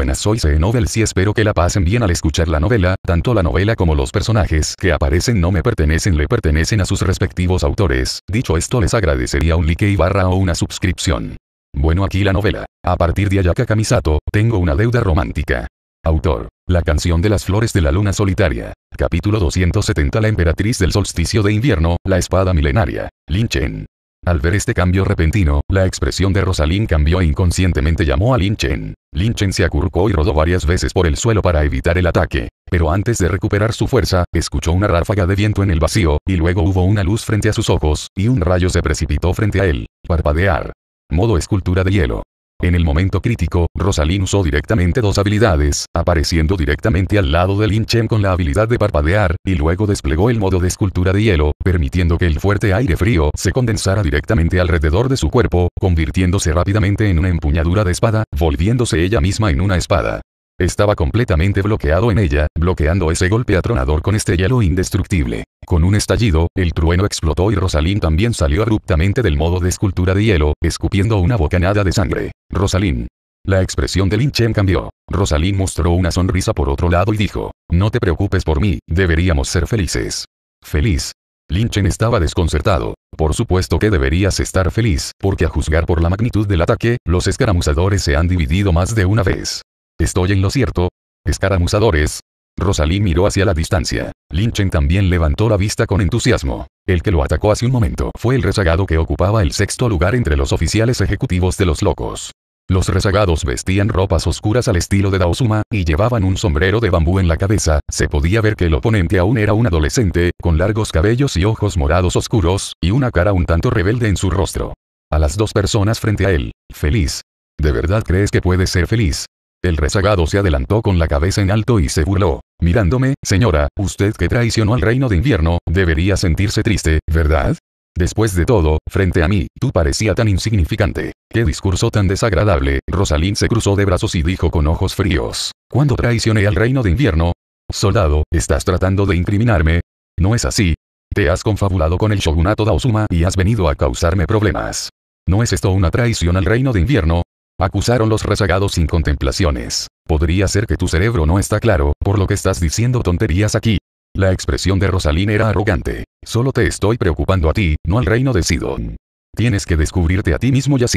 buenas. Soy C. Novels y espero que la pasen bien al escuchar la novela, tanto la novela como los personajes que aparecen no me pertenecen le pertenecen a sus respectivos autores. Dicho esto les agradecería un like y barra o una suscripción. Bueno aquí la novela. A partir de Ayaka Kamisato, tengo una deuda romántica. Autor. La canción de las flores de la luna solitaria. Capítulo 270 La emperatriz del solsticio de invierno, la espada milenaria. Lin Chen. Al ver este cambio repentino, la expresión de Rosalín cambió e inconscientemente llamó a Lin Chen. Lin Chen se acurcó y rodó varias veces por el suelo para evitar el ataque. Pero antes de recuperar su fuerza, escuchó una ráfaga de viento en el vacío, y luego hubo una luz frente a sus ojos, y un rayo se precipitó frente a él. Parpadear. Modo escultura de hielo. En el momento crítico, Rosalind usó directamente dos habilidades, apareciendo directamente al lado de Lin Chen con la habilidad de parpadear, y luego desplegó el modo de escultura de hielo, permitiendo que el fuerte aire frío se condensara directamente alrededor de su cuerpo, convirtiéndose rápidamente en una empuñadura de espada, volviéndose ella misma en una espada. Estaba completamente bloqueado en ella, bloqueando ese golpe atronador con este hielo indestructible. Con un estallido, el trueno explotó y Rosalín también salió abruptamente del modo de escultura de hielo, escupiendo una bocanada de sangre. Rosalín. La expresión de Lin Chen cambió. Rosalín mostró una sonrisa por otro lado y dijo, no te preocupes por mí, deberíamos ser felices. Feliz, Lin Chen estaba desconcertado. Por supuesto que deberías estar feliz, porque a juzgar por la magnitud del ataque, los escaramuzadores se han dividido más de una vez. Estoy en lo cierto. Escaramuzadores. Rosalí miró hacia la distancia. Linchen también levantó la vista con entusiasmo. El que lo atacó hace un momento fue el rezagado que ocupaba el sexto lugar entre los oficiales ejecutivos de los locos. Los rezagados vestían ropas oscuras al estilo de Daosuma, y llevaban un sombrero de bambú en la cabeza, se podía ver que el oponente aún era un adolescente, con largos cabellos y ojos morados oscuros, y una cara un tanto rebelde en su rostro. A las dos personas frente a él. Feliz. ¿De verdad crees que puedes ser feliz? El rezagado se adelantó con la cabeza en alto y se burló. Mirándome, señora, usted que traicionó al reino de invierno, debería sentirse triste, ¿verdad? Después de todo, frente a mí, tú parecía tan insignificante. Qué discurso tan desagradable. Rosalind se cruzó de brazos y dijo con ojos fríos. ¿Cuándo traicioné al reino de invierno? Soldado, ¿estás tratando de incriminarme? No es así. Te has confabulado con el shogunato Daozuma y has venido a causarme problemas. ¿No es esto una traición al reino de invierno? acusaron los rezagados sin contemplaciones. Podría ser que tu cerebro no está claro, por lo que estás diciendo tonterías aquí. La expresión de Rosalín era arrogante. Solo te estoy preocupando a ti, no al reino de Sidon. Tienes que descubrirte a ti mismo y a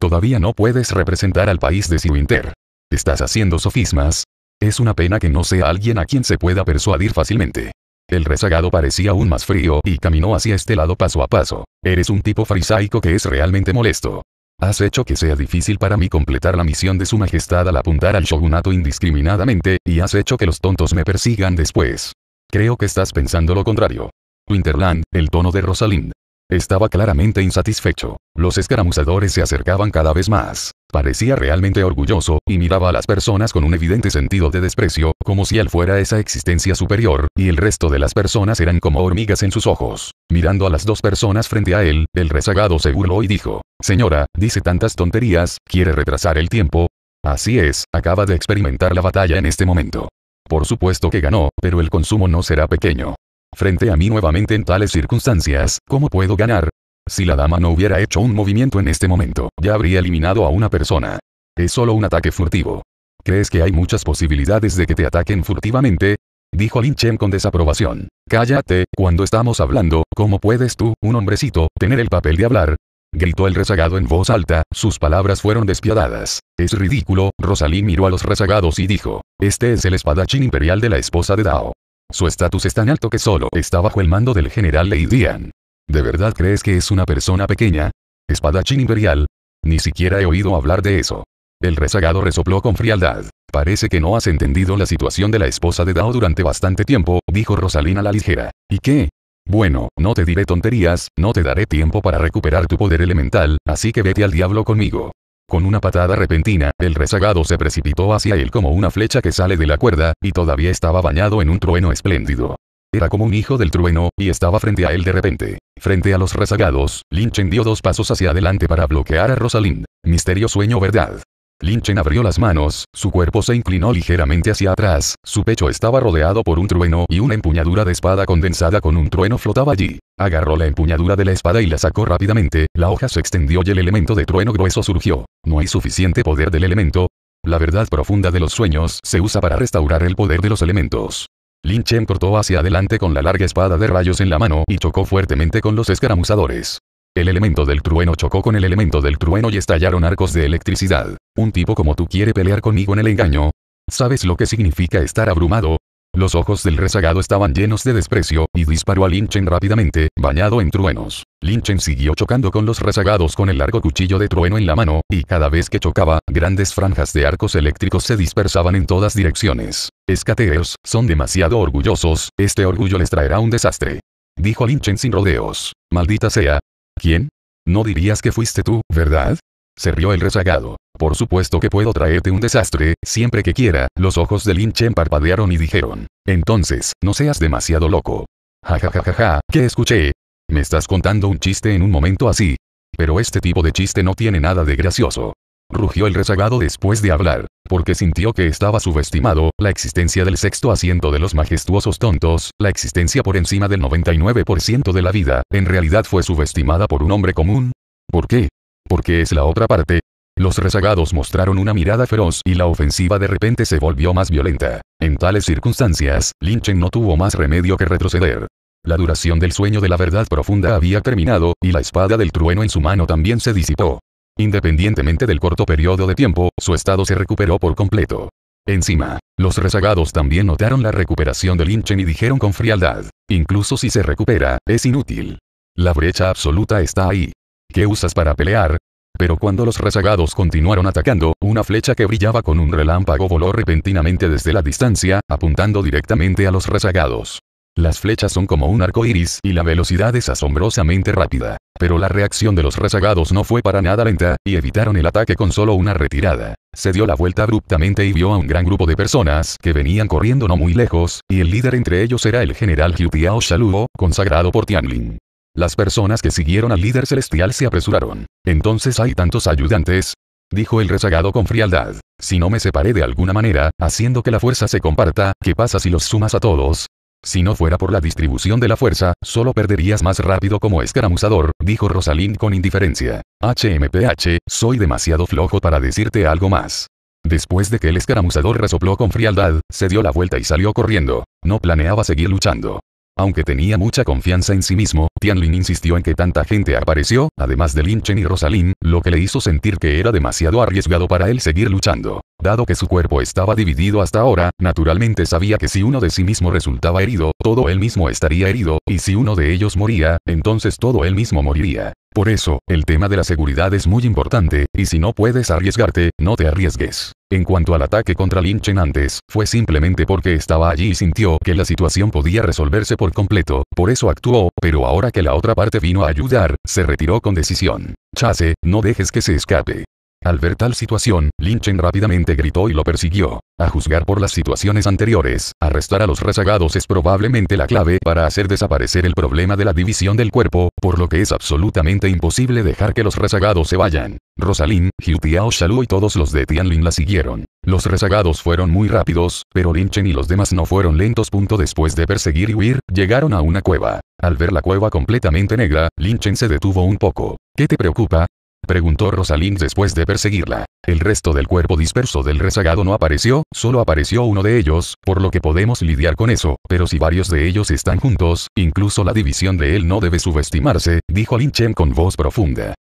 Todavía no puedes representar al país de Siwinter. ¿Estás haciendo sofismas? Es una pena que no sea alguien a quien se pueda persuadir fácilmente. El rezagado parecía aún más frío y caminó hacia este lado paso a paso. Eres un tipo farisaico que es realmente molesto. Has hecho que sea difícil para mí completar la misión de su majestad al apuntar al shogunato indiscriminadamente, y has hecho que los tontos me persigan después. Creo que estás pensando lo contrario. Winterland, el tono de Rosalind. Estaba claramente insatisfecho. Los escaramuzadores se acercaban cada vez más. Parecía realmente orgulloso, y miraba a las personas con un evidente sentido de desprecio, como si él fuera esa existencia superior, y el resto de las personas eran como hormigas en sus ojos. Mirando a las dos personas frente a él, el rezagado se burló y dijo, Señora, dice tantas tonterías, ¿quiere retrasar el tiempo? Así es, acaba de experimentar la batalla en este momento. Por supuesto que ganó, pero el consumo no será pequeño frente a mí nuevamente en tales circunstancias, ¿cómo puedo ganar? Si la dama no hubiera hecho un movimiento en este momento, ya habría eliminado a una persona. Es solo un ataque furtivo. ¿Crees que hay muchas posibilidades de que te ataquen furtivamente? Dijo Lin Chen con desaprobación. Cállate, cuando estamos hablando, ¿cómo puedes tú, un hombrecito, tener el papel de hablar? Gritó el rezagado en voz alta, sus palabras fueron despiadadas. Es ridículo, Rosalí miró a los rezagados y dijo, este es el espadachín imperial de la esposa de Dao. Su estatus es tan alto que solo está bajo el mando del general Leidian. ¿De verdad crees que es una persona pequeña? Espadachín imperial. Ni siquiera he oído hablar de eso. El rezagado resopló con frialdad. Parece que no has entendido la situación de la esposa de Dao durante bastante tiempo, dijo Rosalina la ligera. ¿Y qué? Bueno, no te diré tonterías, no te daré tiempo para recuperar tu poder elemental, así que vete al diablo conmigo. Con una patada repentina, el rezagado se precipitó hacia él como una flecha que sale de la cuerda, y todavía estaba bañado en un trueno espléndido. Era como un hijo del trueno, y estaba frente a él de repente. Frente a los rezagados, Lynch dio dos pasos hacia adelante para bloquear a Rosalind. Misterio sueño verdad. Lin Chen abrió las manos, su cuerpo se inclinó ligeramente hacia atrás, su pecho estaba rodeado por un trueno y una empuñadura de espada condensada con un trueno flotaba allí. Agarró la empuñadura de la espada y la sacó rápidamente, la hoja se extendió y el elemento de trueno grueso surgió. No hay suficiente poder del elemento. La verdad profunda de los sueños se usa para restaurar el poder de los elementos. Lin Chen cortó hacia adelante con la larga espada de rayos en la mano y chocó fuertemente con los escaramuzadores. El elemento del trueno chocó con el elemento del trueno y estallaron arcos de electricidad. Un tipo como tú quiere pelear conmigo en el engaño. ¿Sabes lo que significa estar abrumado? Los ojos del rezagado estaban llenos de desprecio, y disparó a linchen rápidamente, bañado en truenos. linchen siguió chocando con los rezagados con el largo cuchillo de trueno en la mano, y cada vez que chocaba, grandes franjas de arcos eléctricos se dispersaban en todas direcciones. Escateos, son demasiado orgullosos, este orgullo les traerá un desastre dijo linchen sin rodeos. Maldita sea, ¿Quién? No dirías que fuiste tú, ¿verdad? Se rió el rezagado. Por supuesto que puedo traerte un desastre, siempre que quiera. Los ojos de Lin Chen parpadearon y dijeron. Entonces, no seas demasiado loco. Ja ja ja ja ja, ¿qué escuché? Me estás contando un chiste en un momento así. Pero este tipo de chiste no tiene nada de gracioso rugió el rezagado después de hablar, porque sintió que estaba subestimado, la existencia del sexto asiento de los majestuosos tontos, la existencia por encima del 99% de la vida, en realidad fue subestimada por un hombre común. ¿Por qué? Porque es la otra parte. Los rezagados mostraron una mirada feroz y la ofensiva de repente se volvió más violenta. En tales circunstancias, Lynch no tuvo más remedio que retroceder. La duración del sueño de la verdad profunda había terminado, y la espada del trueno en su mano también se disipó. Independientemente del corto periodo de tiempo, su estado se recuperó por completo. Encima, los rezagados también notaron la recuperación de inchen y dijeron con frialdad, incluso si se recupera, es inútil. La brecha absoluta está ahí. ¿Qué usas para pelear? Pero cuando los rezagados continuaron atacando, una flecha que brillaba con un relámpago voló repentinamente desde la distancia, apuntando directamente a los rezagados. Las flechas son como un arco iris y la velocidad es asombrosamente rápida. Pero la reacción de los rezagados no fue para nada lenta, y evitaron el ataque con solo una retirada. Se dio la vuelta abruptamente y vio a un gran grupo de personas que venían corriendo no muy lejos, y el líder entre ellos era el general Hyutiao Shaluo, consagrado por Tianlin. Las personas que siguieron al líder celestial se apresuraron. Entonces hay tantos ayudantes, dijo el rezagado con frialdad. Si no me separé de alguna manera, haciendo que la fuerza se comparta, ¿qué pasa si los sumas a todos? Si no fuera por la distribución de la fuerza, solo perderías más rápido como escaramuzador, dijo Rosalind con indiferencia. HMPH, soy demasiado flojo para decirte algo más. Después de que el escaramuzador resopló con frialdad, se dio la vuelta y salió corriendo. No planeaba seguir luchando. Aunque tenía mucha confianza en sí mismo, Tianlin insistió en que tanta gente apareció, además de Lin Chen y Rosalín, lo que le hizo sentir que era demasiado arriesgado para él seguir luchando. Dado que su cuerpo estaba dividido hasta ahora, naturalmente sabía que si uno de sí mismo resultaba herido, todo él mismo estaría herido, y si uno de ellos moría, entonces todo él mismo moriría. Por eso, el tema de la seguridad es muy importante, y si no puedes arriesgarte, no te arriesgues. En cuanto al ataque contra Lin Chen antes, fue simplemente porque estaba allí y sintió que la situación podía resolverse por completo, por eso actuó, pero ahora que la otra parte vino a ayudar, se retiró con decisión. Chase, no dejes que se escape. Al ver tal situación, Chen rápidamente gritó y lo persiguió. A juzgar por las situaciones anteriores, arrestar a los rezagados es probablemente la clave para hacer desaparecer el problema de la división del cuerpo, por lo que es absolutamente imposible dejar que los rezagados se vayan. Rosalín, Tiao Shalu y todos los de Tianlin la siguieron. Los rezagados fueron muy rápidos, pero Chen y los demás no fueron lentos. Después de perseguir y huir, llegaron a una cueva. Al ver la cueva completamente negra, Chen se detuvo un poco. ¿Qué te preocupa? preguntó Rosalind después de perseguirla. El resto del cuerpo disperso del rezagado no apareció, solo apareció uno de ellos, por lo que podemos lidiar con eso, pero si varios de ellos están juntos, incluso la división de él no debe subestimarse, dijo Chen con voz profunda.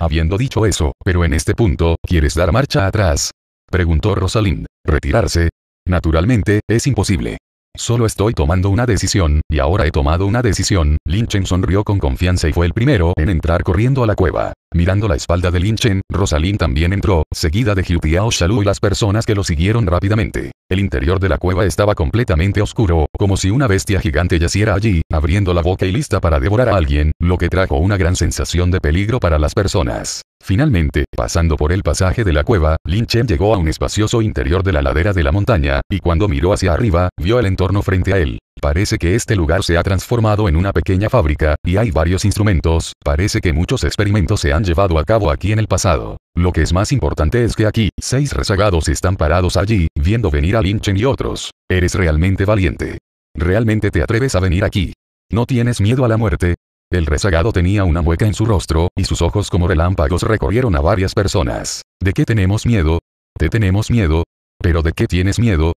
Habiendo dicho eso, pero en este punto, ¿quieres dar marcha atrás? Preguntó Rosalind. ¿Retirarse? Naturalmente, es imposible. Solo estoy tomando una decisión, y ahora he tomado una decisión. Chen sonrió con confianza y fue el primero en entrar corriendo a la cueva. Mirando la espalda de Lin Chen, Rosalind también entró, seguida de Hyutiao Shalu y las personas que lo siguieron rápidamente. El interior de la cueva estaba completamente oscuro, como si una bestia gigante yaciera allí, abriendo la boca y lista para devorar a alguien, lo que trajo una gran sensación de peligro para las personas. Finalmente, pasando por el pasaje de la cueva, Lin Chen llegó a un espacioso interior de la ladera de la montaña, y cuando miró hacia arriba, vio el entorno frente a él. Parece que este lugar se ha transformado en una pequeña fábrica, y hay varios instrumentos, parece que muchos experimentos se han llevado a cabo aquí en el pasado. Lo que es más importante es que aquí, seis rezagados están parados allí, viendo venir a Linchen y otros. Eres realmente valiente. ¿Realmente te atreves a venir aquí? ¿No tienes miedo a la muerte? El rezagado tenía una mueca en su rostro, y sus ojos como relámpagos recorrieron a varias personas. ¿De qué tenemos miedo? ¿Te tenemos miedo? ¿Pero de qué tienes miedo?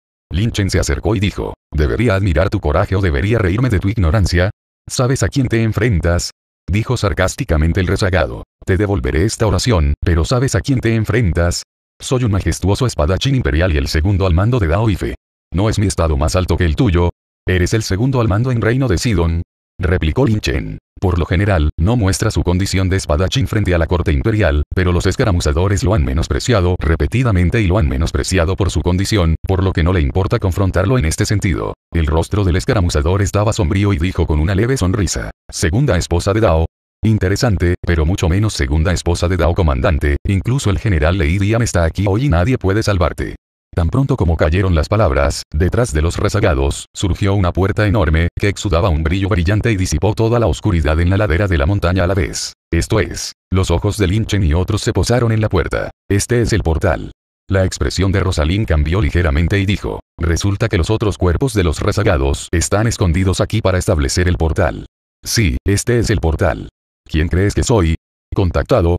Chen se acercó y dijo, ¿debería admirar tu coraje o debería reírme de tu ignorancia? ¿Sabes a quién te enfrentas? Dijo sarcásticamente el rezagado. Te devolveré esta oración, pero ¿sabes a quién te enfrentas? Soy un majestuoso espadachín imperial y el segundo al mando de Daoife. ¿No es mi estado más alto que el tuyo? Eres el segundo al mando en reino de Sidon, replicó Lin Chen. Por lo general, no muestra su condición de espadachín frente a la corte imperial, pero los escaramuzadores lo han menospreciado repetidamente y lo han menospreciado por su condición, por lo que no le importa confrontarlo en este sentido. El rostro del escaramuzador estaba sombrío y dijo con una leve sonrisa. Segunda esposa de Dao. Interesante, pero mucho menos segunda esposa de Dao comandante, incluso el general Lei está aquí hoy y nadie puede salvarte. Tan pronto como cayeron las palabras, detrás de los rezagados, surgió una puerta enorme, que exudaba un brillo brillante y disipó toda la oscuridad en la ladera de la montaña a la vez. Esto es, los ojos de Linchen y otros se posaron en la puerta. Este es el portal. La expresión de Rosalín cambió ligeramente y dijo, resulta que los otros cuerpos de los rezagados están escondidos aquí para establecer el portal. Sí, este es el portal. ¿Quién crees que soy? Contactado,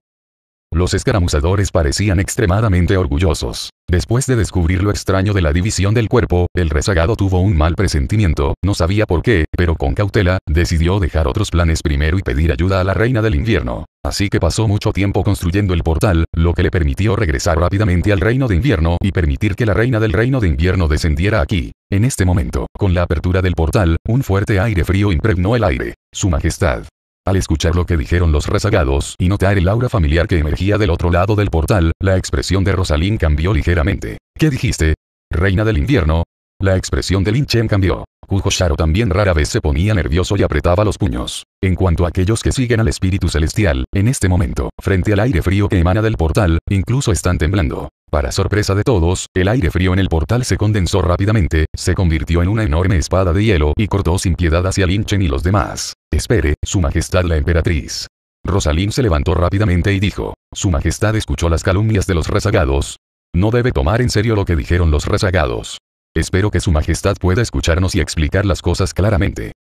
los escaramuzadores parecían extremadamente orgullosos. Después de descubrir lo extraño de la división del cuerpo, el rezagado tuvo un mal presentimiento, no sabía por qué, pero con cautela, decidió dejar otros planes primero y pedir ayuda a la reina del invierno. Así que pasó mucho tiempo construyendo el portal, lo que le permitió regresar rápidamente al reino de invierno y permitir que la reina del reino de invierno descendiera aquí. En este momento, con la apertura del portal, un fuerte aire frío impregnó el aire. Su Majestad, al escuchar lo que dijeron los rezagados y notar el aura familiar que emergía del otro lado del portal, la expresión de Rosalín cambió ligeramente. ¿Qué dijiste? Reina del invierno. La expresión de Lin Chen cambió. Kujo Sharo también rara vez se ponía nervioso y apretaba los puños. En cuanto a aquellos que siguen al espíritu celestial, en este momento, frente al aire frío que emana del portal, incluso están temblando. Para sorpresa de todos, el aire frío en el portal se condensó rápidamente, se convirtió en una enorme espada de hielo y cortó sin piedad hacia Linchen y los demás. Espere, Su Majestad la Emperatriz. Rosalín se levantó rápidamente y dijo, Su Majestad escuchó las calumnias de los rezagados. No debe tomar en serio lo que dijeron los rezagados. Espero que Su Majestad pueda escucharnos y explicar las cosas claramente.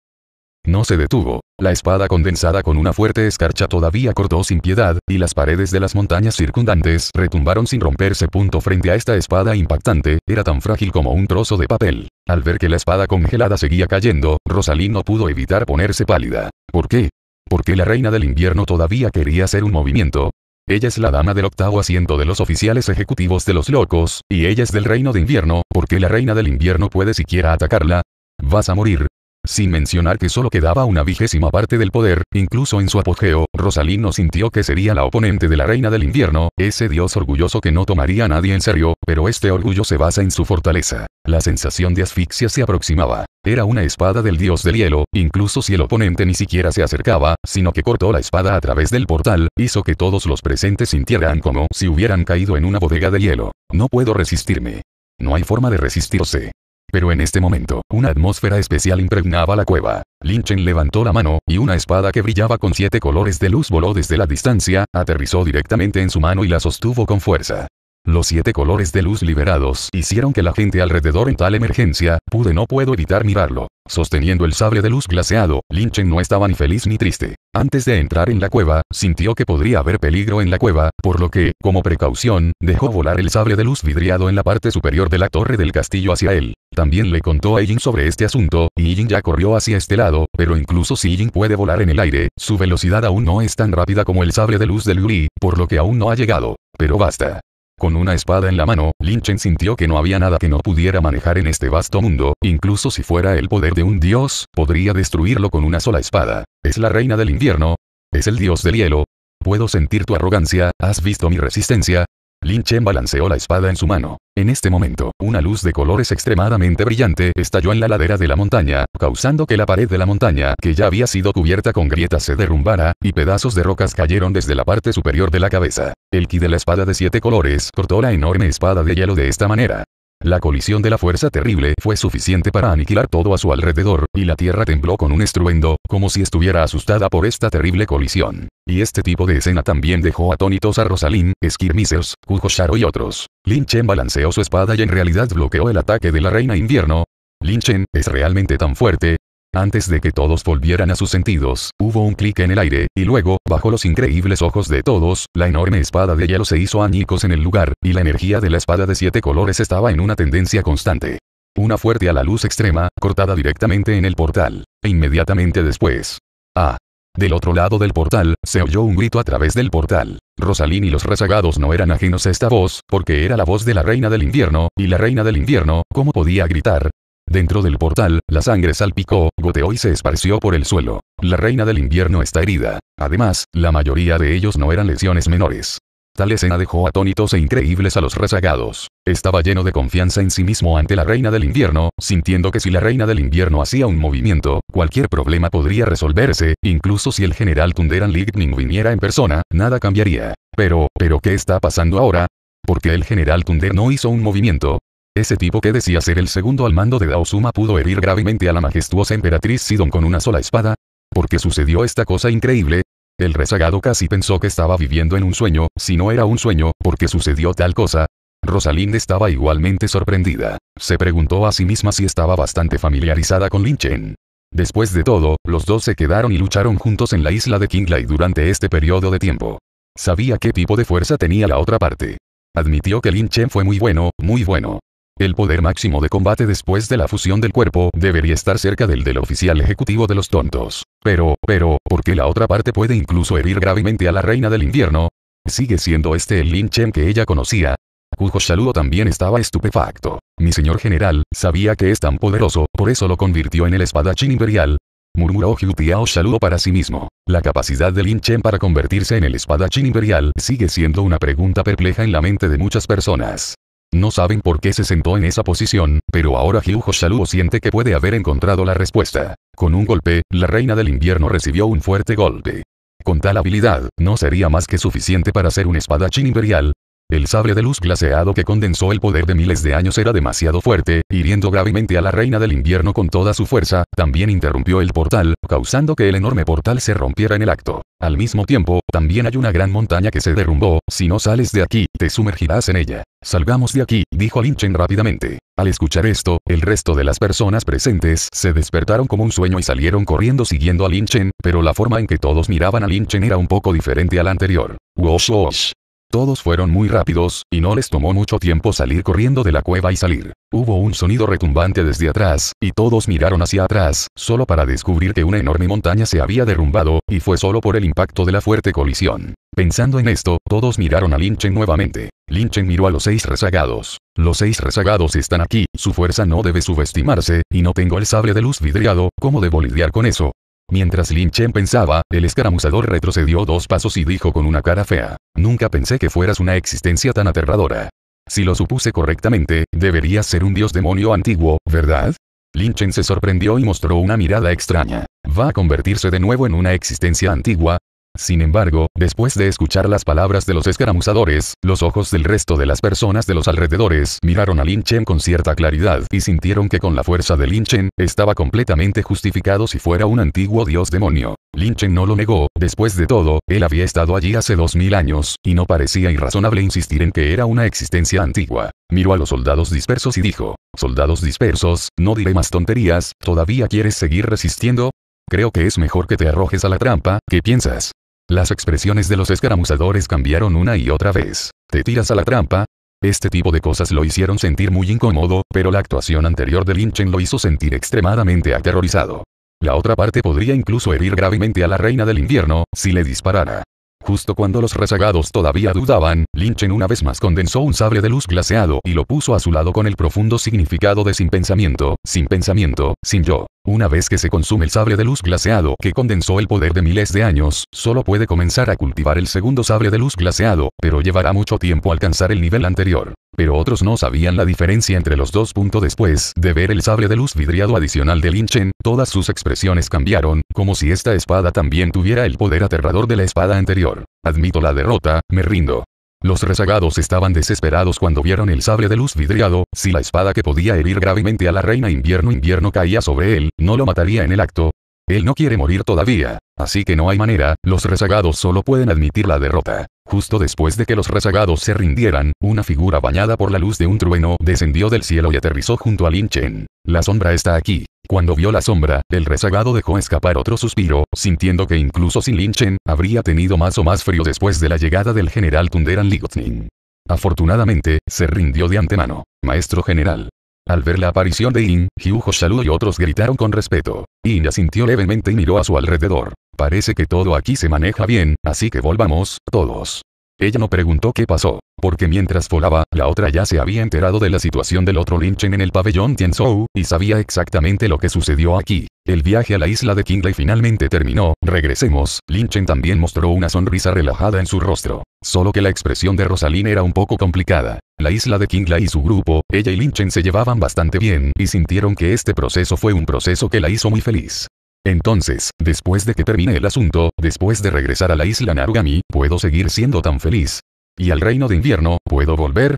No se detuvo. La espada condensada con una fuerte escarcha todavía cortó sin piedad, y las paredes de las montañas circundantes retumbaron sin romperse. Punto frente a esta espada impactante, era tan frágil como un trozo de papel. Al ver que la espada congelada seguía cayendo, Rosalín no pudo evitar ponerse pálida. ¿Por qué? Porque la reina del invierno todavía quería hacer un movimiento, ella es la dama del octavo asiento de los oficiales ejecutivos de los locos, y ella es del reino de invierno, Porque la reina del invierno puede siquiera atacarla? Vas a morir, sin mencionar que solo quedaba una vigésima parte del poder, incluso en su apogeo, Rosalino sintió que sería la oponente de la reina del invierno, ese dios orgulloso que no tomaría a nadie en serio, pero este orgullo se basa en su fortaleza. La sensación de asfixia se aproximaba. Era una espada del dios del hielo, incluso si el oponente ni siquiera se acercaba, sino que cortó la espada a través del portal, hizo que todos los presentes sintieran como si hubieran caído en una bodega de hielo. No puedo resistirme. No hay forma de resistirse. Pero en este momento, una atmósfera especial impregnaba la cueva. Linchen levantó la mano, y una espada que brillaba con siete colores de luz voló desde la distancia, aterrizó directamente en su mano y la sostuvo con fuerza. Los siete colores de luz liberados hicieron que la gente alrededor en tal emergencia, pude no puedo evitar mirarlo. Sosteniendo el sable de luz glaseado, Chen no estaba ni feliz ni triste. Antes de entrar en la cueva, sintió que podría haber peligro en la cueva, por lo que, como precaución, dejó volar el sable de luz vidriado en la parte superior de la torre del castillo hacia él. También le contó a Yin sobre este asunto, y Yin ya corrió hacia este lado, pero incluso si Yin puede volar en el aire, su velocidad aún no es tan rápida como el sable de luz de Luri, por lo que aún no ha llegado. Pero basta. Con una espada en la mano, Chen sintió que no había nada que no pudiera manejar en este vasto mundo, incluso si fuera el poder de un dios, podría destruirlo con una sola espada. Es la reina del invierno. Es el dios del hielo. Puedo sentir tu arrogancia, has visto mi resistencia, Lin Chen balanceó la espada en su mano. En este momento, una luz de colores extremadamente brillante estalló en la ladera de la montaña, causando que la pared de la montaña, que ya había sido cubierta con grietas, se derrumbara, y pedazos de rocas cayeron desde la parte superior de la cabeza. El ki de la espada de siete colores cortó la enorme espada de hielo de esta manera. La colisión de la fuerza terrible fue suficiente para aniquilar todo a su alrededor, y la Tierra tembló con un estruendo, como si estuviera asustada por esta terrible colisión. Y este tipo de escena también dejó atónitos a Rosalind, Skirmishers, Kujo y otros. Lin Chen balanceó su espada y en realidad bloqueó el ataque de la Reina Invierno. Lin Chen, es realmente tan fuerte, antes de que todos volvieran a sus sentidos, hubo un clic en el aire, y luego, bajo los increíbles ojos de todos, la enorme espada de hielo se hizo añicos en el lugar, y la energía de la espada de siete colores estaba en una tendencia constante. Una fuerte a la luz extrema, cortada directamente en el portal. E inmediatamente después. Ah. Del otro lado del portal, se oyó un grito a través del portal. Rosalín y los rezagados no eran ajenos a esta voz, porque era la voz de la reina del invierno, y la reina del invierno, ¿cómo podía gritar? Dentro del portal, la sangre salpicó, goteó y se esparció por el suelo. La reina del invierno está herida. Además, la mayoría de ellos no eran lesiones menores. Tal escena dejó atónitos e increíbles a los rezagados. Estaba lleno de confianza en sí mismo ante la reina del invierno, sintiendo que si la reina del invierno hacía un movimiento, cualquier problema podría resolverse, incluso si el general Tunderan Lightning viniera en persona, nada cambiaría. Pero, ¿pero qué está pasando ahora? Porque el general Tunder no hizo un movimiento, ese tipo que decía ser el segundo al mando de Daosuma pudo herir gravemente a la majestuosa emperatriz Sidon con una sola espada. Porque sucedió esta cosa increíble, el rezagado casi pensó que estaba viviendo en un sueño, si no era un sueño, porque sucedió tal cosa. Rosalind estaba igualmente sorprendida. Se preguntó a sí misma si estaba bastante familiarizada con Chen. Después de todo, los dos se quedaron y lucharon juntos en la isla de Kinglai durante este periodo de tiempo. Sabía qué tipo de fuerza tenía la otra parte. Admitió que Chen fue muy bueno, muy bueno. El poder máximo de combate después de la fusión del cuerpo debería estar cerca del del oficial ejecutivo de los tontos. Pero, pero, ¿por qué la otra parte puede incluso herir gravemente a la reina del invierno? Sigue siendo este el Lin Chen que ella conocía, Kujo saludo también estaba estupefacto. Mi señor general, sabía que es tan poderoso, por eso lo convirtió en el espadachín imperial. Murmuró Hu Tiao saludo para sí mismo. La capacidad de Lin Chen para convertirse en el espadachín imperial sigue siendo una pregunta perpleja en la mente de muchas personas. No saben por qué se sentó en esa posición, pero ahora Hyuho Shaluo siente que puede haber encontrado la respuesta. Con un golpe, la reina del invierno recibió un fuerte golpe. Con tal habilidad, ¿no sería más que suficiente para ser un espadachín imperial? El sable de luz glaseado que condensó el poder de miles de años era demasiado fuerte, hiriendo gravemente a la reina del invierno con toda su fuerza, también interrumpió el portal, causando que el enorme portal se rompiera en el acto. Al mismo tiempo, también hay una gran montaña que se derrumbó, si no sales de aquí, te sumergirás en ella. Salgamos de aquí, dijo Chen rápidamente. Al escuchar esto, el resto de las personas presentes se despertaron como un sueño y salieron corriendo siguiendo a Chen, pero la forma en que todos miraban a Chen era un poco diferente a la anterior. Wosh wosh. Todos fueron muy rápidos, y no les tomó mucho tiempo salir corriendo de la cueva y salir. Hubo un sonido retumbante desde atrás, y todos miraron hacia atrás, solo para descubrir que una enorme montaña se había derrumbado, y fue solo por el impacto de la fuerte colisión. Pensando en esto, todos miraron a Chen nuevamente. Chen miró a los seis rezagados. Los seis rezagados están aquí, su fuerza no debe subestimarse, y no tengo el sable de luz vidriado, ¿cómo debo lidiar con eso? Mientras Lin Chen pensaba, el escaramuzador retrocedió dos pasos y dijo con una cara fea. Nunca pensé que fueras una existencia tan aterradora. Si lo supuse correctamente, deberías ser un dios demonio antiguo, ¿verdad? Lin Chen se sorprendió y mostró una mirada extraña. ¿Va a convertirse de nuevo en una existencia antigua? Sin embargo, después de escuchar las palabras de los escaramuzadores, los ojos del resto de las personas de los alrededores miraron a Lin Chen con cierta claridad y sintieron que con la fuerza de Lin Chen, estaba completamente justificado si fuera un antiguo dios demonio. Lin Chen no lo negó, después de todo, él había estado allí hace dos mil años, y no parecía irrazonable insistir en que era una existencia antigua. Miró a los soldados dispersos y dijo, soldados dispersos, no diré más tonterías, ¿todavía quieres seguir resistiendo? Creo que es mejor que te arrojes a la trampa, ¿qué piensas? Las expresiones de los escaramuzadores cambiaron una y otra vez. Te tiras a la trampa. Este tipo de cosas lo hicieron sentir muy incómodo, pero la actuación anterior de Linchen lo hizo sentir extremadamente aterrorizado. La otra parte podría incluso herir gravemente a la reina del invierno, si le disparara. Justo cuando los rezagados todavía dudaban, Lynchen una vez más condensó un sable de luz glaseado y lo puso a su lado con el profundo significado de sin pensamiento, sin pensamiento, sin yo. Una vez que se consume el sable de luz glaseado que condensó el poder de miles de años, solo puede comenzar a cultivar el segundo sable de luz glaseado, pero llevará mucho tiempo alcanzar el nivel anterior pero otros no sabían la diferencia entre los dos. después de ver el sable de luz vidriado adicional de Linchen, todas sus expresiones cambiaron, como si esta espada también tuviera el poder aterrador de la espada anterior. Admito la derrota, me rindo. Los rezagados estaban desesperados cuando vieron el sable de luz vidriado, si la espada que podía herir gravemente a la reina invierno invierno caía sobre él, no lo mataría en el acto, él no quiere morir todavía, así que no hay manera, los rezagados solo pueden admitir la derrota. Justo después de que los rezagados se rindieran, una figura bañada por la luz de un trueno descendió del cielo y aterrizó junto a Lin Chen. La sombra está aquí. Cuando vio la sombra, el rezagado dejó escapar otro suspiro, sintiendo que incluso sin Lin Chen, habría tenido más o más frío después de la llegada del general Tunderan Ligotnin. Afortunadamente, se rindió de antemano. Maestro general, al ver la aparición de In, Hyujo Shalu y otros gritaron con respeto. In asintió levemente y miró a su alrededor. Parece que todo aquí se maneja bien, así que volvamos, todos. Ella no preguntó qué pasó, porque mientras volaba, la otra ya se había enterado de la situación del otro Linchen en el pabellón Tianzhou, y sabía exactamente lo que sucedió aquí. El viaje a la isla de Kingley finalmente terminó, regresemos, Linchen también mostró una sonrisa relajada en su rostro. Solo que la expresión de Rosaline era un poco complicada. La isla de Kingley y su grupo, ella y Linchen se llevaban bastante bien, y sintieron que este proceso fue un proceso que la hizo muy feliz. Entonces, después de que termine el asunto, después de regresar a la isla Narugami, ¿puedo seguir siendo tan feliz? ¿Y al reino de invierno, puedo volver?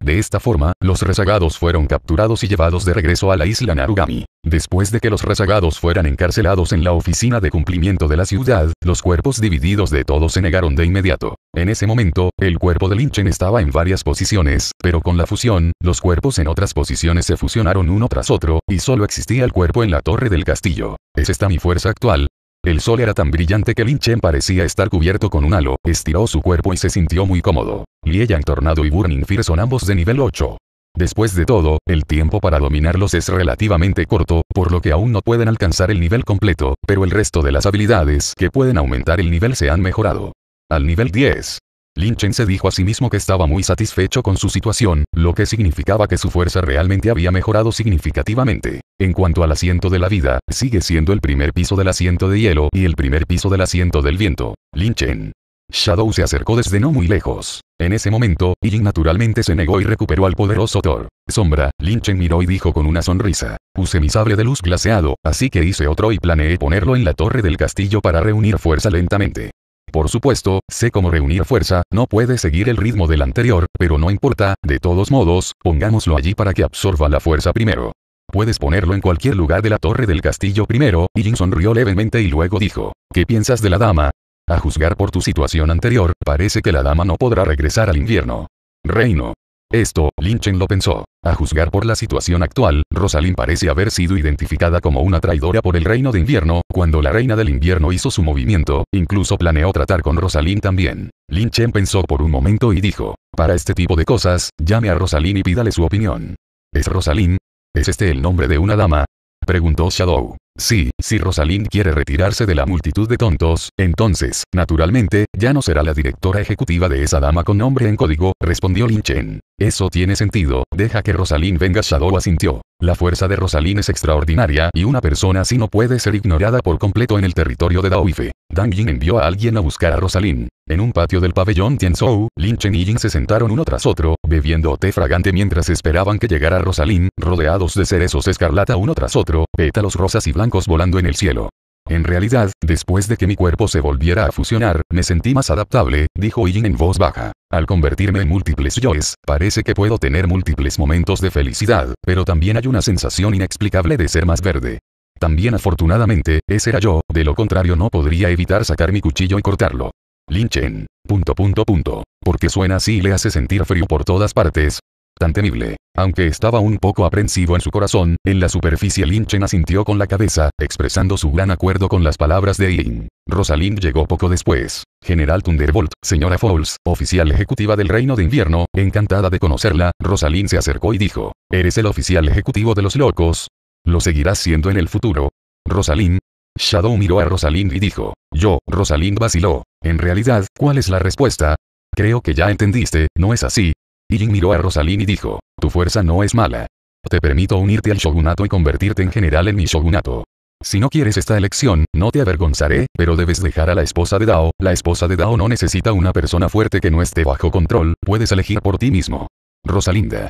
De esta forma, los rezagados fueron capturados y llevados de regreso a la isla Narugami. Después de que los rezagados fueran encarcelados en la oficina de cumplimiento de la ciudad, los cuerpos divididos de todos se negaron de inmediato. En ese momento, el cuerpo de Linchen estaba en varias posiciones, pero con la fusión, los cuerpos en otras posiciones se fusionaron uno tras otro, y solo existía el cuerpo en la torre del castillo. Es esta mi fuerza actual, el sol era tan brillante que Lin Chen parecía estar cubierto con un halo, estiró su cuerpo y se sintió muy cómodo. Yang Tornado y Burning Fear son ambos de nivel 8. Después de todo, el tiempo para dominarlos es relativamente corto, por lo que aún no pueden alcanzar el nivel completo, pero el resto de las habilidades que pueden aumentar el nivel se han mejorado. Al nivel 10, Lin Chen se dijo a sí mismo que estaba muy satisfecho con su situación, lo que significaba que su fuerza realmente había mejorado significativamente. En cuanto al asiento de la vida, sigue siendo el primer piso del asiento de hielo y el primer piso del asiento del viento. Lin Chen. Shadow se acercó desde no muy lejos. En ese momento, Yin naturalmente se negó y recuperó al poderoso Thor. Sombra, Lin Chen miró y dijo con una sonrisa. Puse mi sable de luz glaseado, así que hice otro y planeé ponerlo en la torre del castillo para reunir fuerza lentamente. Por supuesto, sé cómo reunir fuerza, no puede seguir el ritmo del anterior, pero no importa, de todos modos, pongámoslo allí para que absorba la fuerza primero. Puedes ponerlo en cualquier lugar de la torre del castillo primero, y Jin sonrió levemente y luego dijo, ¿qué piensas de la dama? A juzgar por tu situación anterior, parece que la dama no podrá regresar al invierno. Reino. Esto, Chen lo pensó. A juzgar por la situación actual, Rosalind parece haber sido identificada como una traidora por el Reino de Invierno, cuando la Reina del Invierno hizo su movimiento, incluso planeó tratar con Rosalind también. Chen pensó por un momento y dijo, para este tipo de cosas, llame a Rosalind y pídale su opinión. ¿Es Rosalind? ¿Es este el nombre de una dama? Preguntó Shadow. Sí, si Rosalind quiere retirarse de la multitud de tontos, entonces, naturalmente, ya no será la directora ejecutiva de esa dama con nombre en código, respondió Lin Chen. Eso tiene sentido, deja que Rosalind venga Shadow asintió. La fuerza de Rosalind es extraordinaria y una persona así no puede ser ignorada por completo en el territorio de Daoife. Dang Yin envió a alguien a buscar a Rosalind. En un patio del pabellón Tianzhou, Lin Chen y Jin se sentaron uno tras otro, bebiendo té fragante mientras esperaban que llegara Rosalín, rodeados de cerezos escarlata uno tras otro, pétalos rosas y blancos volando en el cielo. En realidad, después de que mi cuerpo se volviera a fusionar, me sentí más adaptable, dijo Yin en voz baja. Al convertirme en múltiples yoes, parece que puedo tener múltiples momentos de felicidad, pero también hay una sensación inexplicable de ser más verde. También afortunadamente, ese era yo, de lo contrario no podría evitar sacar mi cuchillo y cortarlo. Linchen. Punto punto punto. Porque suena así y le hace sentir frío por todas partes. Tan temible. Aunque estaba un poco aprensivo en su corazón, en la superficie Linchen asintió con la cabeza, expresando su gran acuerdo con las palabras de Yin. Rosalind llegó poco después. General Thunderbolt, señora Fowles, oficial ejecutiva del Reino de Invierno, encantada de conocerla, Rosalind se acercó y dijo, ¿Eres el oficial ejecutivo de los locos? ¿Lo seguirás siendo en el futuro? Rosalind. Shadow miró a Rosalind y dijo, yo, Rosalind vaciló, en realidad, ¿cuál es la respuesta? Creo que ya entendiste, ¿no es así? Y Jin miró a Rosalín y dijo, tu fuerza no es mala. Te permito unirte al shogunato y convertirte en general en mi shogunato. Si no quieres esta elección, no te avergonzaré, pero debes dejar a la esposa de Dao, la esposa de Dao no necesita una persona fuerte que no esté bajo control, puedes elegir por ti mismo. Rosalinda.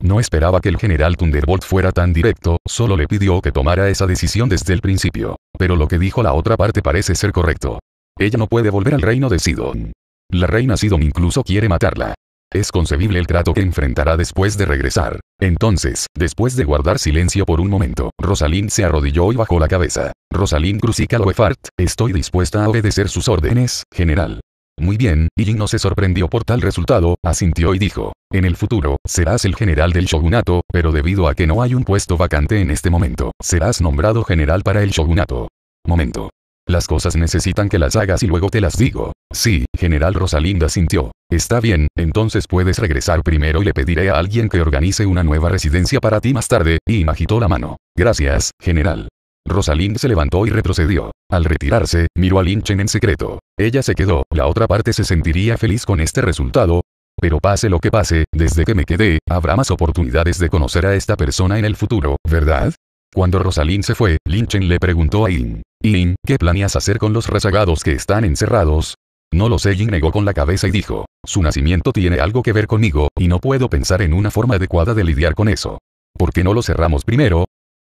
No esperaba que el general Thunderbolt fuera tan directo, solo le pidió que tomara esa decisión desde el principio. Pero lo que dijo la otra parte parece ser correcto. Ella no puede volver al reino de Sidon. La reina Sidon incluso quiere matarla. Es concebible el trato que enfrentará después de regresar. Entonces, después de guardar silencio por un momento, Rosalind se arrodilló y bajó la cabeza. Rosalind crucica Loefart, estoy dispuesta a obedecer sus órdenes, general. Muy bien, Yin no se sorprendió por tal resultado, asintió y dijo, en el futuro, serás el general del shogunato, pero debido a que no hay un puesto vacante en este momento, serás nombrado general para el shogunato. Momento. Las cosas necesitan que las hagas y luego te las digo. Sí, general Rosalinda sintió. Está bien, entonces puedes regresar primero y le pediré a alguien que organice una nueva residencia para ti más tarde, y agitó la mano. Gracias, general. Rosalind se levantó y retrocedió. Al retirarse, miró a Linchen en secreto. Ella se quedó, la otra parte se sentiría feliz con este resultado. Pero pase lo que pase, desde que me quedé, habrá más oportunidades de conocer a esta persona en el futuro, ¿verdad? Cuando Rosalind se fue, Linchen le preguntó a In. Yin, ¿qué planeas hacer con los rezagados que están encerrados? No lo sé, Yin negó con la cabeza y dijo, su nacimiento tiene algo que ver conmigo, y no puedo pensar en una forma adecuada de lidiar con eso. ¿Por qué no lo cerramos primero?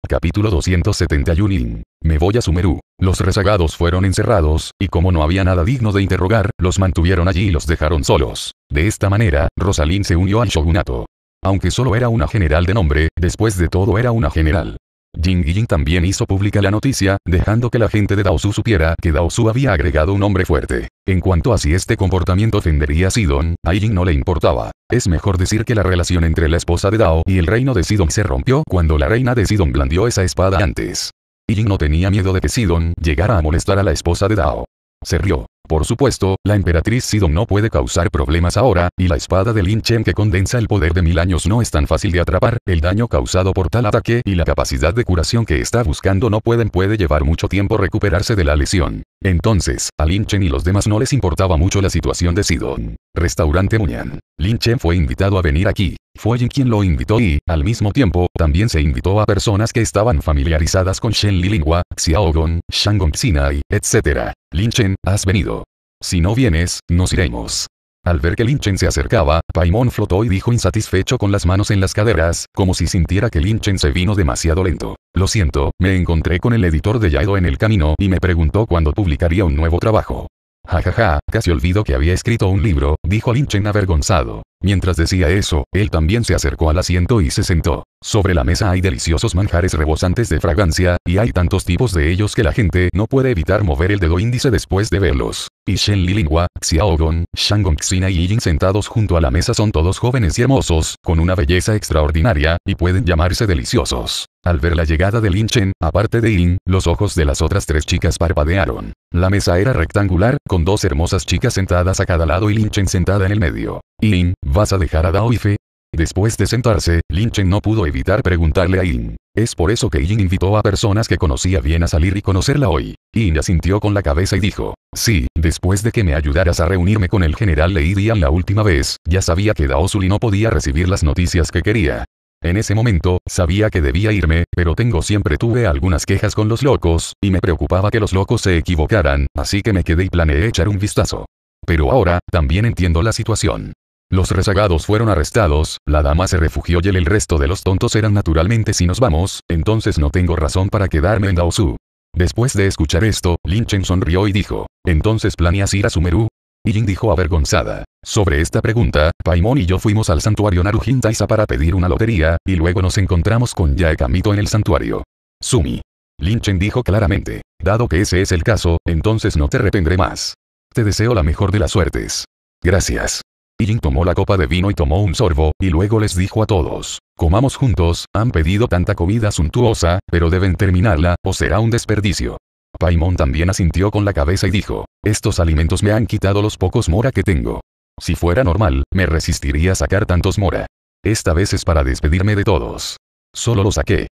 Capítulo 271 Yin. Me voy a Sumeru. Los rezagados fueron encerrados, y como no había nada digno de interrogar, los mantuvieron allí y los dejaron solos. De esta manera, Rosalind se unió al shogunato. Aunque solo era una general de nombre, después de todo era una general. Jing también hizo pública la noticia, dejando que la gente de Su supiera que Su había agregado un hombre fuerte. En cuanto a si este comportamiento ofendería a Sidon, a no le importaba. Es mejor decir que la relación entre la esposa de Dao y el reino de Sidon se rompió cuando la reina de Sidon blandió esa espada antes. Jing no tenía miedo de que Sidon llegara a molestar a la esposa de Dao. Se rió. Por supuesto, la emperatriz Sidon no puede causar problemas ahora, y la espada de Lin Chen que condensa el poder de mil años no es tan fácil de atrapar, el daño causado por tal ataque y la capacidad de curación que está buscando no pueden puede llevar mucho tiempo recuperarse de la lesión. Entonces, a Lin Chen y los demás no les importaba mucho la situación de Sidon. Restaurante Muñan. Lin Chen fue invitado a venir aquí. Fue Jin quien lo invitó y, al mismo tiempo, también se invitó a personas que estaban familiarizadas con Shen Li Lingua, Xiaogon, Shangong Xinai, etc. Lin Chen, has venido. Si no vienes, nos iremos. Al ver que Lin Chen se acercaba, Paimon flotó y dijo insatisfecho con las manos en las caderas, como si sintiera que Lin Chen se vino demasiado lento. Lo siento, me encontré con el editor de Yaido en el camino y me preguntó cuándo publicaría un nuevo trabajo. Jajaja, ja, ja, casi olvido que había escrito un libro, dijo Lin Chen avergonzado. Mientras decía eso, él también se acercó al asiento y se sentó. Sobre la mesa hay deliciosos manjares rebosantes de fragancia, y hay tantos tipos de ellos que la gente no puede evitar mover el dedo índice después de verlos. Y Shen Lilingua, Xiaogon, Shangongxina Xina y Yijin sentados junto a la mesa son todos jóvenes y hermosos, con una belleza extraordinaria, y pueden llamarse deliciosos. Al ver la llegada de Lin Chen, aparte de In, los ojos de las otras tres chicas parpadearon. La mesa era rectangular, con dos hermosas chicas sentadas a cada lado y Lin Chen sentada en el medio. Yin, ¿vas a dejar a Fe? Después de sentarse, Lin Chen no pudo evitar preguntarle a In. Es por eso que Yin invitó a personas que conocía bien a salir y conocerla hoy. Yin asintió con la cabeza y dijo, Sí, después de que me ayudaras a reunirme con el general Leidian la última vez, ya sabía que Zuli no podía recibir las noticias que quería. En ese momento, sabía que debía irme, pero tengo siempre tuve algunas quejas con los locos, y me preocupaba que los locos se equivocaran, así que me quedé y planeé echar un vistazo. Pero ahora, también entiendo la situación. Los rezagados fueron arrestados, la dama se refugió y el, resto de los tontos eran naturalmente si nos vamos, entonces no tengo razón para quedarme en Daosu. Después de escuchar esto, Lin Chen sonrió y dijo, entonces planeas ir a Sumeru, Yin dijo avergonzada. Sobre esta pregunta, Paimon y yo fuimos al santuario Taiza para pedir una lotería, y luego nos encontramos con Yaekamito en el santuario. Sumi. Linchen dijo claramente. Dado que ese es el caso, entonces no te retendré más. Te deseo la mejor de las suertes. Gracias. Jin tomó la copa de vino y tomó un sorbo, y luego les dijo a todos. Comamos juntos, han pedido tanta comida suntuosa, pero deben terminarla, o será un desperdicio. Paimon también asintió con la cabeza y dijo, estos alimentos me han quitado los pocos mora que tengo. Si fuera normal, me resistiría a sacar tantos mora. Esta vez es para despedirme de todos. Solo lo saqué.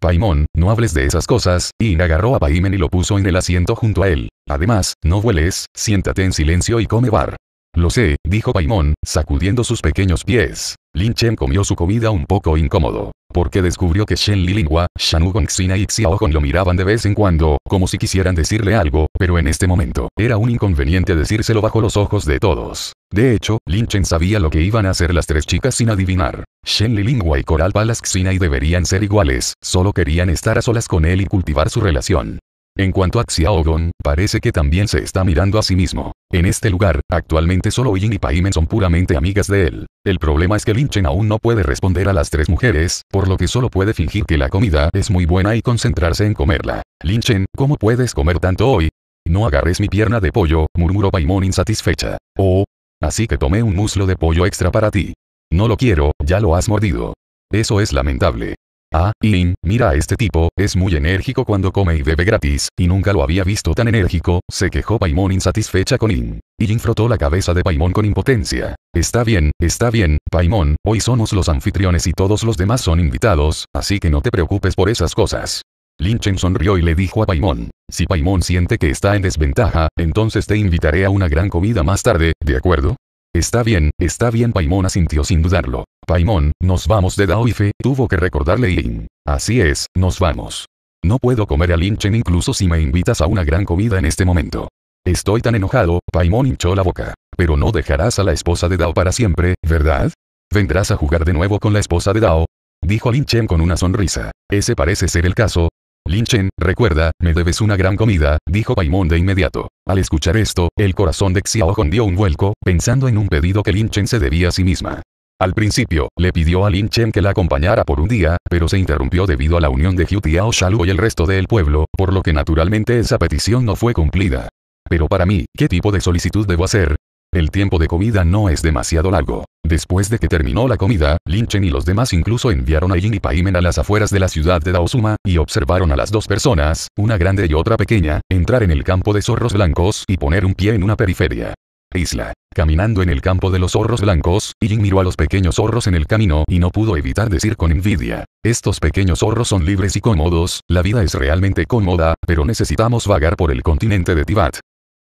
Paimon, no hables de esas cosas, y agarró a Paimon y lo puso en el asiento junto a él. Además, no vueles, siéntate en silencio y come bar. Lo sé, dijo Paimon, sacudiendo sus pequeños pies. Lin Chen comió su comida un poco incómodo, porque descubrió que Shen Lilingua, Shanu Xina y Xiao lo miraban de vez en cuando, como si quisieran decirle algo, pero en este momento, era un inconveniente decírselo bajo los ojos de todos. De hecho, Lin Chen sabía lo que iban a hacer las tres chicas sin adivinar. Shen Lilingua y Coral Xina y deberían ser iguales, solo querían estar a solas con él y cultivar su relación. En cuanto a Xiaogon, parece que también se está mirando a sí mismo. En este lugar, actualmente solo Yin y Paimen son puramente amigas de él. El problema es que Lin Chen aún no puede responder a las tres mujeres, por lo que solo puede fingir que la comida es muy buena y concentrarse en comerla. Lin Chen, ¿cómo puedes comer tanto hoy? No agarres mi pierna de pollo, murmuró Paimon insatisfecha. Oh. Así que tomé un muslo de pollo extra para ti. No lo quiero, ya lo has mordido. Eso es lamentable. Ah, Lin, mira a este tipo, es muy enérgico cuando come y bebe gratis, y nunca lo había visto tan enérgico, se quejó Paimon insatisfecha con Lin. Y Lin frotó la cabeza de Paimon con impotencia. Está bien, está bien, Paimon, hoy somos los anfitriones y todos los demás son invitados, así que no te preocupes por esas cosas. Lin Chen sonrió y le dijo a Paimon. Si Paimon siente que está en desventaja, entonces te invitaré a una gran comida más tarde, ¿de acuerdo? Está bien, está bien Paimon asintió sin dudarlo. Paimon, nos vamos de Daoife, tuvo que recordarle Yin. Así es, nos vamos. No puedo comer a Lin Chen incluso si me invitas a una gran comida en este momento. Estoy tan enojado, Paimon hinchó la boca. Pero no dejarás a la esposa de Dao para siempre, ¿verdad? ¿Vendrás a jugar de nuevo con la esposa de Dao? Dijo Lin Chen con una sonrisa. Ese parece ser el caso, Lin Chen, recuerda, me debes una gran comida, dijo Paimon de inmediato. Al escuchar esto, el corazón de Xiaohong dio un vuelco, pensando en un pedido que Lin Chen se debía a sí misma. Al principio, le pidió a Lin Chen que la acompañara por un día, pero se interrumpió debido a la unión de Hu Tiao y el resto del pueblo, por lo que naturalmente esa petición no fue cumplida. Pero para mí, ¿qué tipo de solicitud debo hacer? El tiempo de comida no es demasiado largo. Después de que terminó la comida, Chen y los demás incluso enviaron a Yin y Paimen a las afueras de la ciudad de Daosuma, y observaron a las dos personas, una grande y otra pequeña, entrar en el campo de zorros blancos y poner un pie en una periferia. Isla. Caminando en el campo de los zorros blancos, Yin miró a los pequeños zorros en el camino y no pudo evitar decir con envidia. Estos pequeños zorros son libres y cómodos, la vida es realmente cómoda, pero necesitamos vagar por el continente de Tibat.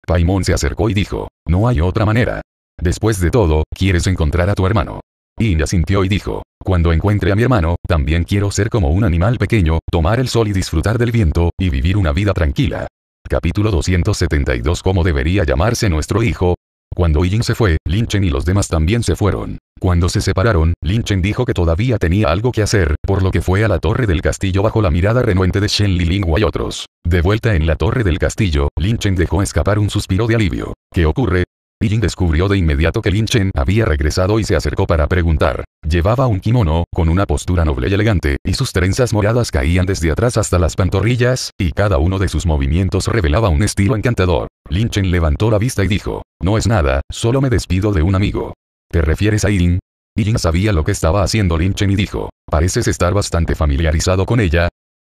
Paimon se acercó y dijo, no hay otra manera. Después de todo, quieres encontrar a tu hermano. Y sintió y dijo, cuando encuentre a mi hermano, también quiero ser como un animal pequeño, tomar el sol y disfrutar del viento, y vivir una vida tranquila. Capítulo 272 ¿Cómo debería llamarse nuestro hijo? Cuando Yin se fue, Lin Chen y los demás también se fueron. Cuando se separaron, Lin Chen dijo que todavía tenía algo que hacer, por lo que fue a la torre del castillo bajo la mirada renuente de Shen Li y otros. De vuelta en la torre del castillo, Lin Chen dejó escapar un suspiro de alivio. ¿Qué ocurre? Jin descubrió de inmediato que Chen había regresado y se acercó para preguntar. Llevaba un kimono, con una postura noble y elegante, y sus trenzas moradas caían desde atrás hasta las pantorrillas, y cada uno de sus movimientos revelaba un estilo encantador. Chen levantó la vista y dijo, no es nada, solo me despido de un amigo. ¿Te refieres a Ying? Jin sabía lo que estaba haciendo Chen y dijo, pareces estar bastante familiarizado con ella,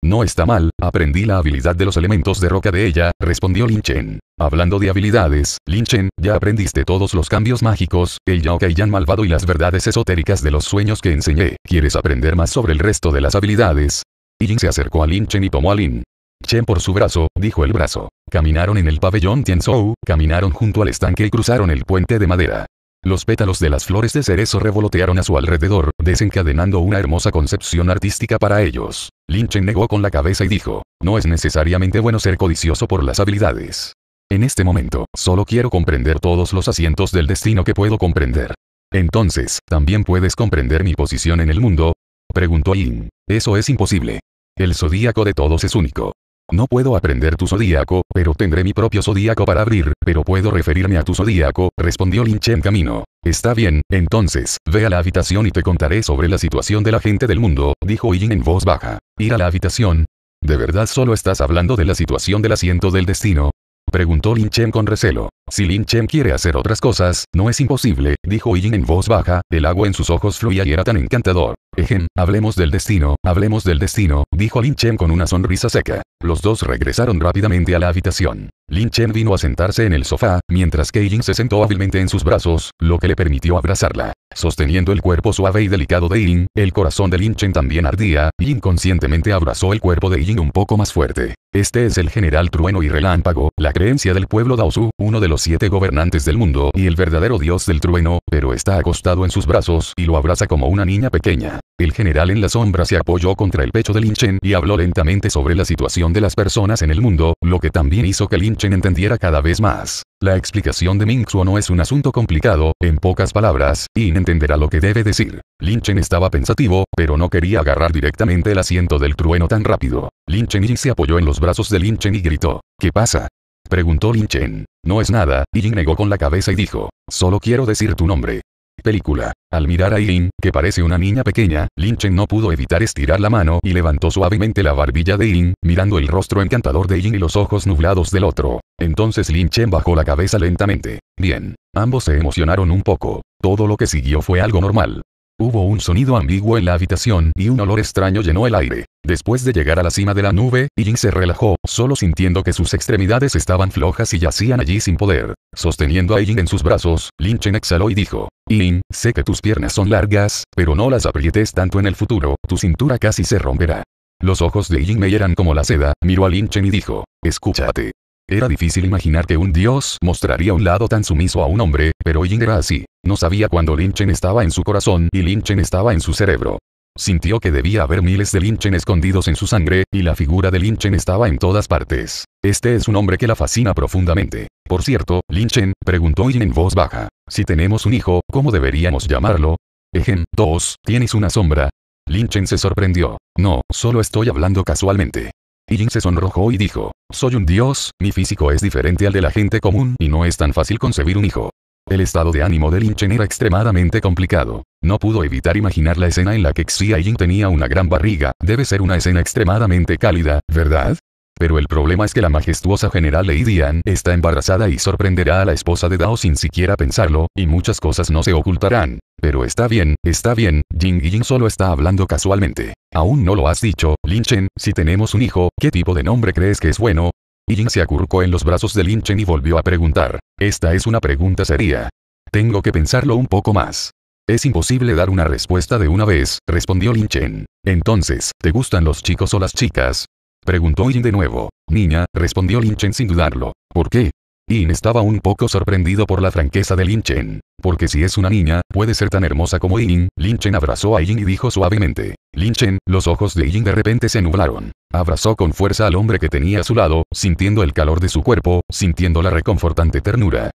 no está mal, aprendí la habilidad de los elementos de roca de ella, respondió Lin Chen. Hablando de habilidades, Lin Chen, ya aprendiste todos los cambios mágicos, el Yao Kaiyan malvado y las verdades esotéricas de los sueños que enseñé. ¿Quieres aprender más sobre el resto de las habilidades? Y se acercó a Lin Chen y tomó a Lin. Chen por su brazo, dijo el brazo. Caminaron en el pabellón Tianzhou, caminaron junto al estanque y cruzaron el puente de madera. Los pétalos de las flores de cerezo revolotearon a su alrededor, desencadenando una hermosa concepción artística para ellos. Chen negó con la cabeza y dijo, no es necesariamente bueno ser codicioso por las habilidades. En este momento, solo quiero comprender todos los asientos del destino que puedo comprender. Entonces, ¿también puedes comprender mi posición en el mundo? Preguntó Yin. Eso es imposible. El zodíaco de todos es único. No puedo aprender tu zodíaco, pero tendré mi propio zodíaco para abrir, pero puedo referirme a tu zodíaco, respondió Lin Chen camino. Está bien, entonces, ve a la habitación y te contaré sobre la situación de la gente del mundo, dijo Yin en voz baja. Ir a la habitación. ¿De verdad solo estás hablando de la situación del asiento del destino? Preguntó Lin Chen con recelo. Si Lin Chen quiere hacer otras cosas, no es imposible, dijo Yin en voz baja, el agua en sus ojos fluía y era tan encantador. Ejem, hablemos del destino, hablemos del destino, dijo Lin Chen con una sonrisa seca. Los dos regresaron rápidamente a la habitación. Lin Chen vino a sentarse en el sofá, mientras que Yin se sentó hábilmente en sus brazos, lo que le permitió abrazarla. Sosteniendo el cuerpo suave y delicado de Yin, el corazón de Lin Chen también ardía, y inconscientemente abrazó el cuerpo de Yin un poco más fuerte. Este es el general trueno y relámpago, la creencia del pueblo Daosu, uno de los siete gobernantes del mundo y el verdadero dios del trueno, pero está acostado en sus brazos y lo abraza como una niña pequeña. El general en la sombra se apoyó contra el pecho de Lin Chen y habló lentamente sobre la situación de las personas en el mundo, lo que también hizo que Lin Chen entendiera cada vez más. La explicación de Ming Xuo no es un asunto complicado, en pocas palabras, Yin entenderá lo que debe decir. Lin Chen estaba pensativo, pero no quería agarrar directamente el asiento del trueno tan rápido. Lin Chen Yin se apoyó en los brazos de Lin Chen y gritó. ¿Qué pasa? Preguntó Lin Chen. No es nada, y Yin negó con la cabeza y dijo. Solo quiero decir tu nombre. Película. Al mirar a Eileen, que parece una niña pequeña, Lin Chen no pudo evitar estirar la mano y levantó suavemente la barbilla de Eileen, mirando el rostro encantador de Eileen y los ojos nublados del otro. Entonces Lin Chen bajó la cabeza lentamente. Bien. Ambos se emocionaron un poco. Todo lo que siguió fue algo normal. Hubo un sonido ambiguo en la habitación y un olor extraño llenó el aire. Después de llegar a la cima de la nube, Yin se relajó, solo sintiendo que sus extremidades estaban flojas y yacían allí sin poder. Sosteniendo a Yin en sus brazos, Lin Chen exhaló y dijo, Ying, sé que tus piernas son largas, pero no las aprietes tanto en el futuro, tu cintura casi se romperá. Los ojos de Yin meyeran eran como la seda, miró a Lin Chen y dijo, escúchate. Era difícil imaginar que un dios mostraría un lado tan sumiso a un hombre, pero Yin era así. No sabía cuándo Chen estaba en su corazón y Lin Chen estaba en su cerebro. Sintió que debía haber miles de Lin Chen escondidos en su sangre, y la figura de Lin Chen estaba en todas partes. Este es un hombre que la fascina profundamente. Por cierto, Lin Chen, preguntó Yin en voz baja. Si tenemos un hijo, ¿cómo deberíamos llamarlo? Ejen, dos, ¿tienes una sombra? Lin Chen se sorprendió. No, solo estoy hablando casualmente. Y se sonrojó y dijo, soy un dios, mi físico es diferente al de la gente común y no es tan fácil concebir un hijo. El estado de ánimo de Lin era extremadamente complicado. No pudo evitar imaginar la escena en la que Xia Yin tenía una gran barriga, debe ser una escena extremadamente cálida, ¿verdad? pero el problema es que la majestuosa general Lady Anne está embarazada y sorprenderá a la esposa de Dao sin siquiera pensarlo, y muchas cosas no se ocultarán. Pero está bien, está bien, Jing Jing solo está hablando casualmente. Aún no lo has dicho, Lin Chen, si tenemos un hijo, ¿qué tipo de nombre crees que es bueno? Jing se acurcó en los brazos de Lin Chen y volvió a preguntar. Esta es una pregunta seria. Tengo que pensarlo un poco más. Es imposible dar una respuesta de una vez, respondió Lin Chen. Entonces, ¿te gustan los chicos o las chicas? Preguntó Yin de nuevo. Niña, respondió Lin Chen sin dudarlo. ¿Por qué? Yin estaba un poco sorprendido por la franqueza de Lin Chen. Porque si es una niña, puede ser tan hermosa como Yin. Lin Chen abrazó a Yin y dijo suavemente. Lin Chen, los ojos de Yin de repente se nublaron. Abrazó con fuerza al hombre que tenía a su lado, sintiendo el calor de su cuerpo, sintiendo la reconfortante ternura.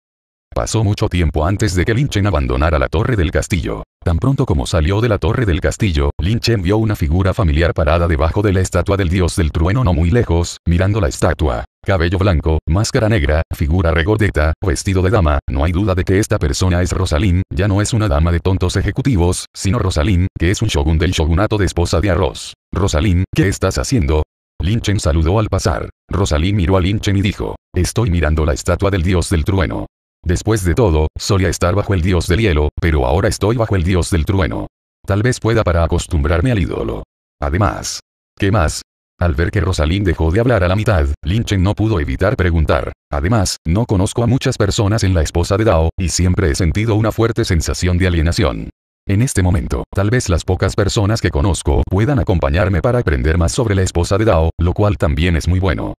Pasó mucho tiempo antes de que Lin Chen abandonara la torre del castillo. Tan pronto como salió de la torre del castillo, Lin Chen vio una figura familiar parada debajo de la estatua del dios del trueno no muy lejos, mirando la estatua. Cabello blanco, máscara negra, figura regordeta, vestido de dama, no hay duda de que esta persona es Rosalín, ya no es una dama de tontos ejecutivos, sino Rosalín, que es un shogun del shogunato de esposa de arroz. Rosalín, ¿qué estás haciendo? Chen saludó al pasar. Rosalín miró a Chen y dijo, estoy mirando la estatua del dios del trueno. Después de todo, solía estar bajo el dios del hielo, pero ahora estoy bajo el dios del trueno. Tal vez pueda para acostumbrarme al ídolo. Además. ¿Qué más? Al ver que Rosalind dejó de hablar a la mitad, Chen no pudo evitar preguntar. Además, no conozco a muchas personas en la esposa de Dao, y siempre he sentido una fuerte sensación de alienación. En este momento, tal vez las pocas personas que conozco puedan acompañarme para aprender más sobre la esposa de Dao, lo cual también es muy bueno.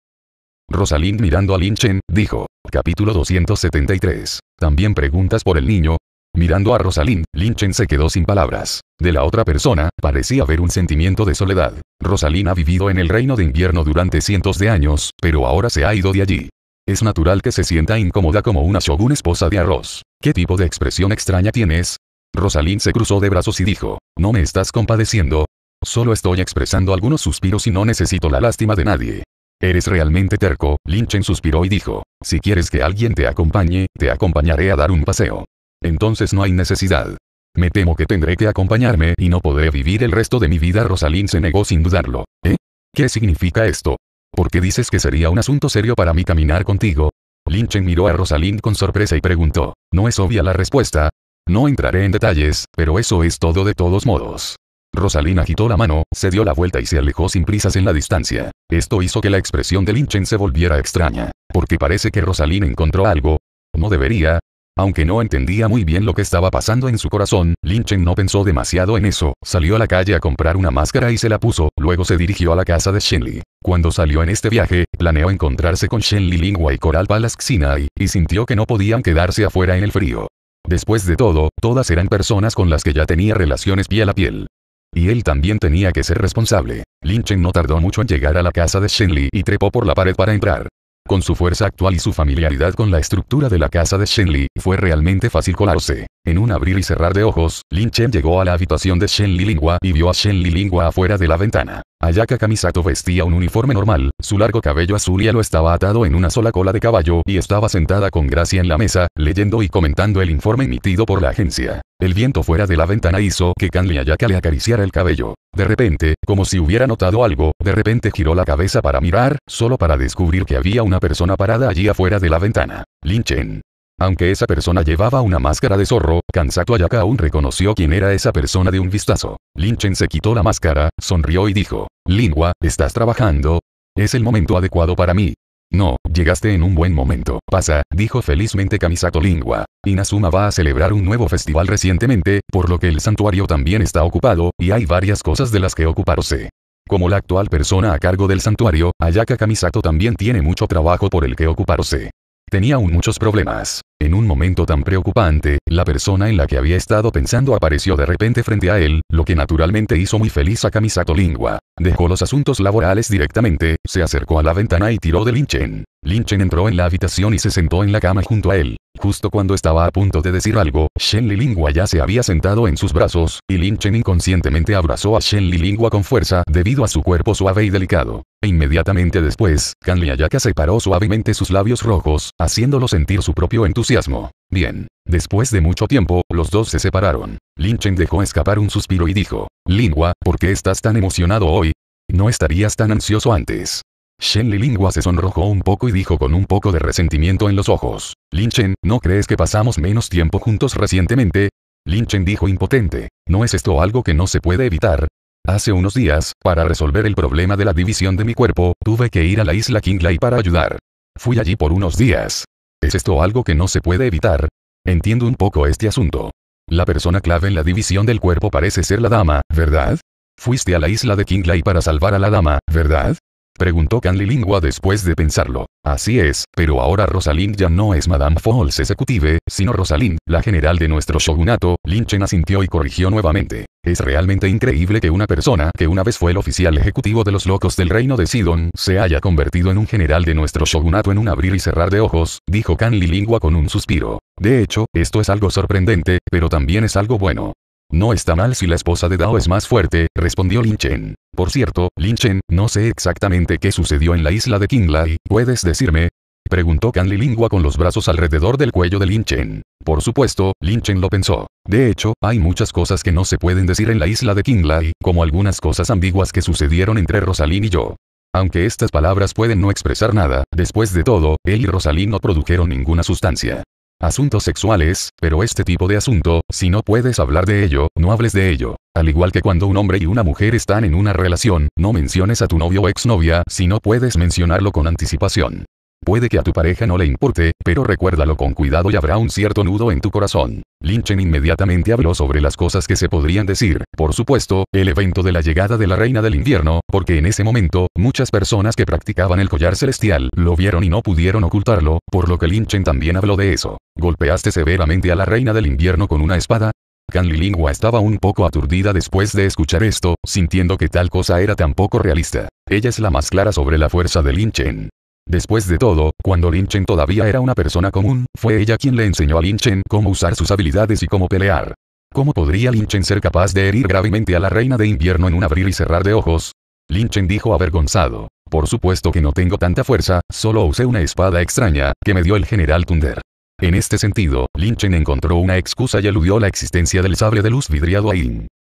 Rosalind mirando a Chen, dijo. Capítulo 273. También preguntas por el niño. Mirando a Rosalind, Chen se quedó sin palabras. De la otra persona, parecía haber un sentimiento de soledad. Rosalind ha vivido en el reino de invierno durante cientos de años, pero ahora se ha ido de allí. Es natural que se sienta incómoda como una shogun esposa de arroz. ¿Qué tipo de expresión extraña tienes? Rosalind se cruzó de brazos y dijo, no me estás compadeciendo. Solo estoy expresando algunos suspiros y no necesito la lástima de nadie. Eres realmente terco, Linchen suspiró y dijo, si quieres que alguien te acompañe, te acompañaré a dar un paseo. Entonces no hay necesidad. Me temo que tendré que acompañarme y no podré vivir el resto de mi vida. Rosalind se negó sin dudarlo. ¿Eh? ¿Qué significa esto? ¿Por qué dices que sería un asunto serio para mí caminar contigo? Linchen miró a Rosalind con sorpresa y preguntó, ¿no es obvia la respuesta? No entraré en detalles, pero eso es todo de todos modos. Rosalina agitó la mano, se dio la vuelta y se alejó sin prisas en la distancia. Esto hizo que la expresión de Chen se volviera extraña, porque parece que Rosalina encontró algo. No debería. Aunque no entendía muy bien lo que estaba pasando en su corazón, Chen no pensó demasiado en eso, salió a la calle a comprar una máscara y se la puso, luego se dirigió a la casa de Shenli. Cuando salió en este viaje, planeó encontrarse con Shenli Lingua y Coral Palace Xinai, y sintió que no podían quedarse afuera en el frío. Después de todo, todas eran personas con las que ya tenía relaciones piel a piel. Y él también tenía que ser responsable. Lin Chen no tardó mucho en llegar a la casa de Shen Li y trepó por la pared para entrar. Con su fuerza actual y su familiaridad con la estructura de la casa de Shenli, fue realmente fácil colarse. En un abrir y cerrar de ojos, Lin Chen llegó a la habitación de Shenli Lingua y vio a Shenli Lingua afuera de la ventana. Ayaka Kamisato vestía un uniforme normal, su largo cabello azul y lo estaba atado en una sola cola de caballo y estaba sentada con gracia en la mesa, leyendo y comentando el informe emitido por la agencia. El viento fuera de la ventana hizo que Kanli Ayaka le acariciara el cabello. De repente, como si hubiera notado algo, de repente giró la cabeza para mirar, solo para descubrir que había una persona parada allí afuera de la ventana. Lin Chen. Aunque esa persona llevaba una máscara de zorro, Kansato Ayaka aún reconoció quién era esa persona de un vistazo. Lin Chen se quitó la máscara, sonrió y dijo, Lingua, ¿estás trabajando? Es el momento adecuado para mí. No, llegaste en un buen momento. Pasa, dijo felizmente Kamisato Lingua. Inazuma va a celebrar un nuevo festival recientemente, por lo que el santuario también está ocupado, y hay varias cosas de las que ocuparse. Como la actual persona a cargo del santuario, Ayaka Kamisato también tiene mucho trabajo por el que ocuparse. Tenía aún muchos problemas. En un momento tan preocupante, la persona en la que había estado pensando apareció de repente frente a él, lo que naturalmente hizo muy feliz a Kamisato Lingua. Dejó los asuntos laborales directamente, se acercó a la ventana y tiró de Linchen. Linchen entró en la habitación y se sentó en la cama junto a él. Justo cuando estaba a punto de decir algo, Shen Lingua ya se había sentado en sus brazos, y Lin Chen inconscientemente abrazó a Shen Lingua con fuerza debido a su cuerpo suave y delicado. E inmediatamente después, Kan Liayaka separó suavemente sus labios rojos, haciéndolo sentir su propio entusiasmo. Bien. Después de mucho tiempo, los dos se separaron. Lin Chen dejó escapar un suspiro y dijo, Lingua, ¿por qué estás tan emocionado hoy? No estarías tan ansioso antes. Shen Lingua se sonrojó un poco y dijo con un poco de resentimiento en los ojos. Lin Chen, ¿no crees que pasamos menos tiempo juntos recientemente? Lin Chen dijo impotente. ¿No es esto algo que no se puede evitar? Hace unos días, para resolver el problema de la división de mi cuerpo, tuve que ir a la isla Kinglai para ayudar. Fui allí por unos días. ¿Es esto algo que no se puede evitar? Entiendo un poco este asunto. La persona clave en la división del cuerpo parece ser la dama, ¿verdad? Fuiste a la isla de Qinglai para salvar a la dama, ¿verdad? Preguntó Canly Lingua después de pensarlo. Así es, pero ahora Rosalind ya no es Madame Falls Executive, sino Rosalind, la general de nuestro shogunato, Linchen asintió y corrigió nuevamente. Es realmente increíble que una persona que una vez fue el oficial ejecutivo de los locos del reino de Sidon, se haya convertido en un general de nuestro shogunato en un abrir y cerrar de ojos, dijo Canly Lingua con un suspiro. De hecho, esto es algo sorprendente, pero también es algo bueno. No está mal si la esposa de Dao es más fuerte, respondió Lin Chen. Por cierto, Lin Chen, no sé exactamente qué sucedió en la isla de Qinglai, ¿puedes decirme? Preguntó Kanli Lingua con los brazos alrededor del cuello de Lin Chen. Por supuesto, Lin Chen lo pensó. De hecho, hay muchas cosas que no se pueden decir en la isla de Qinglai, como algunas cosas ambiguas que sucedieron entre Rosalín y yo. Aunque estas palabras pueden no expresar nada, después de todo, él y Rosalín no produjeron ninguna sustancia asuntos sexuales, pero este tipo de asunto, si no puedes hablar de ello, no hables de ello. Al igual que cuando un hombre y una mujer están en una relación, no menciones a tu novio o exnovia si no puedes mencionarlo con anticipación. Puede que a tu pareja no le importe, pero recuérdalo con cuidado y habrá un cierto nudo en tu corazón. Chen inmediatamente habló sobre las cosas que se podrían decir, por supuesto, el evento de la llegada de la reina del invierno, porque en ese momento, muchas personas que practicaban el collar celestial lo vieron y no pudieron ocultarlo, por lo que Chen también habló de eso. ¿Golpeaste severamente a la reina del invierno con una espada? Can Lingua estaba un poco aturdida después de escuchar esto, sintiendo que tal cosa era tan poco realista. Ella es la más clara sobre la fuerza de Lin Chen. Después de todo, cuando Lin Chen todavía era una persona común, fue ella quien le enseñó a Lin Chen cómo usar sus habilidades y cómo pelear. ¿Cómo podría Lin Chen ser capaz de herir gravemente a la reina de invierno en un abrir y cerrar de ojos? Lin Chen dijo avergonzado. Por supuesto que no tengo tanta fuerza, solo usé una espada extraña, que me dio el general Thunder. En este sentido, Lin Chen encontró una excusa y aludió la existencia del sable de luz vidriado a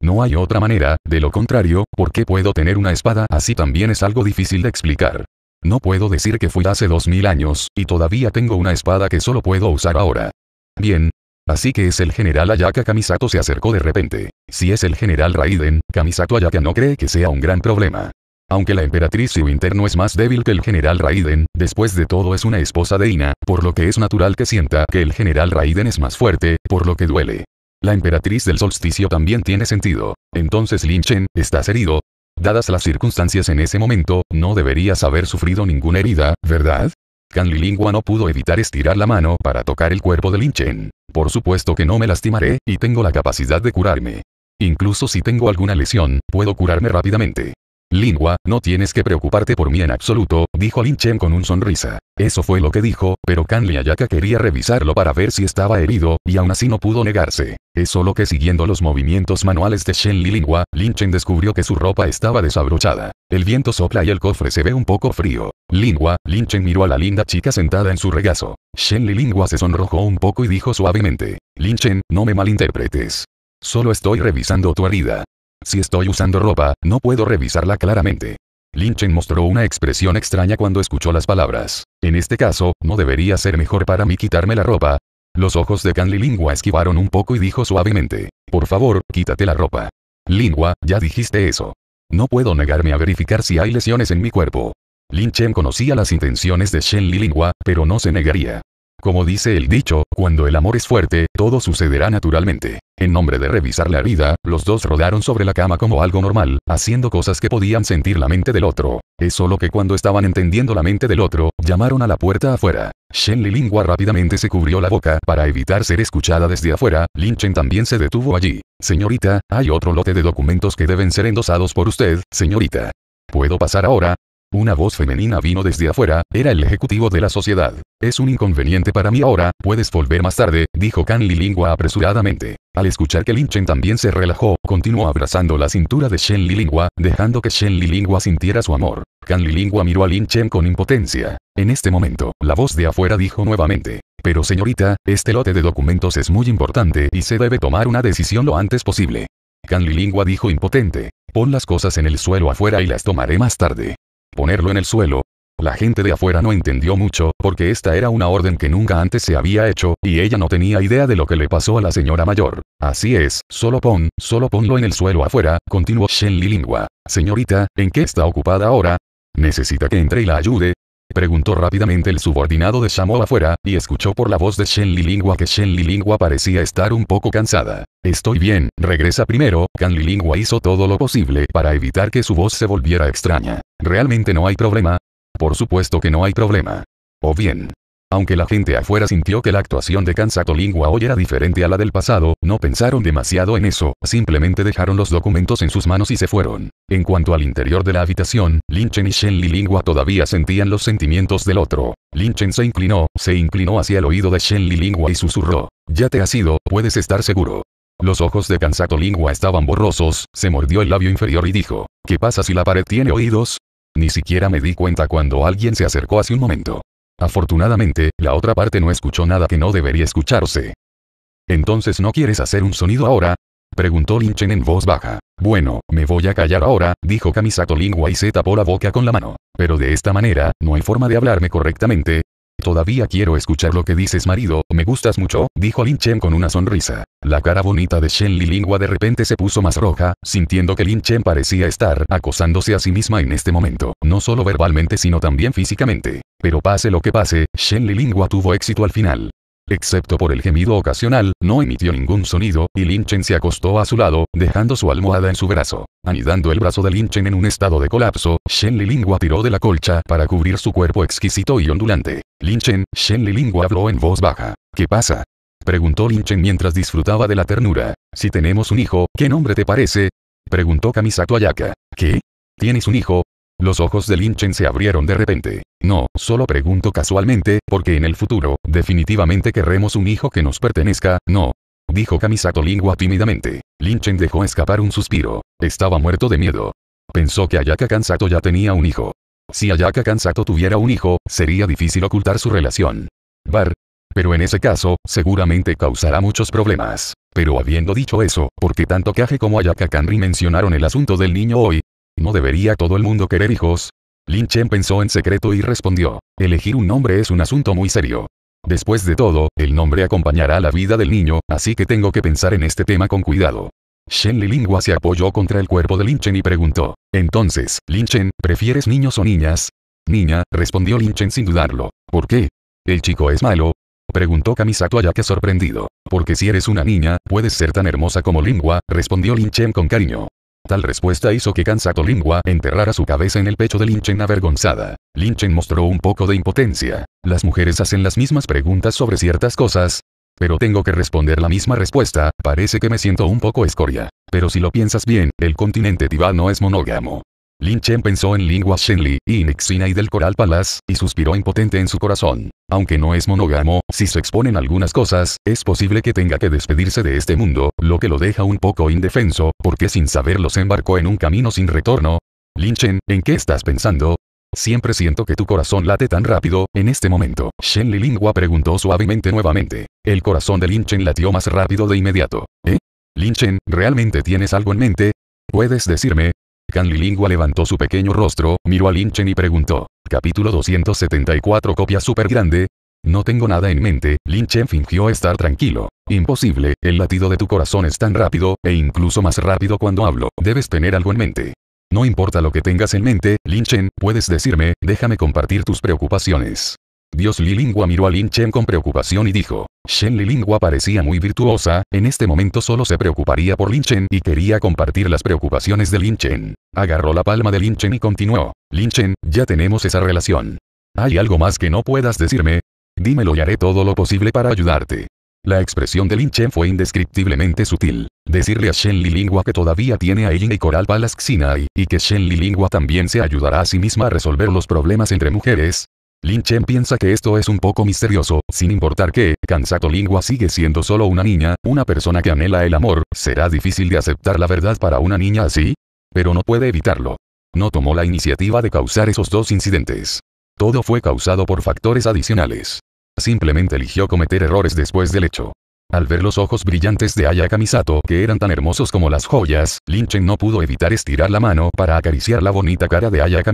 No hay otra manera, de lo contrario, ¿por qué puedo tener una espada así también es algo difícil de explicar? No puedo decir que fui hace dos mil años, y todavía tengo una espada que solo puedo usar ahora. Bien. Así que es el general Ayaka Kamisato se acercó de repente. Si es el general Raiden, Kamisato Ayaka no cree que sea un gran problema. Aunque la emperatriz su interno es más débil que el general Raiden, después de todo es una esposa de Ina, por lo que es natural que sienta que el general Raiden es más fuerte, por lo que duele. La emperatriz del solsticio también tiene sentido. Entonces Lin Chen, ¿estás herido? Dadas las circunstancias en ese momento, no deberías haber sufrido ninguna herida, ¿verdad? Can Lingua no pudo evitar estirar la mano para tocar el cuerpo de Lin Chen. Por supuesto que no me lastimaré, y tengo la capacidad de curarme. Incluso si tengo alguna lesión, puedo curarme rápidamente. Lingua, no tienes que preocuparte por mí en absoluto, dijo Lin Chen con un sonrisa. Eso fue lo que dijo, pero Kan Ayaka quería revisarlo para ver si estaba herido, y aún así no pudo negarse. Es solo que siguiendo los movimientos manuales de Shen Li Lingua, Lin Chen descubrió que su ropa estaba desabrochada. El viento sopla y el cofre se ve un poco frío. Lingua, Lin Chen miró a la linda chica sentada en su regazo. Shen Li Lingua se sonrojó un poco y dijo suavemente. Lin Chen, no me malinterpretes. Solo estoy revisando tu herida. Si estoy usando ropa, no puedo revisarla claramente. Lin Chen mostró una expresión extraña cuando escuchó las palabras. En este caso, ¿no debería ser mejor para mí quitarme la ropa? Los ojos de Kanli Lingua esquivaron un poco y dijo suavemente, por favor, quítate la ropa. Lingua, ya dijiste eso. No puedo negarme a verificar si hay lesiones en mi cuerpo. Lin Chen conocía las intenciones de Shen Li Lingua, pero no se negaría. Como dice el dicho, cuando el amor es fuerte, todo sucederá naturalmente. En nombre de revisar la vida, los dos rodaron sobre la cama como algo normal, haciendo cosas que podían sentir la mente del otro. Es solo que cuando estaban entendiendo la mente del otro, llamaron a la puerta afuera. Shen Li Lingua rápidamente se cubrió la boca para evitar ser escuchada desde afuera, Lin Chen también se detuvo allí. Señorita, hay otro lote de documentos que deben ser endosados por usted, señorita. ¿Puedo pasar ahora? Una voz femenina vino desde afuera, era el ejecutivo de la sociedad. Es un inconveniente para mí ahora, puedes volver más tarde, dijo Kan Lilingua apresuradamente. Al escuchar que Lin Chen también se relajó, continuó abrazando la cintura de Shen Lilingua, dejando que Shen Lilingua sintiera su amor. Kan Lilingua miró a Lin Chen con impotencia. En este momento, la voz de afuera dijo nuevamente. Pero señorita, este lote de documentos es muy importante y se debe tomar una decisión lo antes posible. Li Lilingua dijo impotente. Pon las cosas en el suelo afuera y las tomaré más tarde ponerlo en el suelo. La gente de afuera no entendió mucho, porque esta era una orden que nunca antes se había hecho, y ella no tenía idea de lo que le pasó a la señora mayor. Así es, solo pon, solo ponlo en el suelo afuera, continuó Shen Lingua. Señorita, ¿en qué está ocupada ahora? ¿Necesita que entre y la ayude? Preguntó rápidamente el subordinado de Shamo afuera, y escuchó por la voz de Shen Lilingua que Shen Lilingua parecía estar un poco cansada. Estoy bien, regresa primero, Kan Lilingua hizo todo lo posible para evitar que su voz se volviera extraña. ¿Realmente no hay problema? Por supuesto que no hay problema. O bien. Aunque la gente afuera sintió que la actuación de Kansato Lingua hoy era diferente a la del pasado, no pensaron demasiado en eso, simplemente dejaron los documentos en sus manos y se fueron. En cuanto al interior de la habitación, Chen y Shen Lingua todavía sentían los sentimientos del otro. Chen se inclinó, se inclinó hacia el oído de Shen Lingua y susurró. Ya te has ido, puedes estar seguro. Los ojos de Kansato Lingua estaban borrosos, se mordió el labio inferior y dijo, ¿qué pasa si la pared tiene oídos? Ni siquiera me di cuenta cuando alguien se acercó hace un momento. Afortunadamente, la otra parte no escuchó nada que no debería escucharse. ¿Entonces no quieres hacer un sonido ahora? Preguntó Chen en voz baja. Bueno, me voy a callar ahora, dijo Kamisato Lingua y se tapó la boca con la mano. Pero de esta manera, no hay forma de hablarme correctamente, Todavía quiero escuchar lo que dices marido, me gustas mucho, dijo Lin Chen con una sonrisa. La cara bonita de Shen Li Lingua de repente se puso más roja, sintiendo que Lin Chen parecía estar acosándose a sí misma en este momento, no solo verbalmente sino también físicamente. Pero pase lo que pase, Shen Li Lingua tuvo éxito al final. Excepto por el gemido ocasional, no emitió ningún sonido, y Chen se acostó a su lado, dejando su almohada en su brazo. Anidando el brazo de Chen en un estado de colapso, Shen Lingua tiró de la colcha para cubrir su cuerpo exquisito y ondulante. linchen Shen Lingua habló en voz baja. ¿Qué pasa? Preguntó Chen mientras disfrutaba de la ternura. Si tenemos un hijo, ¿qué nombre te parece? Preguntó Kamisato Ayaka. ¿Qué? ¿Tienes un hijo? Los ojos de Linchen se abrieron de repente. No, solo pregunto casualmente, porque en el futuro, definitivamente querremos un hijo que nos pertenezca, no. Dijo Kamisato Lingua tímidamente. Linchen dejó escapar un suspiro. Estaba muerto de miedo. Pensó que Ayaka Kansato ya tenía un hijo. Si Ayaka Kansato tuviera un hijo, sería difícil ocultar su relación. Bar. Pero en ese caso, seguramente causará muchos problemas. Pero habiendo dicho eso, porque tanto Kage como Ayaka Kanri mencionaron el asunto del niño hoy, ¿No debería todo el mundo querer hijos? Lin Chen pensó en secreto y respondió, elegir un nombre es un asunto muy serio. Después de todo, el nombre acompañará la vida del niño, así que tengo que pensar en este tema con cuidado. Shen Lingua se apoyó contra el cuerpo de Lin Chen y preguntó, entonces, Lin Chen, ¿prefieres niños o niñas? Niña, respondió Lin Chen sin dudarlo. ¿Por qué? ¿El chico es malo? Preguntó Kamisato que sorprendido. Porque si eres una niña, puedes ser tan hermosa como Lingua, respondió Lin Chen con cariño. Tal respuesta hizo que Kansato Lingua enterrara su cabeza en el pecho de Linchen avergonzada. Linchen mostró un poco de impotencia. Las mujeres hacen las mismas preguntas sobre ciertas cosas, pero tengo que responder la misma respuesta, parece que me siento un poco escoria. Pero si lo piensas bien, el continente tibano es monógamo. Lin Chen pensó en Lingua Shenli, y Nixina y del Coral Palace, y suspiró impotente en su corazón. Aunque no es monógamo, si se exponen algunas cosas, es posible que tenga que despedirse de este mundo, lo que lo deja un poco indefenso, porque sin saberlo se embarcó en un camino sin retorno. Lin Chen, ¿en qué estás pensando? Siempre siento que tu corazón late tan rápido, en este momento. Shen Li Lingua preguntó suavemente nuevamente. El corazón de Lin Chen latió más rápido de inmediato. ¿Eh? Lin Chen, ¿realmente tienes algo en mente? ¿Puedes decirme? Lilingua levantó su pequeño rostro, miró a Lin Chen y preguntó. Capítulo 274 Copia super grande. No tengo nada en mente, Lin Chen fingió estar tranquilo. Imposible, el latido de tu corazón es tan rápido, e incluso más rápido cuando hablo, debes tener algo en mente. No importa lo que tengas en mente, Lin Chen, puedes decirme, déjame compartir tus preocupaciones. Dios Lilingua miró a Lin Chen con preocupación y dijo. Shen Lilingua parecía muy virtuosa, en este momento solo se preocuparía por Lin Chen y quería compartir las preocupaciones de Lin Chen. Agarró la palma de Lin Chen y continuó. Lin Chen, ya tenemos esa relación. ¿Hay algo más que no puedas decirme? Dímelo y haré todo lo posible para ayudarte. La expresión de Lin Chen fue indescriptiblemente sutil. Decirle a Shen Lilingua que todavía tiene a Ying y Coral Palace Xinai, y que Shen Lilingua también se ayudará a sí misma a resolver los problemas entre mujeres, Lin Chen piensa que esto es un poco misterioso, sin importar que, Kansato Lingua sigue siendo solo una niña, una persona que anhela el amor, ¿será difícil de aceptar la verdad para una niña así? Pero no puede evitarlo. No tomó la iniciativa de causar esos dos incidentes. Todo fue causado por factores adicionales. Simplemente eligió cometer errores después del hecho. Al ver los ojos brillantes de Ayaka que eran tan hermosos como las joyas, Linchen no pudo evitar estirar la mano para acariciar la bonita cara de Ayaka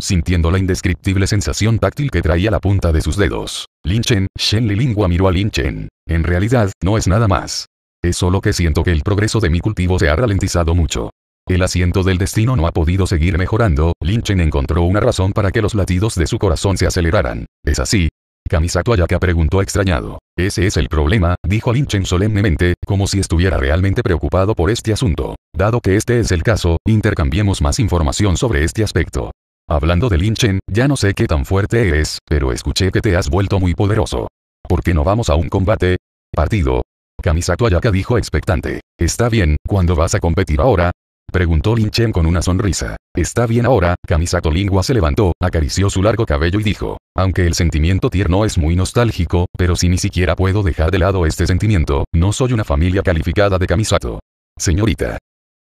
sintiendo la indescriptible sensación táctil que traía la punta de sus dedos. Linchen, Shen Lingua miró a Linchen? En realidad, no es nada más. Es solo que siento que el progreso de mi cultivo se ha ralentizado mucho. El asiento del destino no ha podido seguir mejorando, Linchen encontró una razón para que los latidos de su corazón se aceleraran. Es así, Kamisato Ayaka preguntó extrañado. Ese es el problema, dijo Linchen solemnemente, como si estuviera realmente preocupado por este asunto. Dado que este es el caso, intercambiemos más información sobre este aspecto. Hablando de Linchen, ya no sé qué tan fuerte eres, pero escuché que te has vuelto muy poderoso. ¿Por qué no vamos a un combate? Partido. Kamisato Ayaka dijo expectante. Está bien, ¿cuándo vas a competir ahora? Preguntó Lin Chen con una sonrisa. Está bien ahora, Kamisato Lingua se levantó, acarició su largo cabello y dijo, aunque el sentimiento tierno es muy nostálgico, pero si ni siquiera puedo dejar de lado este sentimiento, no soy una familia calificada de Kamisato. Señorita.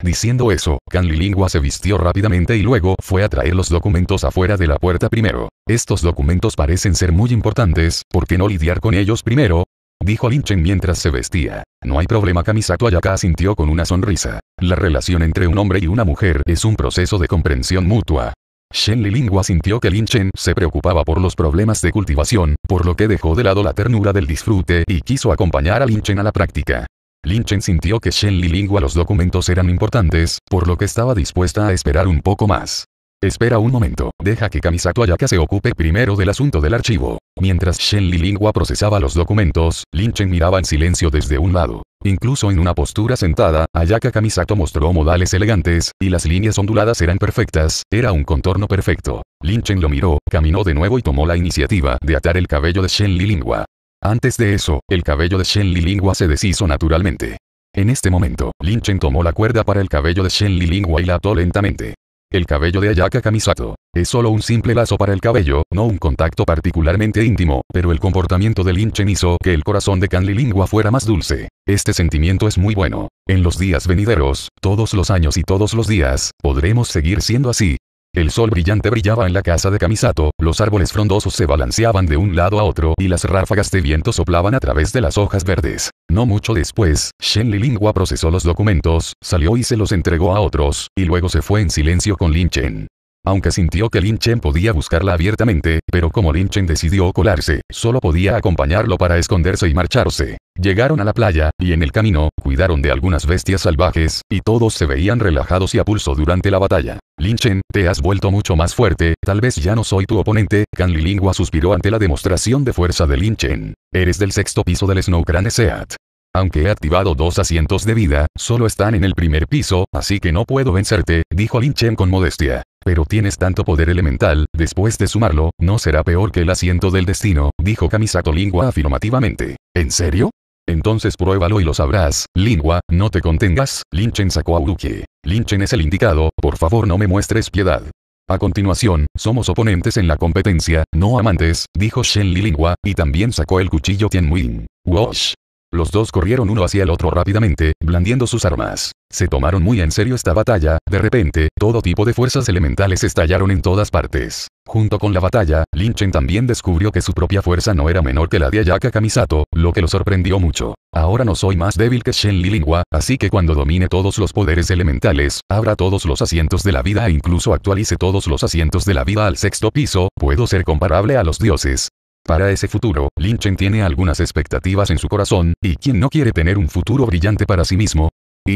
Diciendo eso, Kanli Lingua se vistió rápidamente y luego fue a traer los documentos afuera de la puerta primero. Estos documentos parecen ser muy importantes, ¿por qué no lidiar con ellos primero? Dijo Linchen mientras se vestía. No hay problema Kamisato Ayaka sintió con una sonrisa. La relación entre un hombre y una mujer es un proceso de comprensión mutua. Shen Lilingua sintió que Lin Chen se preocupaba por los problemas de cultivación, por lo que dejó de lado la ternura del disfrute y quiso acompañar a Lin Chen a la práctica. Lin Chen sintió que Shen Lilingua los documentos eran importantes, por lo que estaba dispuesta a esperar un poco más. Espera un momento, deja que Kamisato Ayaka se ocupe primero del asunto del archivo. Mientras Shen Lingua procesaba los documentos, Lin Chen miraba en silencio desde un lado. Incluso en una postura sentada, Ayaka Kamisato mostró modales elegantes, y las líneas onduladas eran perfectas, era un contorno perfecto. Lin Chen lo miró, caminó de nuevo y tomó la iniciativa de atar el cabello de Shen Lingua. Antes de eso, el cabello de Shen Lingua se deshizo naturalmente. En este momento, Lin Chen tomó la cuerda para el cabello de Shen Lingua y la ató lentamente. El cabello de Ayaka Kamisato. Es solo un simple lazo para el cabello, no un contacto particularmente íntimo, pero el comportamiento de Lin Chen hizo que el corazón de Kanli Lingua fuera más dulce. Este sentimiento es muy bueno. En los días venideros, todos los años y todos los días, podremos seguir siendo así, el sol brillante brillaba en la casa de Kamisato, los árboles frondosos se balanceaban de un lado a otro y las ráfagas de viento soplaban a través de las hojas verdes. No mucho después, Shen Lingua procesó los documentos, salió y se los entregó a otros, y luego se fue en silencio con Lin Chen. Aunque sintió que Lin Chen podía buscarla abiertamente, pero como Lin Chen decidió colarse, solo podía acompañarlo para esconderse y marcharse. Llegaron a la playa, y en el camino, cuidaron de algunas bestias salvajes, y todos se veían relajados y a pulso durante la batalla. Chen, te has vuelto mucho más fuerte, tal vez ya no soy tu oponente, Can Lingua suspiró ante la demostración de fuerza de linchen Eres del sexto piso del Snowcrane Seat. Aunque he activado dos asientos de vida, solo están en el primer piso, así que no puedo vencerte, dijo Chen con modestia. Pero tienes tanto poder elemental, después de sumarlo, no será peor que el asiento del destino, dijo Kamisato Lingua afirmativamente. ¿En serio? Entonces pruébalo y lo sabrás. Lingua, no te contengas, Chen sacó a Uruki. Chen es el indicado, por favor no me muestres piedad. A continuación, somos oponentes en la competencia, no amantes, dijo Shen Li Lingua, y también sacó el cuchillo Wing. Wash. Los dos corrieron uno hacia el otro rápidamente, blandiendo sus armas. Se tomaron muy en serio esta batalla, de repente, todo tipo de fuerzas elementales estallaron en todas partes. Junto con la batalla, Lin Chen también descubrió que su propia fuerza no era menor que la de Ayaka Kamisato, lo que lo sorprendió mucho. Ahora no soy más débil que Shen Li así que cuando domine todos los poderes elementales, abra todos los asientos de la vida e incluso actualice todos los asientos de la vida al sexto piso, puedo ser comparable a los dioses. Para ese futuro, Lin Chen tiene algunas expectativas en su corazón, y quien no quiere tener un futuro brillante para sí mismo. Y.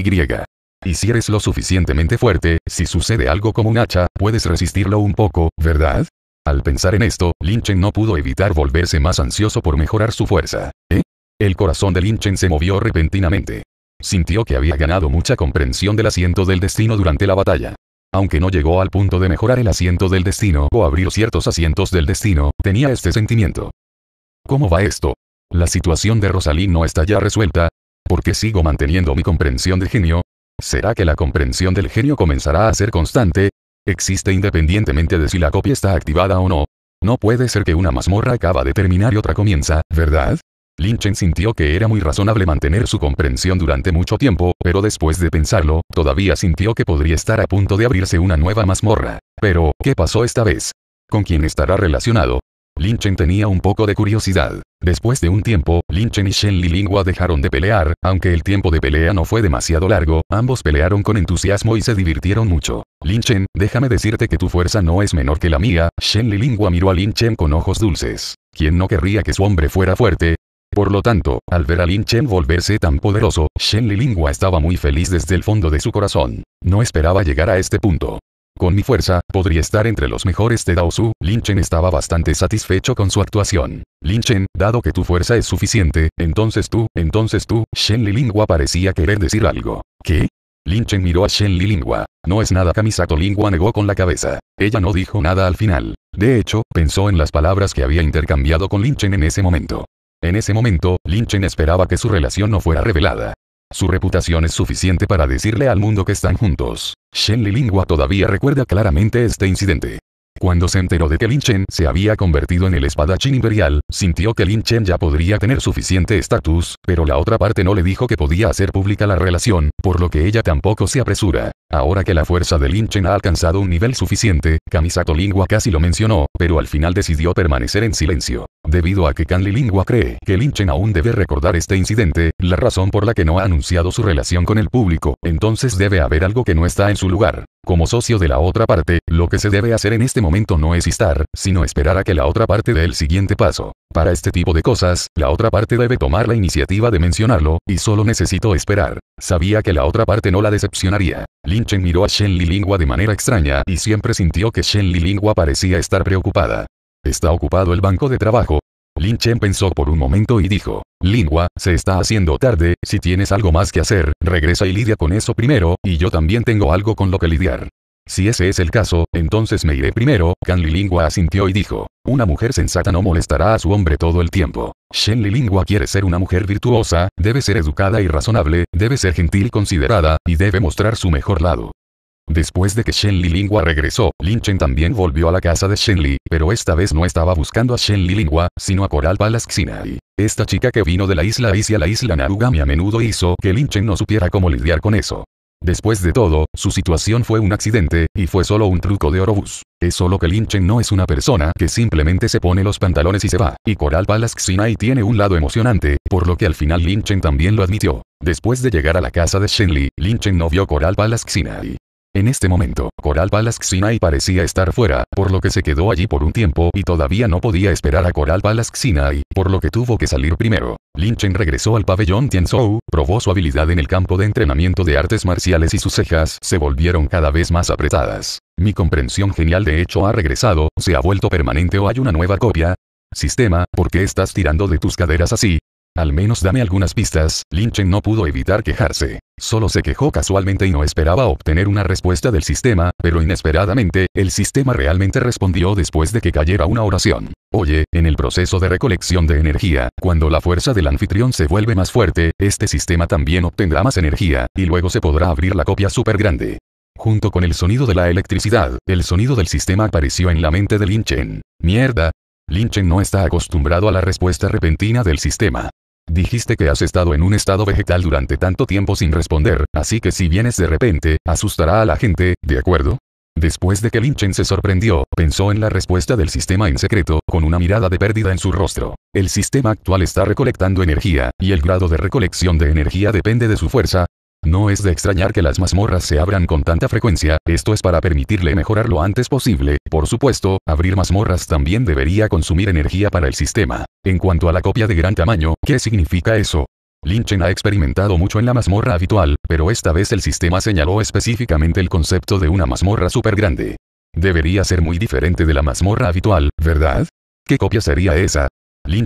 Y si eres lo suficientemente fuerte, si sucede algo como un hacha, puedes resistirlo un poco, ¿verdad? Al pensar en esto, Lin Chen no pudo evitar volverse más ansioso por mejorar su fuerza. ¿Eh? El corazón de Lin Chen se movió repentinamente. Sintió que había ganado mucha comprensión del asiento del destino durante la batalla. Aunque no llegó al punto de mejorar el asiento del destino o abrir ciertos asientos del destino, tenía este sentimiento. ¿Cómo va esto? La situación de Rosalind no está ya resuelta. ¿Por qué sigo manteniendo mi comprensión de genio? ¿Será que la comprensión del genio comenzará a ser constante? Existe independientemente de si la copia está activada o no. No puede ser que una mazmorra acaba de terminar y otra comienza, ¿verdad? Lin Chen sintió que era muy razonable mantener su comprensión durante mucho tiempo, pero después de pensarlo, todavía sintió que podría estar a punto de abrirse una nueva mazmorra. Pero, ¿qué pasó esta vez? ¿Con quién estará relacionado? Lin Chen tenía un poco de curiosidad. Después de un tiempo, Lin Chen y Shen Lingua dejaron de pelear, aunque el tiempo de pelea no fue demasiado largo, ambos pelearon con entusiasmo y se divirtieron mucho. Lin Chen, déjame decirte que tu fuerza no es menor que la mía, Shen Lingua miró a Lin Chen con ojos dulces. ¿Quién no querría que su hombre fuera fuerte, por lo tanto, al ver a Lin Chen volverse tan poderoso, Shen Lilingua estaba muy feliz desde el fondo de su corazón. No esperaba llegar a este punto. Con mi fuerza, podría estar entre los mejores de Daosu, Lin Chen estaba bastante satisfecho con su actuación. Lin Chen, dado que tu fuerza es suficiente, entonces tú, entonces tú, Shen Lilingua parecía querer decir algo. ¿Qué? Lin Chen miró a Shen Lilingua. No es nada Kamisato Lingua negó con la cabeza. Ella no dijo nada al final. De hecho, pensó en las palabras que había intercambiado con Lin Chen en ese momento. En ese momento, Lin Chen esperaba que su relación no fuera revelada. Su reputación es suficiente para decirle al mundo que están juntos. Shen Lingua todavía recuerda claramente este incidente. Cuando se enteró de que Lin Chen se había convertido en el espadachín imperial, sintió que Lin Chen ya podría tener suficiente estatus, pero la otra parte no le dijo que podía hacer pública la relación, por lo que ella tampoco se apresura. Ahora que la fuerza de Lin Chen ha alcanzado un nivel suficiente, Kamisato Lingua casi lo mencionó, pero al final decidió permanecer en silencio. Debido a que Kanli Lingua cree que Lin Chen aún debe recordar este incidente, la razón por la que no ha anunciado su relación con el público, entonces debe haber algo que no está en su lugar. Como socio de la otra parte, lo que se debe hacer en este momento no es estar, sino esperar a que la otra parte dé el siguiente paso. Para este tipo de cosas, la otra parte debe tomar la iniciativa de mencionarlo, y solo necesito esperar. Sabía que la otra parte no la decepcionaría. Lin Chen miró a Shen Li Lingua de manera extraña y siempre sintió que Shen Li Lingua parecía estar preocupada. Está ocupado el banco de trabajo, Lin Chen pensó por un momento y dijo, Lingua, se está haciendo tarde, si tienes algo más que hacer, regresa y lidia con eso primero, y yo también tengo algo con lo que lidiar. Si ese es el caso, entonces me iré primero, Can Lingua asintió y dijo, una mujer sensata no molestará a su hombre todo el tiempo. Shen Lingua quiere ser una mujer virtuosa, debe ser educada y razonable, debe ser gentil y considerada, y debe mostrar su mejor lado. Después de que Shen Li Lingua regresó, Lin Chen también volvió a la casa de Shen Li, pero esta vez no estaba buscando a Shen Li Lingua, sino a Coral Palace Xinai. Esta chica que vino de la isla y a la isla Narugami a menudo hizo que Lin Chen no supiera cómo lidiar con eso. Después de todo, su situación fue un accidente, y fue solo un truco de Orobus. Es solo que Lin Chen no es una persona que simplemente se pone los pantalones y se va, y Coral Palace Xinai tiene un lado emocionante, por lo que al final Lin Chen también lo admitió. Después de llegar a la casa de Shenli, Lin Chen no vio Coral Palace Xinai. En este momento, Coral Palace Xinai parecía estar fuera, por lo que se quedó allí por un tiempo y todavía no podía esperar a Coral Palace Xinai, por lo que tuvo que salir primero. Lin Chen regresó al pabellón Tianzhou, probó su habilidad en el campo de entrenamiento de artes marciales y sus cejas se volvieron cada vez más apretadas. Mi comprensión genial de hecho ha regresado, se ha vuelto permanente o hay una nueva copia. Sistema, ¿por qué estás tirando de tus caderas así? Al menos dame algunas pistas, Linchen no pudo evitar quejarse. Solo se quejó casualmente y no esperaba obtener una respuesta del sistema, pero inesperadamente, el sistema realmente respondió después de que cayera una oración. Oye, en el proceso de recolección de energía, cuando la fuerza del anfitrión se vuelve más fuerte, este sistema también obtendrá más energía, y luego se podrá abrir la copia super grande. Junto con el sonido de la electricidad, el sonido del sistema apareció en la mente de Linchen. Mierda. Linchen no está acostumbrado a la respuesta repentina del sistema. Dijiste que has estado en un estado vegetal durante tanto tiempo sin responder, así que si vienes de repente, asustará a la gente, ¿de acuerdo? Después de que Chen se sorprendió, pensó en la respuesta del sistema en secreto, con una mirada de pérdida en su rostro. El sistema actual está recolectando energía, y el grado de recolección de energía depende de su fuerza, no es de extrañar que las mazmorras se abran con tanta frecuencia, esto es para permitirle mejorar lo antes posible, por supuesto, abrir mazmorras también debería consumir energía para el sistema. En cuanto a la copia de gran tamaño, ¿qué significa eso? Lynchen ha experimentado mucho en la mazmorra habitual, pero esta vez el sistema señaló específicamente el concepto de una mazmorra súper grande. Debería ser muy diferente de la mazmorra habitual, ¿verdad? ¿Qué copia sería esa?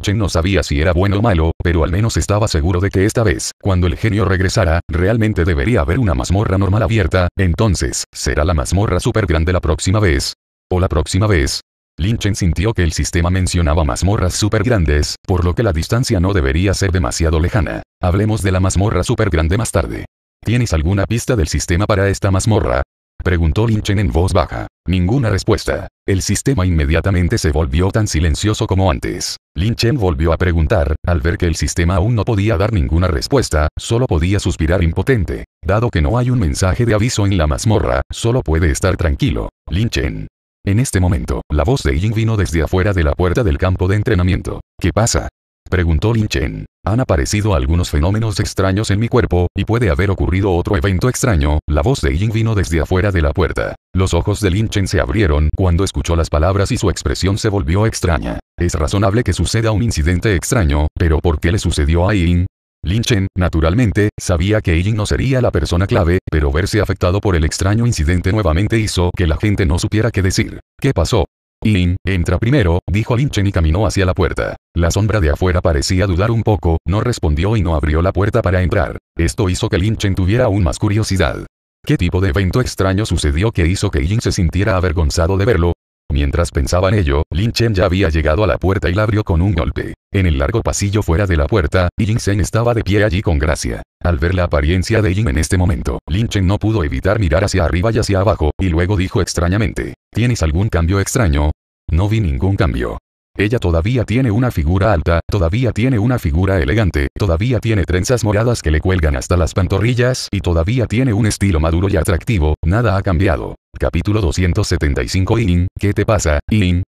Chen no sabía si era bueno o malo, pero al menos estaba seguro de que esta vez, cuando el genio regresara, realmente debería haber una mazmorra normal abierta, entonces, ¿será la mazmorra super grande la próxima vez? ¿O la próxima vez? Chen sintió que el sistema mencionaba mazmorras super grandes, por lo que la distancia no debería ser demasiado lejana. Hablemos de la mazmorra super grande más tarde. ¿Tienes alguna pista del sistema para esta mazmorra? Preguntó Lin Chen en voz baja. Ninguna respuesta. El sistema inmediatamente se volvió tan silencioso como antes. Lin Chen volvió a preguntar, al ver que el sistema aún no podía dar ninguna respuesta, solo podía suspirar impotente. Dado que no hay un mensaje de aviso en la mazmorra, solo puede estar tranquilo. Lin Chen. En este momento, la voz de Ying vino desde afuera de la puerta del campo de entrenamiento. ¿Qué pasa? Preguntó Lin Chen. Han aparecido algunos fenómenos extraños en mi cuerpo, y puede haber ocurrido otro evento extraño. La voz de Ying vino desde afuera de la puerta. Los ojos de Lin Chen se abrieron cuando escuchó las palabras y su expresión se volvió extraña. Es razonable que suceda un incidente extraño, pero ¿por qué le sucedió a Ying? Lin Chen, naturalmente, sabía que Ying no sería la persona clave, pero verse afectado por el extraño incidente nuevamente hizo que la gente no supiera qué decir. ¿Qué pasó? Lin, entra primero, dijo Linchen y caminó hacia la puerta. La sombra de afuera parecía dudar un poco, no respondió y no abrió la puerta para entrar. Esto hizo que Linchen tuviera aún más curiosidad. ¿Qué tipo de evento extraño sucedió que hizo que Yin se sintiera avergonzado de verlo? Mientras pensaba en ello, Lin Chen ya había llegado a la puerta y la abrió con un golpe. En el largo pasillo fuera de la puerta, Yin Chen estaba de pie allí con gracia. Al ver la apariencia de Yin en este momento, Lin Chen no pudo evitar mirar hacia arriba y hacia abajo, y luego dijo extrañamente, ¿tienes algún cambio extraño? No vi ningún cambio. Ella todavía tiene una figura alta, todavía tiene una figura elegante, todavía tiene trenzas moradas que le cuelgan hasta las pantorrillas y todavía tiene un estilo maduro y atractivo, nada ha cambiado. Capítulo 275 In, ¿qué te pasa, In?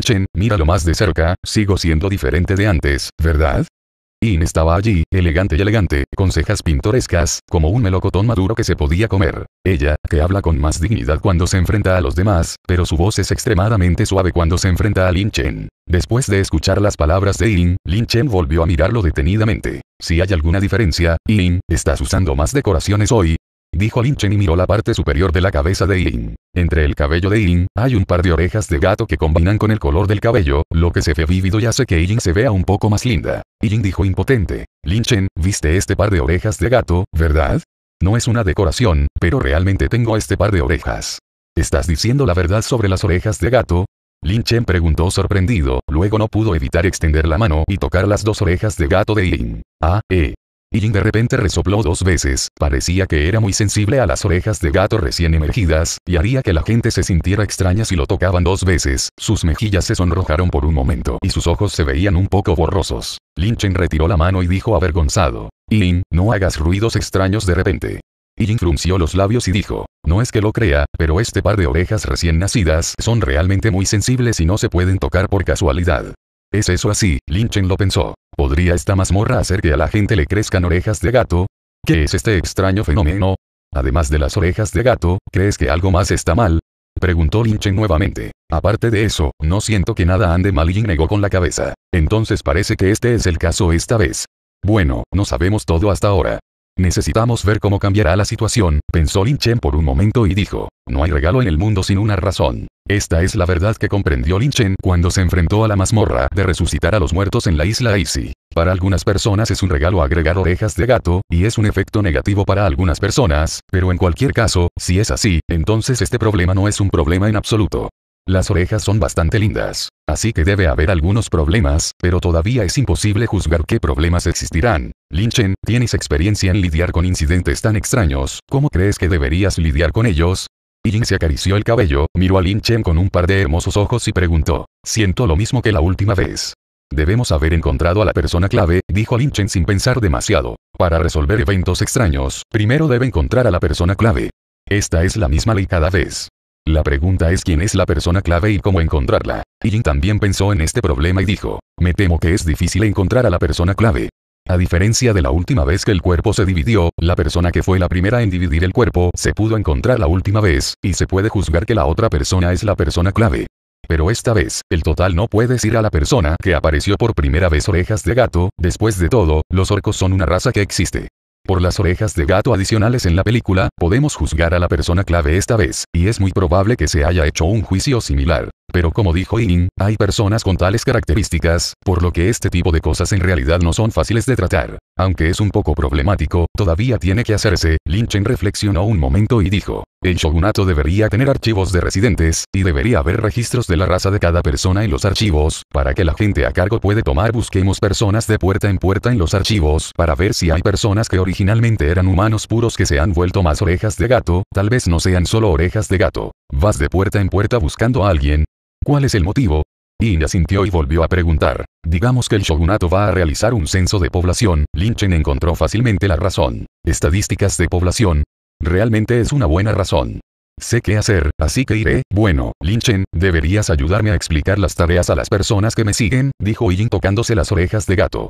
Chen, míralo más de cerca, sigo siendo diferente de antes, ¿verdad? In estaba allí, elegante y elegante, con cejas pintorescas, como un melocotón maduro que se podía comer. Ella, que habla con más dignidad cuando se enfrenta a los demás, pero su voz es extremadamente suave cuando se enfrenta a Lin Chen. Después de escuchar las palabras de In, Lin Chen volvió a mirarlo detenidamente. Si hay alguna diferencia, In, estás usando más decoraciones hoy, Dijo Chen y miró la parte superior de la cabeza de Yin. Entre el cabello de Irin, hay un par de orejas de gato que combinan con el color del cabello, lo que se ve vívido y hace que Yin se vea un poco más linda. Irin dijo impotente. Lin Chen, ¿viste este par de orejas de gato, verdad? No es una decoración, pero realmente tengo este par de orejas. ¿Estás diciendo la verdad sobre las orejas de gato? Lin Chen preguntó sorprendido, luego no pudo evitar extender la mano y tocar las dos orejas de gato de Irin. Ah, eh. Yin de repente resopló dos veces, parecía que era muy sensible a las orejas de gato recién emergidas, y haría que la gente se sintiera extraña si lo tocaban dos veces, sus mejillas se sonrojaron por un momento y sus ojos se veían un poco borrosos. Lin Chen retiró la mano y dijo avergonzado, Yin, no hagas ruidos extraños de repente. Yin frunció los labios y dijo, no es que lo crea, pero este par de orejas recién nacidas son realmente muy sensibles y no se pueden tocar por casualidad. ¿Es eso así? Linchen lo pensó. ¿Podría esta mazmorra hacer que a la gente le crezcan orejas de gato? ¿Qué es este extraño fenómeno? Además de las orejas de gato, ¿crees que algo más está mal? Preguntó Linchen nuevamente. Aparte de eso, no siento que nada ande mal y negó con la cabeza. Entonces parece que este es el caso esta vez. Bueno, no sabemos todo hasta ahora. Necesitamos ver cómo cambiará la situación, pensó Lin Chen por un momento y dijo, no hay regalo en el mundo sin una razón. Esta es la verdad que comprendió Lin Chen cuando se enfrentó a la mazmorra de resucitar a los muertos en la isla Easy. Para algunas personas es un regalo agregar orejas de gato, y es un efecto negativo para algunas personas, pero en cualquier caso, si es así, entonces este problema no es un problema en absoluto. Las orejas son bastante lindas, así que debe haber algunos problemas, pero todavía es imposible juzgar qué problemas existirán. Lin Chen, ¿tienes experiencia en lidiar con incidentes tan extraños? ¿Cómo crees que deberías lidiar con ellos? Yin se acarició el cabello, miró a Lin Chen con un par de hermosos ojos y preguntó. Siento lo mismo que la última vez. Debemos haber encontrado a la persona clave, dijo Lin Chen sin pensar demasiado. Para resolver eventos extraños, primero debe encontrar a la persona clave. Esta es la misma ley cada vez. La pregunta es quién es la persona clave y cómo encontrarla. Jin también pensó en este problema y dijo, me temo que es difícil encontrar a la persona clave. A diferencia de la última vez que el cuerpo se dividió, la persona que fue la primera en dividir el cuerpo se pudo encontrar la última vez, y se puede juzgar que la otra persona es la persona clave. Pero esta vez, el total no puede decir a la persona que apareció por primera vez orejas de gato, después de todo, los orcos son una raza que existe. Por las orejas de gato adicionales en la película, podemos juzgar a la persona clave esta vez, y es muy probable que se haya hecho un juicio similar. Pero como dijo Inin, hay personas con tales características, por lo que este tipo de cosas en realidad no son fáciles de tratar. Aunque es un poco problemático, todavía tiene que hacerse, Lin Chen reflexionó un momento y dijo, el shogunato debería tener archivos de residentes, y debería haber registros de la raza de cada persona en los archivos, para que la gente a cargo puede tomar busquemos personas de puerta en puerta en los archivos, para ver si hay personas que originalmente eran humanos puros que se han vuelto más orejas de gato, tal vez no sean solo orejas de gato. Vas de puerta en puerta buscando a alguien. ¿Cuál es el motivo? Ina sintió y volvió a preguntar. Digamos que el shogunato va a realizar un censo de población, Lynchen encontró fácilmente la razón. Estadísticas de población, Realmente es una buena razón. Sé qué hacer, así que iré. Bueno, Linchen, deberías ayudarme a explicar las tareas a las personas que me siguen, dijo Yin tocándose las orejas de gato.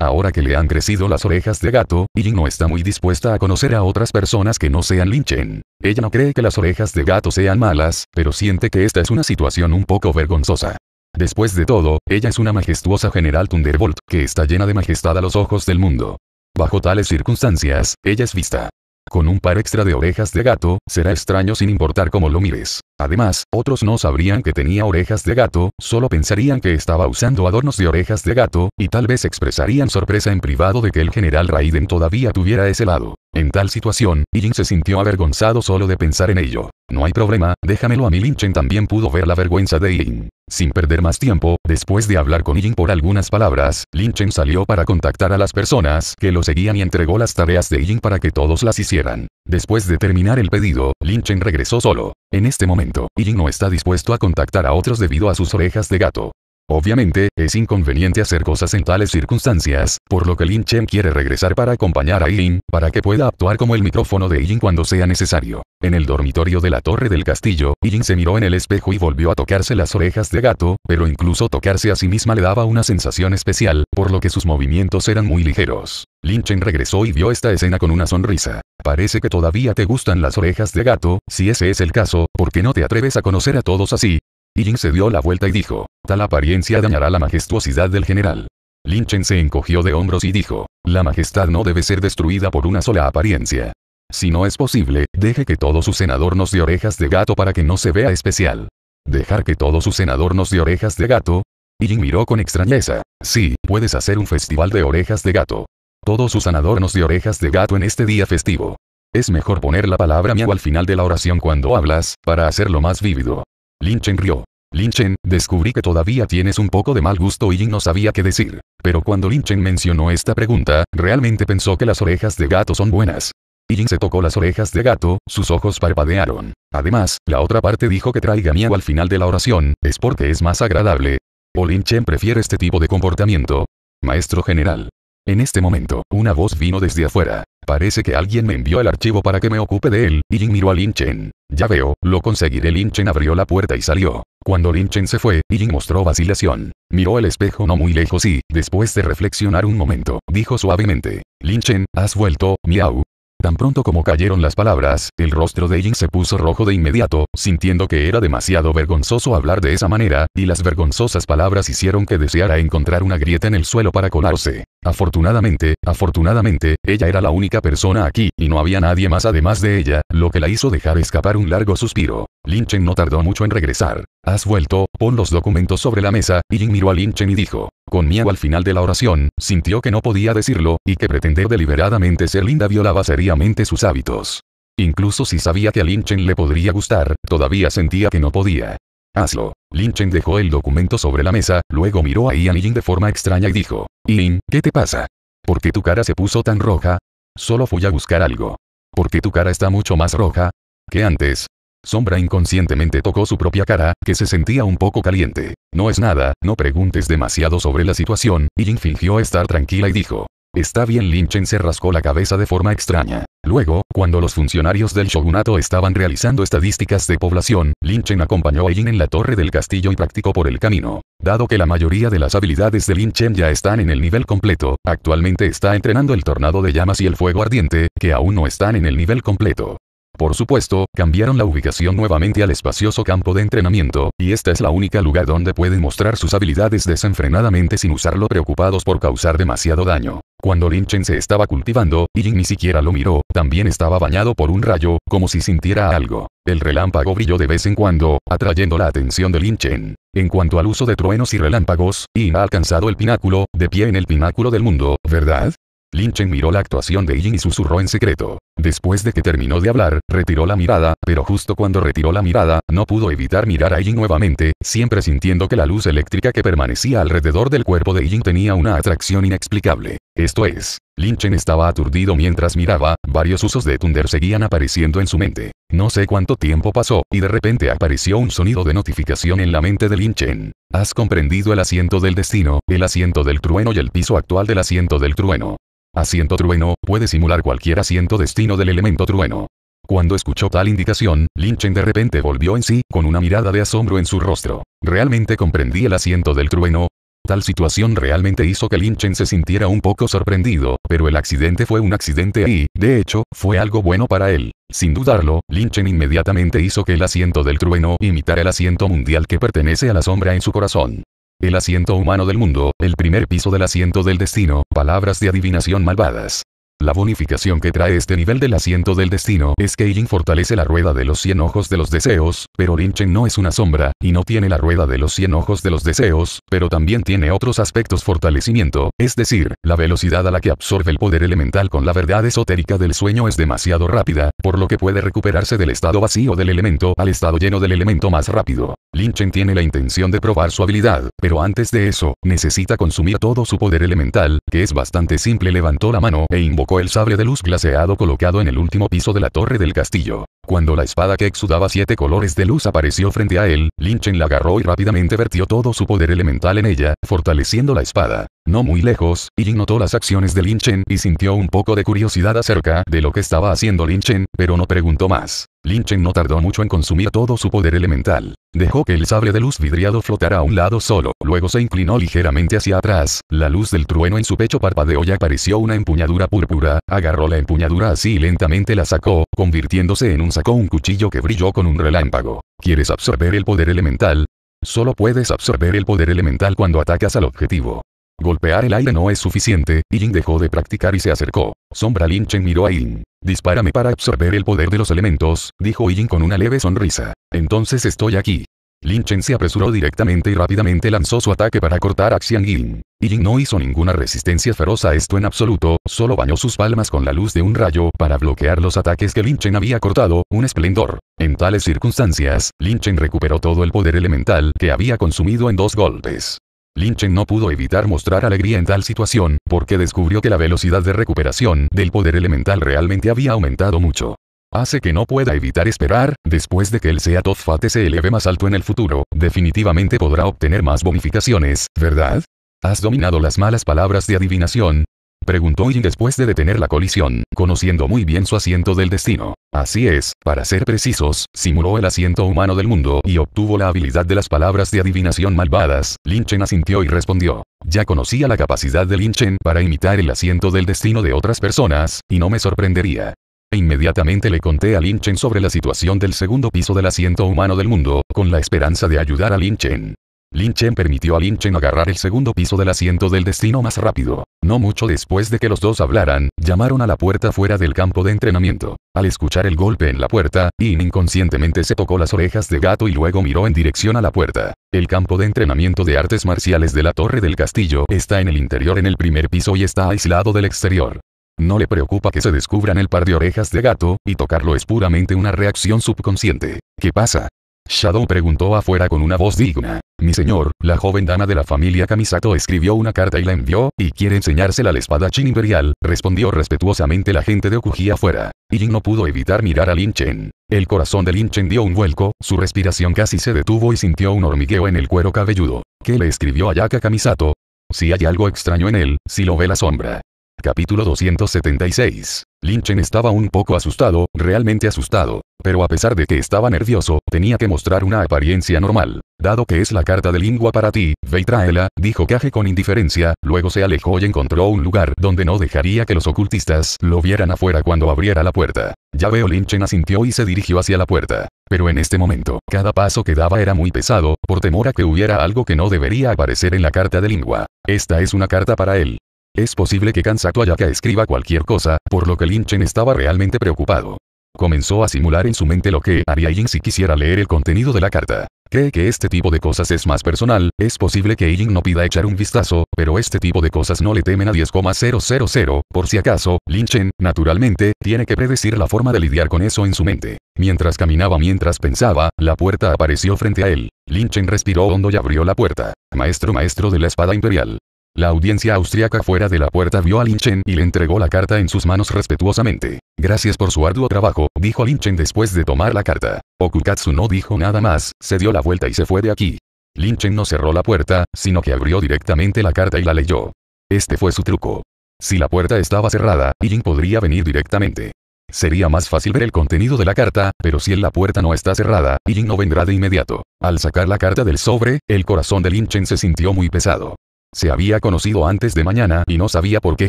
Ahora que le han crecido las orejas de gato, Yin no está muy dispuesta a conocer a otras personas que no sean Linchen. Ella no cree que las orejas de gato sean malas, pero siente que esta es una situación un poco vergonzosa. Después de todo, ella es una majestuosa general Thunderbolt, que está llena de majestad a los ojos del mundo. Bajo tales circunstancias, ella es vista con un par extra de orejas de gato, será extraño sin importar cómo lo mires. Además, otros no sabrían que tenía orejas de gato, solo pensarían que estaba usando adornos de orejas de gato, y tal vez expresarían sorpresa en privado de que el general Raiden todavía tuviera ese lado. En tal situación, Yin se sintió avergonzado solo de pensar en ello. No hay problema, déjamelo a mí. Lin Chen también pudo ver la vergüenza de Yin. Sin perder más tiempo, después de hablar con Yin por algunas palabras, Lin Chen salió para contactar a las personas que lo seguían y entregó las tareas de Yin para que todos las hicieran. Después de terminar el pedido, Lin Chen regresó solo. En este momento, Yin no está dispuesto a contactar a otros debido a sus orejas de gato. Obviamente, es inconveniente hacer cosas en tales circunstancias, por lo que Lin Chen quiere regresar para acompañar a Yin, para que pueda actuar como el micrófono de Yin cuando sea necesario. En el dormitorio de la torre del castillo, Yin se miró en el espejo y volvió a tocarse las orejas de gato, pero incluso tocarse a sí misma le daba una sensación especial, por lo que sus movimientos eran muy ligeros. Lin Chen regresó y vio esta escena con una sonrisa. Parece que todavía te gustan las orejas de gato, si ese es el caso, ¿por qué no te atreves a conocer a todos así? Ying se dio la vuelta y dijo, tal apariencia dañará la majestuosidad del general. Lin Chen se encogió de hombros y dijo, la majestad no debe ser destruida por una sola apariencia. Si no es posible, deje que todos sus adornos de orejas de gato para que no se vea especial. ¿Dejar que todos sus adornos nos orejas de gato? Jin miró con extrañeza. Sí, puedes hacer un festival de orejas de gato. Todos sus adornos de orejas de gato en este día festivo. Es mejor poner la palabra miau al final de la oración cuando hablas, para hacerlo más vívido. Lin Chen rió. Lin Chen, descubrí que todavía tienes un poco de mal gusto y no sabía qué decir. Pero cuando Lin Chen mencionó esta pregunta, realmente pensó que las orejas de gato son buenas. Jin se tocó las orejas de gato, sus ojos parpadearon. Además, la otra parte dijo que traiga miedo al final de la oración, es porque es más agradable. O Chen prefiere este tipo de comportamiento. Maestro general. En este momento, una voz vino desde afuera. Parece que alguien me envió el archivo para que me ocupe de él, y Jin miró a Lin Chen. Ya veo, lo conseguiré. Lin Chen abrió la puerta y salió. Cuando Lin Chen se fue, Jin mostró vacilación. Miró el espejo no muy lejos y, después de reflexionar un momento, dijo suavemente. Lin Chen, has vuelto, miau. Tan pronto como cayeron las palabras, el rostro de Jin se puso rojo de inmediato, sintiendo que era demasiado vergonzoso hablar de esa manera, y las vergonzosas palabras hicieron que deseara encontrar una grieta en el suelo para colarse. Afortunadamente, afortunadamente, ella era la única persona aquí, y no había nadie más además de ella, lo que la hizo dejar escapar un largo suspiro. Chen no tardó mucho en regresar. Has vuelto, pon los documentos sobre la mesa, y Jin miró a Chen y dijo. Con miedo al final de la oración, sintió que no podía decirlo, y que pretender deliberadamente ser linda violaba seriamente sus hábitos. Incluso si sabía que a Chen le podría gustar, todavía sentía que no podía. Hazlo. Lin Chen dejó el documento sobre la mesa, luego miró a Ian y de forma extraña y dijo, Lin, ¿qué te pasa? ¿Por qué tu cara se puso tan roja? Solo fui a buscar algo. ¿Por qué tu cara está mucho más roja? que antes. Sombra inconscientemente tocó su propia cara, que se sentía un poco caliente. No es nada, no preguntes demasiado sobre la situación, y fingió estar tranquila y dijo, Está bien Chen se rascó la cabeza de forma extraña. Luego, cuando los funcionarios del shogunato estaban realizando estadísticas de población, Chen acompañó a Jin en la torre del castillo y practicó por el camino. Dado que la mayoría de las habilidades de Chen ya están en el nivel completo, actualmente está entrenando el tornado de llamas y el fuego ardiente, que aún no están en el nivel completo. Por supuesto, cambiaron la ubicación nuevamente al espacioso campo de entrenamiento, y esta es la única lugar donde pueden mostrar sus habilidades desenfrenadamente sin usarlo preocupados por causar demasiado daño. Cuando Lin Chen se estaba cultivando, Yin ni siquiera lo miró, también estaba bañado por un rayo, como si sintiera algo. El relámpago brilló de vez en cuando, atrayendo la atención de Lin Chen. En cuanto al uso de truenos y relámpagos, Yin ha alcanzado el pináculo, de pie en el pináculo del mundo, ¿verdad? Lin Chen miró la actuación de Yin y susurró en secreto. Después de que terminó de hablar, retiró la mirada, pero justo cuando retiró la mirada, no pudo evitar mirar a Yin nuevamente, siempre sintiendo que la luz eléctrica que permanecía alrededor del cuerpo de Yin tenía una atracción inexplicable. Esto es, Lin Chen estaba aturdido mientras miraba, varios usos de Thunder seguían apareciendo en su mente. No sé cuánto tiempo pasó, y de repente apareció un sonido de notificación en la mente de Lin Chen. Has comprendido el asiento del destino, el asiento del trueno y el piso actual del asiento del trueno. Asiento trueno, puede simular cualquier asiento destino del elemento trueno. Cuando escuchó tal indicación, Chen de repente volvió en sí, con una mirada de asombro en su rostro. ¿Realmente comprendí el asiento del trueno? Tal situación realmente hizo que Chen se sintiera un poco sorprendido, pero el accidente fue un accidente y, de hecho, fue algo bueno para él. Sin dudarlo, Chen inmediatamente hizo que el asiento del trueno imitara el asiento mundial que pertenece a la sombra en su corazón. El asiento humano del mundo, el primer piso del asiento del destino, palabras de adivinación malvadas. La bonificación que trae este nivel del asiento del destino es que Ilin fortalece la rueda de los 100 ojos de los deseos, pero Linchen no es una sombra, y no tiene la rueda de los 100 ojos de los deseos, pero también tiene otros aspectos fortalecimiento, es decir, la velocidad a la que absorbe el poder elemental con la verdad esotérica del sueño es demasiado rápida, por lo que puede recuperarse del estado vacío del elemento al estado lleno del elemento más rápido. Linchen tiene la intención de probar su habilidad, pero antes de eso, necesita consumir todo su poder elemental, que es bastante simple levantó la mano e invocó el sable de luz glaseado colocado en el último piso de la torre del castillo. Cuando la espada que exudaba siete colores de luz apareció frente a él, Chen la agarró y rápidamente vertió todo su poder elemental en ella, fortaleciendo la espada. No muy lejos, Yin notó las acciones de Linchen y sintió un poco de curiosidad acerca de lo que estaba haciendo Chen, pero no preguntó más. Chen no tardó mucho en consumir todo su poder elemental. Dejó que el sable de luz vidriado flotara a un lado solo, luego se inclinó ligeramente hacia atrás, la luz del trueno en su pecho parpadeó y apareció una empuñadura púrpura, agarró la empuñadura así y lentamente la sacó, convirtiéndose en un sacó un cuchillo que brilló con un relámpago. ¿Quieres absorber el poder elemental? Solo puedes absorber el poder elemental cuando atacas al objetivo. Golpear el aire no es suficiente, y Yin dejó de practicar y se acercó. Sombra Lin Chen miró a Yin. Dispárame para absorber el poder de los elementos, dijo Yin con una leve sonrisa. Entonces estoy aquí. Lin Chen se apresuró directamente y rápidamente lanzó su ataque para cortar a Xiang Yin. Y Yin no hizo ninguna resistencia feroz a esto en absoluto, solo bañó sus palmas con la luz de un rayo para bloquear los ataques que Lin Chen había cortado, un esplendor. En tales circunstancias, Lin Chen recuperó todo el poder elemental que había consumido en dos golpes. Lin Chen no pudo evitar mostrar alegría en tal situación, porque descubrió que la velocidad de recuperación del poder elemental realmente había aumentado mucho hace que no pueda evitar esperar, después de que el sea Fate se eleve más alto en el futuro, definitivamente podrá obtener más bonificaciones, ¿verdad? ¿Has dominado las malas palabras de adivinación? Preguntó Yin después de detener la colisión, conociendo muy bien su asiento del destino. Así es, para ser precisos, simuló el asiento humano del mundo y obtuvo la habilidad de las palabras de adivinación malvadas. Chen asintió y respondió. Ya conocía la capacidad de Chen para imitar el asiento del destino de otras personas, y no me sorprendería. E inmediatamente le conté a Lin Chen sobre la situación del segundo piso del asiento humano del mundo, con la esperanza de ayudar a Lin Chen. Lin Chen permitió a Lin Chen agarrar el segundo piso del asiento del destino más rápido. No mucho después de que los dos hablaran, llamaron a la puerta fuera del campo de entrenamiento. Al escuchar el golpe en la puerta, Yin inconscientemente se tocó las orejas de gato y luego miró en dirección a la puerta. El campo de entrenamiento de artes marciales de la Torre del Castillo está en el interior en el primer piso y está aislado del exterior. No le preocupa que se descubran el par de orejas de gato, y tocarlo es puramente una reacción subconsciente. ¿Qué pasa? Shadow preguntó afuera con una voz digna. Mi señor, la joven dama de la familia Kamisato escribió una carta y la envió, y quiere enseñársela al espadachín imperial, respondió respetuosamente la gente de Okuji afuera. Y Jin no pudo evitar mirar a Lin Chen. El corazón de Lin Chen dio un vuelco, su respiración casi se detuvo y sintió un hormigueo en el cuero cabelludo. ¿Qué le escribió a Yaka Kamisato? Si hay algo extraño en él, si lo ve la sombra. Capítulo 276. Lynchen estaba un poco asustado, realmente asustado. Pero a pesar de que estaba nervioso, tenía que mostrar una apariencia normal. Dado que es la carta de lingua para ti, ve y tráela, dijo Kaje con indiferencia, luego se alejó y encontró un lugar donde no dejaría que los ocultistas lo vieran afuera cuando abriera la puerta. Ya veo Lynchen asintió y se dirigió hacia la puerta. Pero en este momento, cada paso que daba era muy pesado, por temor a que hubiera algo que no debería aparecer en la carta de lingua. Esta es una carta para él. Es posible que Kansato Ayaka escriba cualquier cosa, por lo que Lin Chen estaba realmente preocupado. Comenzó a simular en su mente lo que haría Ying si quisiera leer el contenido de la carta. Cree que este tipo de cosas es más personal, es posible que Ying no pida echar un vistazo, pero este tipo de cosas no le temen a 10,000, por si acaso, Lin Chen, naturalmente, tiene que predecir la forma de lidiar con eso en su mente. Mientras caminaba mientras pensaba, la puerta apareció frente a él. Lin Chen respiró hondo y abrió la puerta. Maestro maestro de la espada imperial. La audiencia austriaca fuera de la puerta vio a Chen y le entregó la carta en sus manos respetuosamente. Gracias por su arduo trabajo, dijo Chen después de tomar la carta. Okukatsu no dijo nada más, se dio la vuelta y se fue de aquí. Chen no cerró la puerta, sino que abrió directamente la carta y la leyó. Este fue su truco. Si la puerta estaba cerrada, Yin podría venir directamente. Sería más fácil ver el contenido de la carta, pero si en la puerta no está cerrada, Yin no vendrá de inmediato. Al sacar la carta del sobre, el corazón de Chen se sintió muy pesado. Se había conocido antes de mañana y no sabía por qué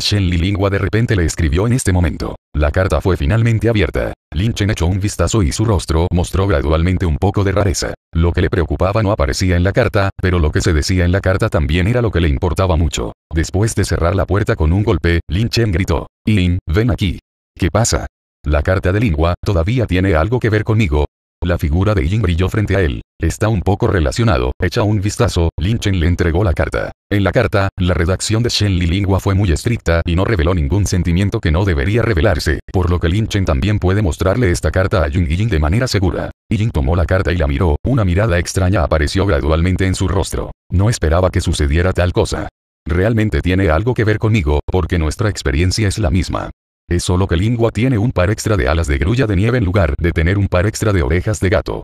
Shen Li Lingua de repente le escribió en este momento. La carta fue finalmente abierta. Lin Chen echó un vistazo y su rostro mostró gradualmente un poco de rareza. Lo que le preocupaba no aparecía en la carta, pero lo que se decía en la carta también era lo que le importaba mucho. Después de cerrar la puerta con un golpe, Lin Chen gritó. Lin, ven aquí. ¿Qué pasa? La carta de Lingua, ¿todavía tiene algo que ver conmigo? La figura de Yin brilló frente a él. Está un poco relacionado, echa un vistazo, Lin Chen le entregó la carta. En la carta, la redacción de Shen Li Lingua fue muy estricta y no reveló ningún sentimiento que no debería revelarse, por lo que Lin Chen también puede mostrarle esta carta a Jung Ying de manera segura. Jin tomó la carta y la miró, una mirada extraña apareció gradualmente en su rostro. No esperaba que sucediera tal cosa. Realmente tiene algo que ver conmigo, porque nuestra experiencia es la misma. Es solo que Lingua tiene un par extra de alas de grulla de nieve en lugar de tener un par extra de orejas de gato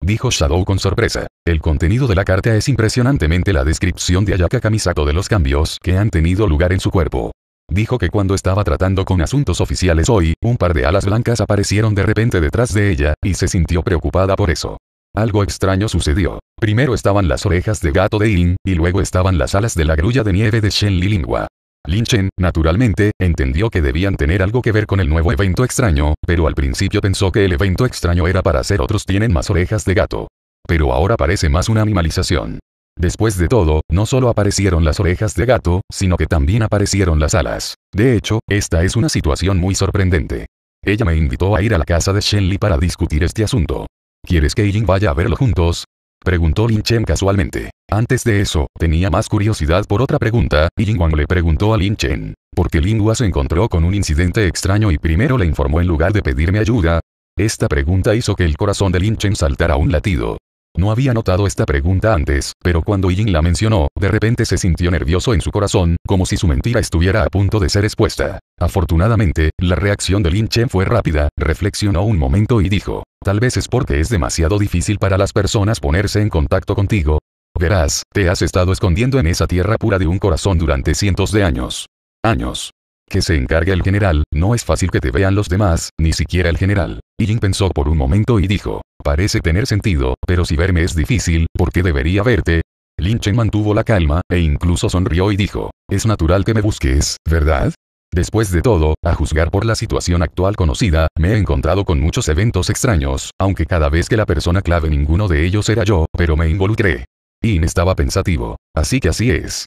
dijo Shadow con sorpresa. El contenido de la carta es impresionantemente la descripción de Ayaka Kamisato de los cambios que han tenido lugar en su cuerpo. Dijo que cuando estaba tratando con asuntos oficiales hoy, un par de alas blancas aparecieron de repente detrás de ella, y se sintió preocupada por eso. Algo extraño sucedió. Primero estaban las orejas de gato de In, y luego estaban las alas de la grulla de nieve de Shen Lilingua. Lin Chen, naturalmente, entendió que debían tener algo que ver con el nuevo evento extraño, pero al principio pensó que el evento extraño era para hacer otros tienen más orejas de gato. Pero ahora parece más una animalización. Después de todo, no solo aparecieron las orejas de gato, sino que también aparecieron las alas. De hecho, esta es una situación muy sorprendente. Ella me invitó a ir a la casa de Li para discutir este asunto. ¿Quieres que Ying vaya a verlo juntos? Preguntó Lin Chen casualmente. Antes de eso, tenía más curiosidad por otra pregunta, y Wang le preguntó a Lin Chen. ¿Por Porque Hua se encontró con un incidente extraño y primero le informó en lugar de pedirme ayuda. Esta pregunta hizo que el corazón de Lin Chen saltara un latido. No había notado esta pregunta antes, pero cuando Yin la mencionó, de repente se sintió nervioso en su corazón, como si su mentira estuviera a punto de ser expuesta. Afortunadamente, la reacción de Lin Chen fue rápida, reflexionó un momento y dijo, tal vez es porque es demasiado difícil para las personas ponerse en contacto contigo. Verás, te has estado escondiendo en esa tierra pura de un corazón durante cientos de años. Años que se encargue el general, no es fácil que te vean los demás, ni siquiera el general. Yin pensó por un momento y dijo, parece tener sentido, pero si verme es difícil, ¿por qué debería verte? Lin Chen mantuvo la calma, e incluso sonrió y dijo, es natural que me busques, ¿verdad? Después de todo, a juzgar por la situación actual conocida, me he encontrado con muchos eventos extraños, aunque cada vez que la persona clave ninguno de ellos era yo, pero me involucré. Yin estaba pensativo. Así que así es.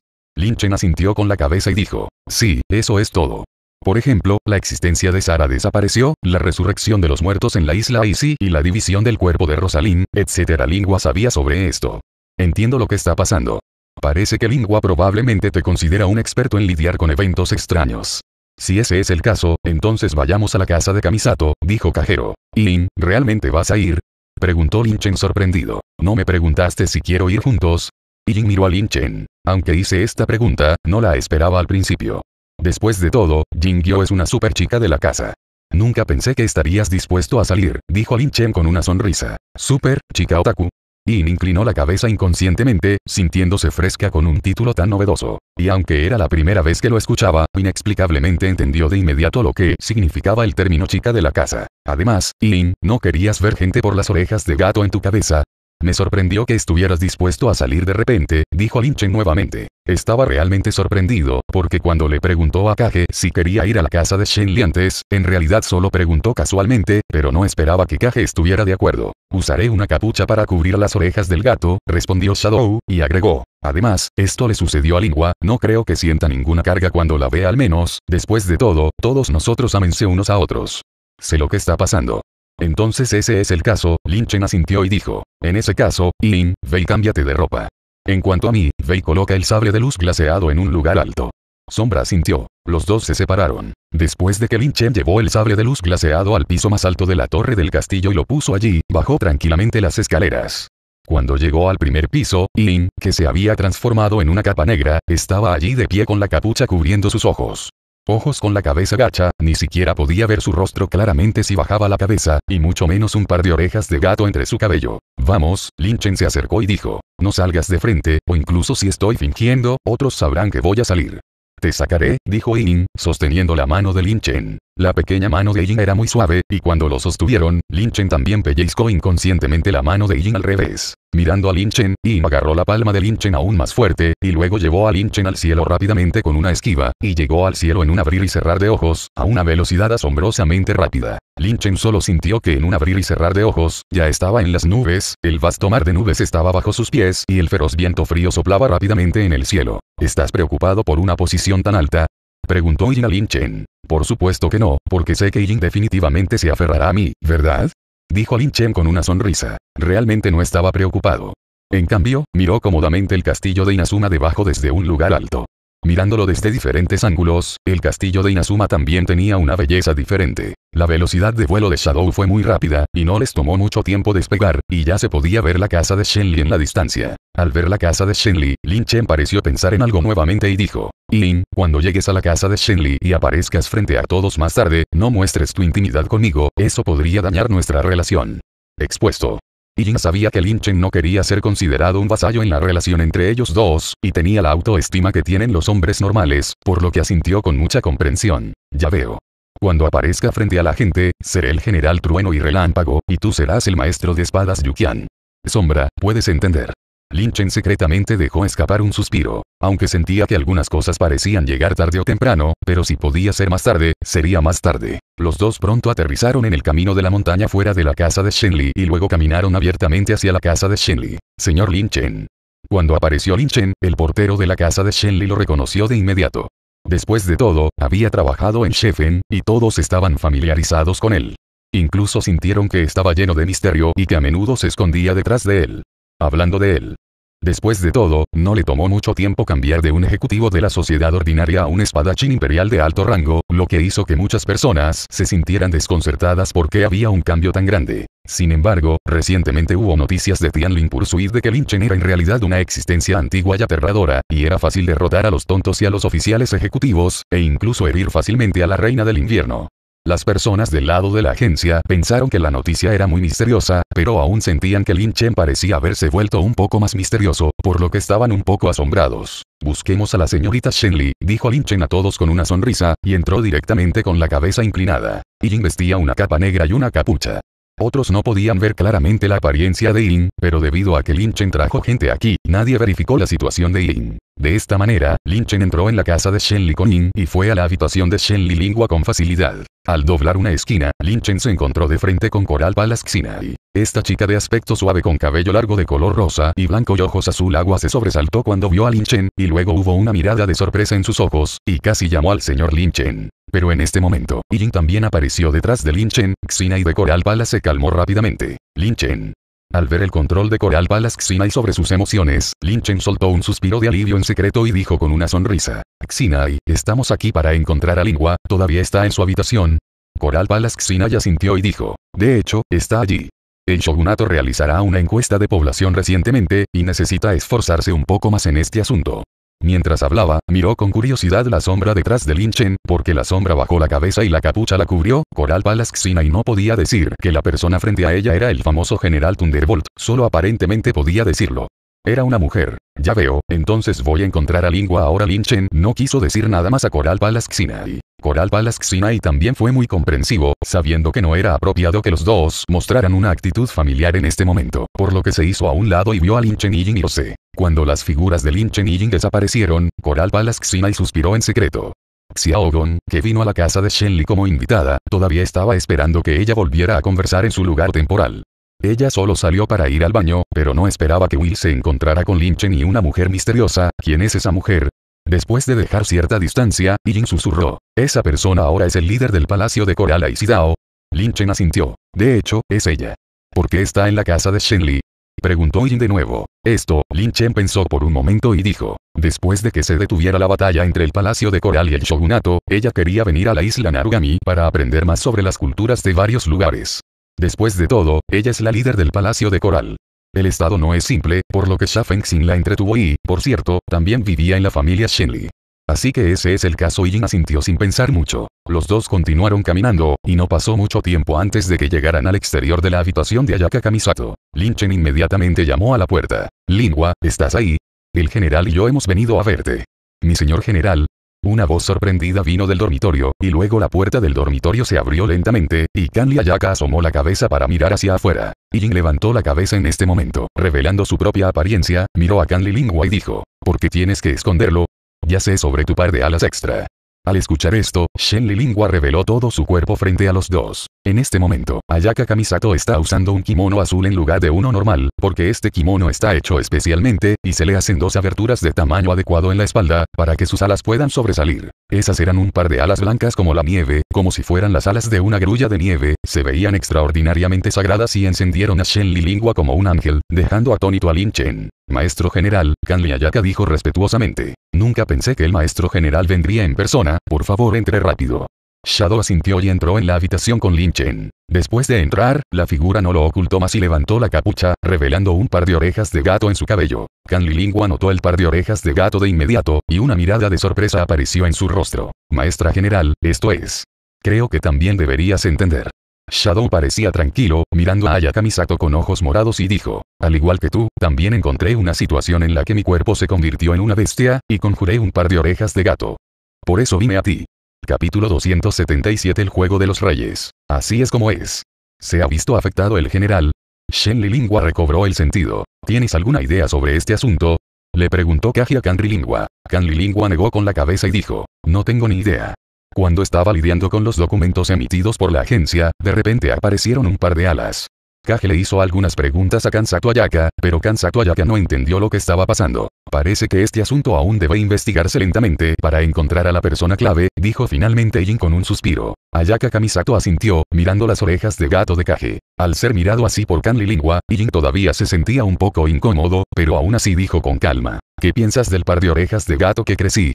Chen asintió con la cabeza y dijo, sí, eso es todo. Por ejemplo, la existencia de Sara desapareció, la resurrección de los muertos en la isla sí, y la división del cuerpo de Rosalín, etc. Lingua sabía sobre esto. Entiendo lo que está pasando. Parece que Lingua probablemente te considera un experto en lidiar con eventos extraños. Si ese es el caso, entonces vayamos a la casa de Kamisato, dijo Cajero. Lin, ¿realmente vas a ir? Preguntó Chen sorprendido. ¿No me preguntaste si quiero ir juntos? Lin miró a Chen. Aunque hice esta pregunta, no la esperaba al principio. Después de todo, Jingyo es una super chica de la casa. Nunca pensé que estarías dispuesto a salir, dijo Lin Chen con una sonrisa. Super, chica otaku. Yin inclinó la cabeza inconscientemente, sintiéndose fresca con un título tan novedoso. Y aunque era la primera vez que lo escuchaba, inexplicablemente entendió de inmediato lo que significaba el término chica de la casa. Además, Yin, no querías ver gente por las orejas de gato en tu cabeza, me sorprendió que estuvieras dispuesto a salir de repente, dijo Linchen nuevamente. Estaba realmente sorprendido, porque cuando le preguntó a Kage si quería ir a la casa de Shen antes, en realidad solo preguntó casualmente, pero no esperaba que Kage estuviera de acuerdo. Usaré una capucha para cubrir las orejas del gato, respondió Shadow, y agregó. Además, esto le sucedió a Lingua, no creo que sienta ninguna carga cuando la vea al menos, después de todo, todos nosotros amense unos a otros. Sé lo que está pasando. Entonces ese es el caso, Lin Chen asintió y dijo. En ese caso, Lin, ve cámbiate de ropa. En cuanto a mí, ve coloca el sable de luz glaseado en un lugar alto. Sombra asintió. Los dos se separaron. Después de que Lin Chen llevó el sable de luz glaseado al piso más alto de la torre del castillo y lo puso allí, bajó tranquilamente las escaleras. Cuando llegó al primer piso, Lin, que se había transformado en una capa negra, estaba allí de pie con la capucha cubriendo sus ojos. Ojos con la cabeza gacha, ni siquiera podía ver su rostro claramente si bajaba la cabeza, y mucho menos un par de orejas de gato entre su cabello. Vamos, Linchen se acercó y dijo, no salgas de frente, o incluso si estoy fingiendo, otros sabrán que voy a salir. Te sacaré, dijo Yin, sosteniendo la mano de Lin Chen. La pequeña mano de Yin era muy suave, y cuando lo sostuvieron, Lin Chen también pellizcó inconscientemente la mano de Yin al revés. Mirando a Lin Chen, Yin agarró la palma de Lin Chen aún más fuerte, y luego llevó a Lin Chen al cielo rápidamente con una esquiva, y llegó al cielo en un abrir y cerrar de ojos, a una velocidad asombrosamente rápida. Lin Chen solo sintió que en un abrir y cerrar de ojos, ya estaba en las nubes, el vasto mar de nubes estaba bajo sus pies, y el feroz viento frío soplaba rápidamente en el cielo. ¿Estás preocupado por una posición tan alta? Preguntó Yin a Lin Chen. Por supuesto que no, porque sé que Yin definitivamente se aferrará a mí, ¿verdad? Dijo Lin Chen con una sonrisa. Realmente no estaba preocupado. En cambio, miró cómodamente el castillo de Inazuma debajo desde un lugar alto. Mirándolo desde diferentes ángulos, el castillo de Inazuma también tenía una belleza diferente. La velocidad de vuelo de Shadow fue muy rápida, y no les tomó mucho tiempo despegar, y ya se podía ver la casa de Shenli en la distancia. Al ver la casa de Shenli, Lin Chen pareció pensar en algo nuevamente y dijo, Lin, cuando llegues a la casa de Shenli y aparezcas frente a todos más tarde, no muestres tu intimidad conmigo, eso podría dañar nuestra relación. Expuesto. Yin sabía que Lin Chen no quería ser considerado un vasallo en la relación entre ellos dos, y tenía la autoestima que tienen los hombres normales, por lo que asintió con mucha comprensión. Ya veo. Cuando aparezca frente a la gente, seré el general trueno y relámpago, y tú serás el maestro de espadas Yukian. Sombra, puedes entender. Lin Chen secretamente dejó escapar un suspiro. Aunque sentía que algunas cosas parecían llegar tarde o temprano, pero si podía ser más tarde, sería más tarde. Los dos pronto aterrizaron en el camino de la montaña fuera de la casa de Shenli y luego caminaron abiertamente hacia la casa de Shenli. Señor Lin Chen. Cuando apareció Lin Chen, el portero de la casa de Shenli lo reconoció de inmediato. Después de todo, había trabajado en Sheffen, y todos estaban familiarizados con él. Incluso sintieron que estaba lleno de misterio y que a menudo se escondía detrás de él. Hablando de él, Después de todo, no le tomó mucho tiempo cambiar de un ejecutivo de la sociedad ordinaria a un espadachín imperial de alto rango, lo que hizo que muchas personas se sintieran desconcertadas porque había un cambio tan grande. Sin embargo, recientemente hubo noticias de Tianlin Pursuit de que Linchen era en realidad una existencia antigua y aterradora, y era fácil derrotar a los tontos y a los oficiales ejecutivos, e incluso herir fácilmente a la reina del invierno. Las personas del lado de la agencia pensaron que la noticia era muy misteriosa, pero aún sentían que Lin Chen parecía haberse vuelto un poco más misterioso, por lo que estaban un poco asombrados. Busquemos a la señorita Shenli, dijo Lin Chen a todos con una sonrisa, y entró directamente con la cabeza inclinada. Yin vestía una capa negra y una capucha. Otros no podían ver claramente la apariencia de Yin, pero debido a que Lin Chen trajo gente aquí, nadie verificó la situación de Yin. De esta manera, Lin Chen entró en la casa de Shen Li Conin y fue a la habitación de Shen Li Lingua con facilidad. Al doblar una esquina, Lin Chen se encontró de frente con Coral Palace Xinai. Esta chica de aspecto suave con cabello largo de color rosa y blanco y ojos azul agua se sobresaltó cuando vio a Lin Chen y luego hubo una mirada de sorpresa en sus ojos, y casi llamó al señor Lin Chen. Pero en este momento, Yin también apareció detrás de Chen, Xina y de Coral Palace se calmó rápidamente. Lin Chen al ver el control de Coral Palace Xinai sobre sus emociones, Chen soltó un suspiro de alivio en secreto y dijo con una sonrisa. Xinai, estamos aquí para encontrar a Lingua, todavía está en su habitación. Coral Palace Xinai sintió y dijo. De hecho, está allí. El shogunato realizará una encuesta de población recientemente, y necesita esforzarse un poco más en este asunto. Mientras hablaba, miró con curiosidad la sombra detrás de Chen, porque la sombra bajó la cabeza y la capucha la cubrió, Coral Palaxina y no podía decir que la persona frente a ella era el famoso general Thunderbolt, solo aparentemente podía decirlo. Era una mujer. Ya veo, entonces voy a encontrar a Lingua ahora Chen no quiso decir nada más a Coral Palace Xinai. Coral Palace Xinai también fue muy comprensivo, sabiendo que no era apropiado que los dos mostraran una actitud familiar en este momento, por lo que se hizo a un lado y vio a Linchen y Lo sé. Cuando las figuras de Chen y Jin desaparecieron, Coral Palace Xinai suspiró en secreto. Xiaogon, que vino a la casa de Shenli como invitada, todavía estaba esperando que ella volviera a conversar en su lugar temporal. Ella solo salió para ir al baño, pero no esperaba que Will se encontrara con Chen y una mujer misteriosa, ¿quién es esa mujer? Después de dejar cierta distancia, Yin susurró, esa persona ahora es el líder del palacio de Coral y Sidao. Chen asintió, de hecho, es ella. ¿Por qué está en la casa de Shenli? Preguntó Yin de nuevo. Esto, Chen pensó por un momento y dijo, después de que se detuviera la batalla entre el Palacio de Coral y el Shogunato, ella quería venir a la isla Narugami para aprender más sobre las culturas de varios lugares. Después de todo, ella es la líder del Palacio de Coral. El estado no es simple, por lo que Sha Fengxin la entretuvo y, por cierto, también vivía en la familia Shenli. Así que ese es el caso y Jin asintió sin pensar mucho. Los dos continuaron caminando, y no pasó mucho tiempo antes de que llegaran al exterior de la habitación de Ayaka Kamisato. Lin Chen inmediatamente llamó a la puerta. Lingua, ¿estás ahí? El general y yo hemos venido a verte. Mi señor general, una voz sorprendida vino del dormitorio, y luego la puerta del dormitorio se abrió lentamente, y Kanli Ayaka asomó la cabeza para mirar hacia afuera. Jin levantó la cabeza en este momento, revelando su propia apariencia, miró a Kanli Lingua y dijo, ¿por qué tienes que esconderlo? Ya sé sobre tu par de alas extra. Al escuchar esto, Shen Lingua reveló todo su cuerpo frente a los dos. En este momento, Ayaka Kamisato está usando un kimono azul en lugar de uno normal, porque este kimono está hecho especialmente, y se le hacen dos aberturas de tamaño adecuado en la espalda, para que sus alas puedan sobresalir. Esas eran un par de alas blancas como la nieve, como si fueran las alas de una grulla de nieve, se veían extraordinariamente sagradas y encendieron a Shen Lingua como un ángel, dejando atónito a Lin Chen. Maestro General, Kanli Ayaka dijo respetuosamente. Nunca pensé que el maestro general vendría en persona, por favor entre rápido. Shadow asintió y entró en la habitación con Lin Chen. Después de entrar, la figura no lo ocultó más y levantó la capucha, revelando un par de orejas de gato en su cabello. Li Lingua notó el par de orejas de gato de inmediato, y una mirada de sorpresa apareció en su rostro. Maestra general, esto es. Creo que también deberías entender. Shadow parecía tranquilo, mirando a Ayaka con ojos morados y dijo, al igual que tú, también encontré una situación en la que mi cuerpo se convirtió en una bestia, y conjuré un par de orejas de gato. Por eso vine a ti. Capítulo 277 El Juego de los Reyes. Así es como es. ¿Se ha visto afectado el general? Shen Lingua recobró el sentido. ¿Tienes alguna idea sobre este asunto? Le preguntó Kaji a Kanri Lingua. Lingua negó con la cabeza y dijo, no tengo ni idea. Cuando estaba lidiando con los documentos emitidos por la agencia, de repente aparecieron un par de alas. Kage le hizo algunas preguntas a Kansato Ayaka, pero Kansato Ayaka no entendió lo que estaba pasando. Parece que este asunto aún debe investigarse lentamente para encontrar a la persona clave, dijo finalmente Jin con un suspiro. Ayaka Kamisato asintió, mirando las orejas de gato de Kage. Al ser mirado así por Kanli Lingua, Jin todavía se sentía un poco incómodo, pero aún así dijo con calma. ¿Qué piensas del par de orejas de gato que crecí?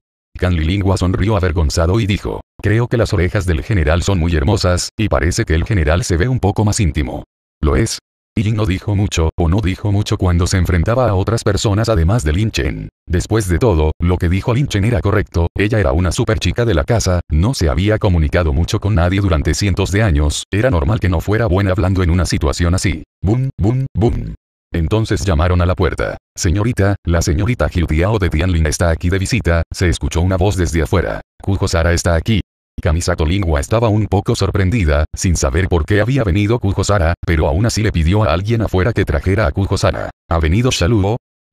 Lingua sonrió avergonzado y dijo, creo que las orejas del general son muy hermosas, y parece que el general se ve un poco más íntimo. ¿Lo es? Yin no dijo mucho, o no dijo mucho cuando se enfrentaba a otras personas además de Lin Chen. Después de todo, lo que dijo Lin Chen era correcto, ella era una chica de la casa, no se había comunicado mucho con nadie durante cientos de años, era normal que no fuera buena hablando en una situación así. Boom, boom, boom. Entonces llamaron a la puerta. Señorita, la señorita Hyutiao de Tianlin está aquí de visita, se escuchó una voz desde afuera. Kujo Sara está aquí. Kamisato Lingua estaba un poco sorprendida, sin saber por qué había venido Kujo Sara, pero aún así le pidió a alguien afuera que trajera a Kujo Sara. ¿Ha venido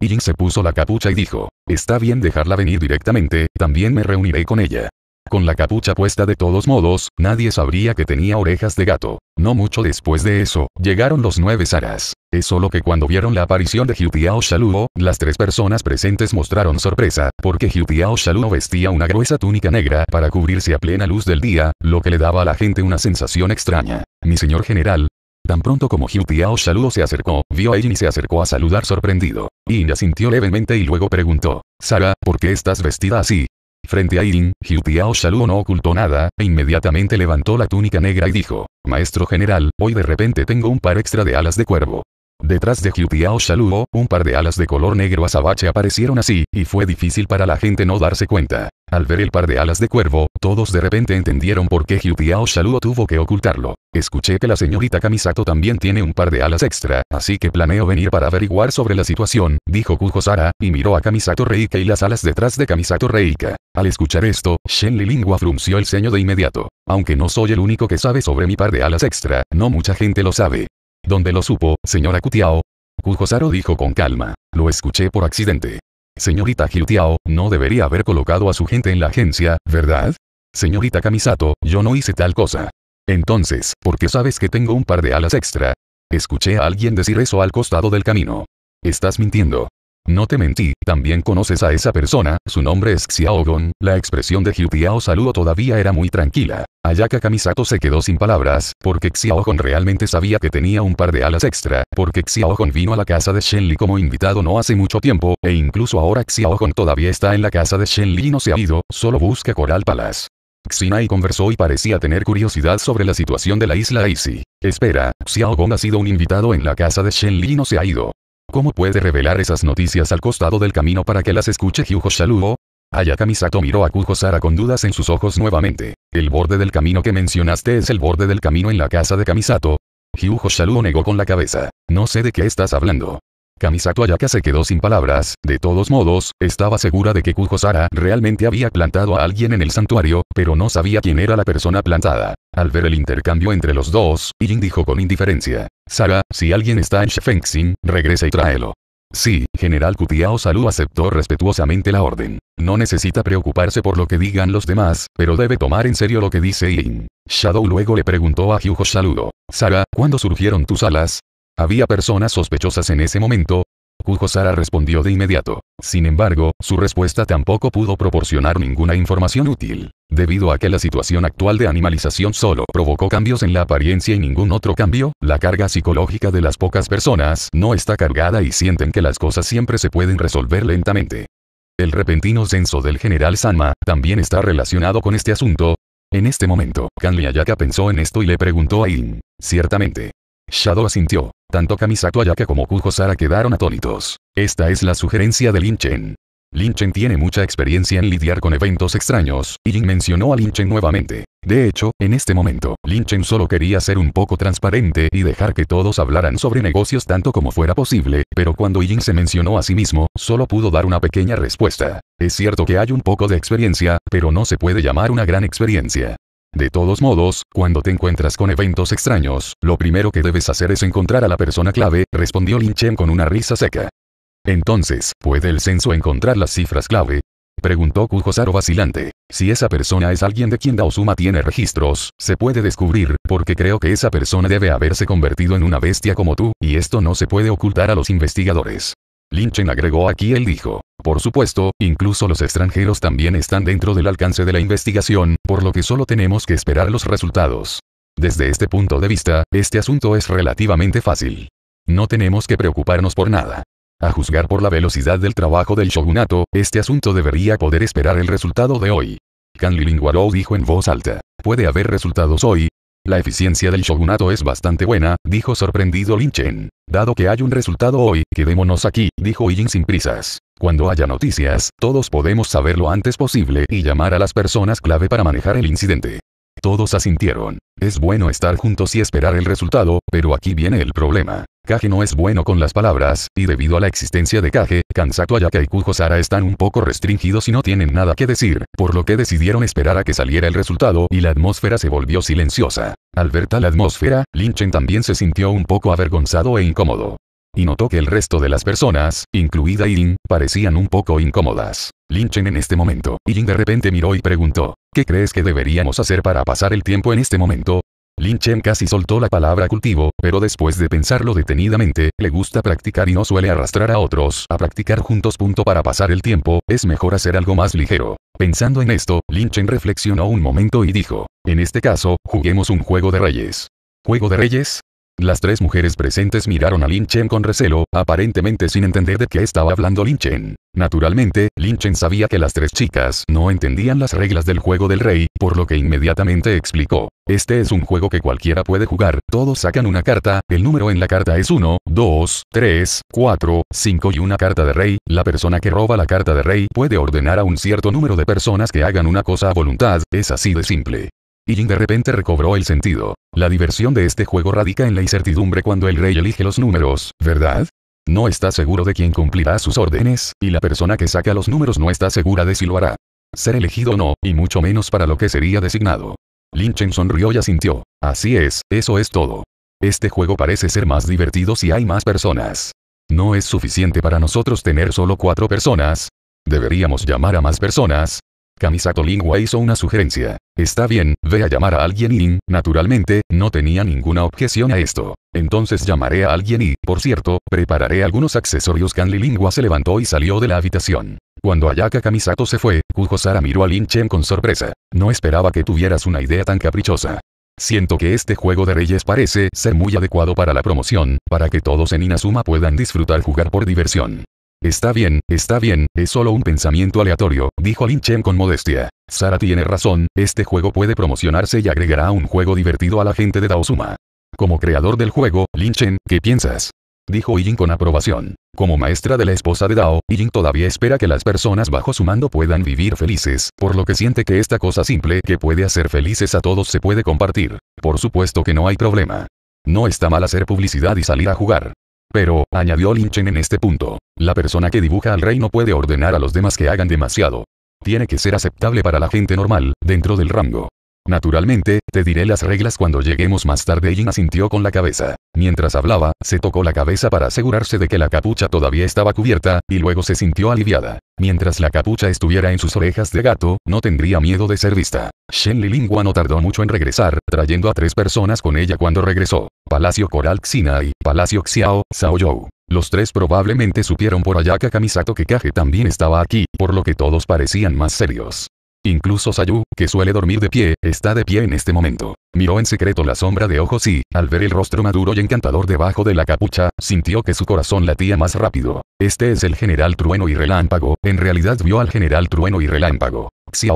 Y Jin se puso la capucha y dijo, está bien dejarla venir directamente, también me reuniré con ella. Con la capucha puesta de todos modos, nadie sabría que tenía orejas de gato. No mucho después de eso, llegaron los nueve saras. Es solo que cuando vieron la aparición de Hyutiao Shaluo, las tres personas presentes mostraron sorpresa, porque Hyutiao Shaluo vestía una gruesa túnica negra para cubrirse a plena luz del día, lo que le daba a la gente una sensación extraña. Mi señor general, Tan pronto como Hyutiao Shaluo se acercó, vio a Jin y se acercó a saludar sorprendido. Ina sintió levemente y luego preguntó, Sara, ¿por qué estás vestida así? Frente a Irin, Tiao Shaluo no ocultó nada, e inmediatamente levantó la túnica negra y dijo, Maestro general, hoy de repente tengo un par extra de alas de cuervo. Detrás de Jiutiao Shaluo, un par de alas de color negro azabache aparecieron así, y fue difícil para la gente no darse cuenta. Al ver el par de alas de cuervo, todos de repente entendieron por qué Jutiao Shaluo tuvo que ocultarlo. Escuché que la señorita Kamisato también tiene un par de alas extra, así que planeo venir para averiguar sobre la situación, dijo Kujosara, y miró a Kamisato Reika y las alas detrás de Kamisato Reika. Al escuchar esto, Shen Lilingua frunció el ceño de inmediato. Aunque no soy el único que sabe sobre mi par de alas extra, no mucha gente lo sabe. ¿Dónde lo supo, señora Kutiao? Kujosaro dijo con calma. Lo escuché por accidente. Señorita Hiltiao, no debería haber colocado a su gente en la agencia, ¿verdad? Señorita Kamisato, yo no hice tal cosa. Entonces, ¿por qué sabes que tengo un par de alas extra? Escuché a alguien decir eso al costado del camino. Estás mintiendo. No te mentí, también conoces a esa persona, su nombre es Xiaogon, la expresión de Hyutiao Saludo todavía era muy tranquila. Ayaka Kamisato se quedó sin palabras, porque Xiaogon realmente sabía que tenía un par de alas extra, porque Xiaogon vino a la casa de Shenli como invitado no hace mucho tiempo, e incluso ahora Xiaogon todavía está en la casa de Shenli y no se ha ido, solo busca Coral Palace. Xinai conversó y parecía tener curiosidad sobre la situación de la isla si Espera, Xiaogong ha sido un invitado en la casa de Shen Li y no se ha ido. ¿Cómo puede revelar esas noticias al costado del camino para que las escuche Hyuho Shaluo? Ayaka Kamisato miró a Kujo Sara con dudas en sus ojos nuevamente. El borde del camino que mencionaste es el borde del camino en la casa de Kamisato. Hyuho Shaluo negó con la cabeza. No sé de qué estás hablando. Kamisato Ayaka se quedó sin palabras, de todos modos, estaba segura de que Sara realmente había plantado a alguien en el santuario, pero no sabía quién era la persona plantada. Al ver el intercambio entre los dos, Yin dijo con indiferencia, Sara, si alguien está en Shefengxin, regresa y tráelo. Sí, General Kutiao Salu aceptó respetuosamente la orden. No necesita preocuparse por lo que digan los demás, pero debe tomar en serio lo que dice Yin». Shadow luego le preguntó a Hyuho Saludo, Sara, ¿cuándo surgieron tus alas? Había personas sospechosas en ese momento. Kujo Sara respondió de inmediato. Sin embargo, su respuesta tampoco pudo proporcionar ninguna información útil, debido a que la situación actual de animalización solo provocó cambios en la apariencia y ningún otro cambio, la carga psicológica de las pocas personas no está cargada y sienten que las cosas siempre se pueden resolver lentamente. El repentino censo del general Sanma también está relacionado con este asunto. En este momento, Kanli Ayaka pensó en esto y le preguntó a In. Ciertamente, Shadow asintió. Tanto Kamisato Ayaka como Kujo Sara quedaron atónitos. Esta es la sugerencia de Lin Chen. Lin Chen tiene mucha experiencia en lidiar con eventos extraños, y Jin mencionó a Lin Chen nuevamente. De hecho, en este momento, Lin Chen solo quería ser un poco transparente y dejar que todos hablaran sobre negocios tanto como fuera posible, pero cuando Jin se mencionó a sí mismo, solo pudo dar una pequeña respuesta. Es cierto que hay un poco de experiencia, pero no se puede llamar una gran experiencia. De todos modos, cuando te encuentras con eventos extraños, lo primero que debes hacer es encontrar a la persona clave, respondió Lin Chen con una risa seca. Entonces, ¿puede el censo encontrar las cifras clave? Preguntó Kujosaro vacilante. Si esa persona es alguien de quien Daosuma tiene registros, se puede descubrir, porque creo que esa persona debe haberse convertido en una bestia como tú, y esto no se puede ocultar a los investigadores. Linchen agregó aquí él dijo, por supuesto, incluso los extranjeros también están dentro del alcance de la investigación, por lo que solo tenemos que esperar los resultados. Desde este punto de vista, este asunto es relativamente fácil. No tenemos que preocuparnos por nada. A juzgar por la velocidad del trabajo del shogunato, este asunto debería poder esperar el resultado de hoy. Kanli dijo en voz alta. Puede haber resultados hoy, la eficiencia del shogunato es bastante buena, dijo sorprendido Lin Chen. Dado que hay un resultado hoy, quedémonos aquí, dijo Yin sin prisas. Cuando haya noticias, todos podemos saber lo antes posible y llamar a las personas clave para manejar el incidente. Todos asintieron. Es bueno estar juntos y esperar el resultado, pero aquí viene el problema. Kage no es bueno con las palabras, y debido a la existencia de Kage, Kansato Ayaka y Kujo están un poco restringidos y no tienen nada que decir, por lo que decidieron esperar a que saliera el resultado y la atmósfera se volvió silenciosa. Al ver tal atmósfera, Linchen también se sintió un poco avergonzado e incómodo y notó que el resto de las personas, incluida Yin, parecían un poco incómodas. Lin Chen en este momento. Yin de repente miró y preguntó, ¿qué crees que deberíamos hacer para pasar el tiempo en este momento? Lin Chen casi soltó la palabra cultivo, pero después de pensarlo detenidamente, le gusta practicar y no suele arrastrar a otros a practicar juntos. Punto para pasar el tiempo, es mejor hacer algo más ligero. Pensando en esto, Lin Chen reflexionó un momento y dijo, en este caso, juguemos un juego de reyes. ¿Juego de reyes? Las tres mujeres presentes miraron a Lin Chen con recelo, aparentemente sin entender de qué estaba hablando Lin Chen. Naturalmente, Lin Chen sabía que las tres chicas no entendían las reglas del juego del rey, por lo que inmediatamente explicó. Este es un juego que cualquiera puede jugar, todos sacan una carta, el número en la carta es 1, 2, 3, 4, 5 y una carta de rey, la persona que roba la carta de rey puede ordenar a un cierto número de personas que hagan una cosa a voluntad, es así de simple. Y Jin de repente recobró el sentido. La diversión de este juego radica en la incertidumbre cuando el rey elige los números, ¿verdad? No está seguro de quién cumplirá sus órdenes, y la persona que saca los números no está segura de si lo hará. Ser elegido o no, y mucho menos para lo que sería designado. Linchen sonrió y asintió. Así es, eso es todo. Este juego parece ser más divertido si hay más personas. No es suficiente para nosotros tener solo cuatro personas. Deberíamos llamar a más personas, Kamisato Lingua hizo una sugerencia. Está bien, ve a llamar a alguien y, naturalmente, no tenía ninguna objeción a esto. Entonces llamaré a alguien y, por cierto, prepararé algunos accesorios. Kanli Lingua se levantó y salió de la habitación. Cuando Ayaka Kamisato se fue, Kujosara miró a Lin Chen con sorpresa. No esperaba que tuvieras una idea tan caprichosa. Siento que este juego de reyes parece ser muy adecuado para la promoción, para que todos en Inazuma puedan disfrutar jugar por diversión. Está bien, está bien, es solo un pensamiento aleatorio, dijo Lin Chen con modestia. Sara tiene razón, este juego puede promocionarse y agregará un juego divertido a la gente de Suma. Como creador del juego, Lin Chen, ¿qué piensas? Dijo Yin con aprobación. Como maestra de la esposa de Dao, Yin todavía espera que las personas bajo su mando puedan vivir felices, por lo que siente que esta cosa simple que puede hacer felices a todos se puede compartir. Por supuesto que no hay problema. No está mal hacer publicidad y salir a jugar. Pero, añadió Linchen en este punto, la persona que dibuja al rey no puede ordenar a los demás que hagan demasiado. Tiene que ser aceptable para la gente normal, dentro del rango. Naturalmente, te diré las reglas cuando lleguemos más tarde. Jin asintió con la cabeza. Mientras hablaba, se tocó la cabeza para asegurarse de que la capucha todavía estaba cubierta, y luego se sintió aliviada. Mientras la capucha estuviera en sus orejas de gato, no tendría miedo de ser vista. Shen Lilingua no tardó mucho en regresar, trayendo a tres personas con ella cuando regresó. Palacio Coral Xina y Palacio Xiao, Saoyou. Los tres probablemente supieron por Ayaka Kamisato que Kage también estaba aquí, por lo que todos parecían más serios. Incluso Sayu, que suele dormir de pie, está de pie en este momento. Miró en secreto la sombra de ojos y, al ver el rostro maduro y encantador debajo de la capucha, sintió que su corazón latía más rápido. Este es el general Trueno y Relámpago, en realidad vio al general Trueno y Relámpago.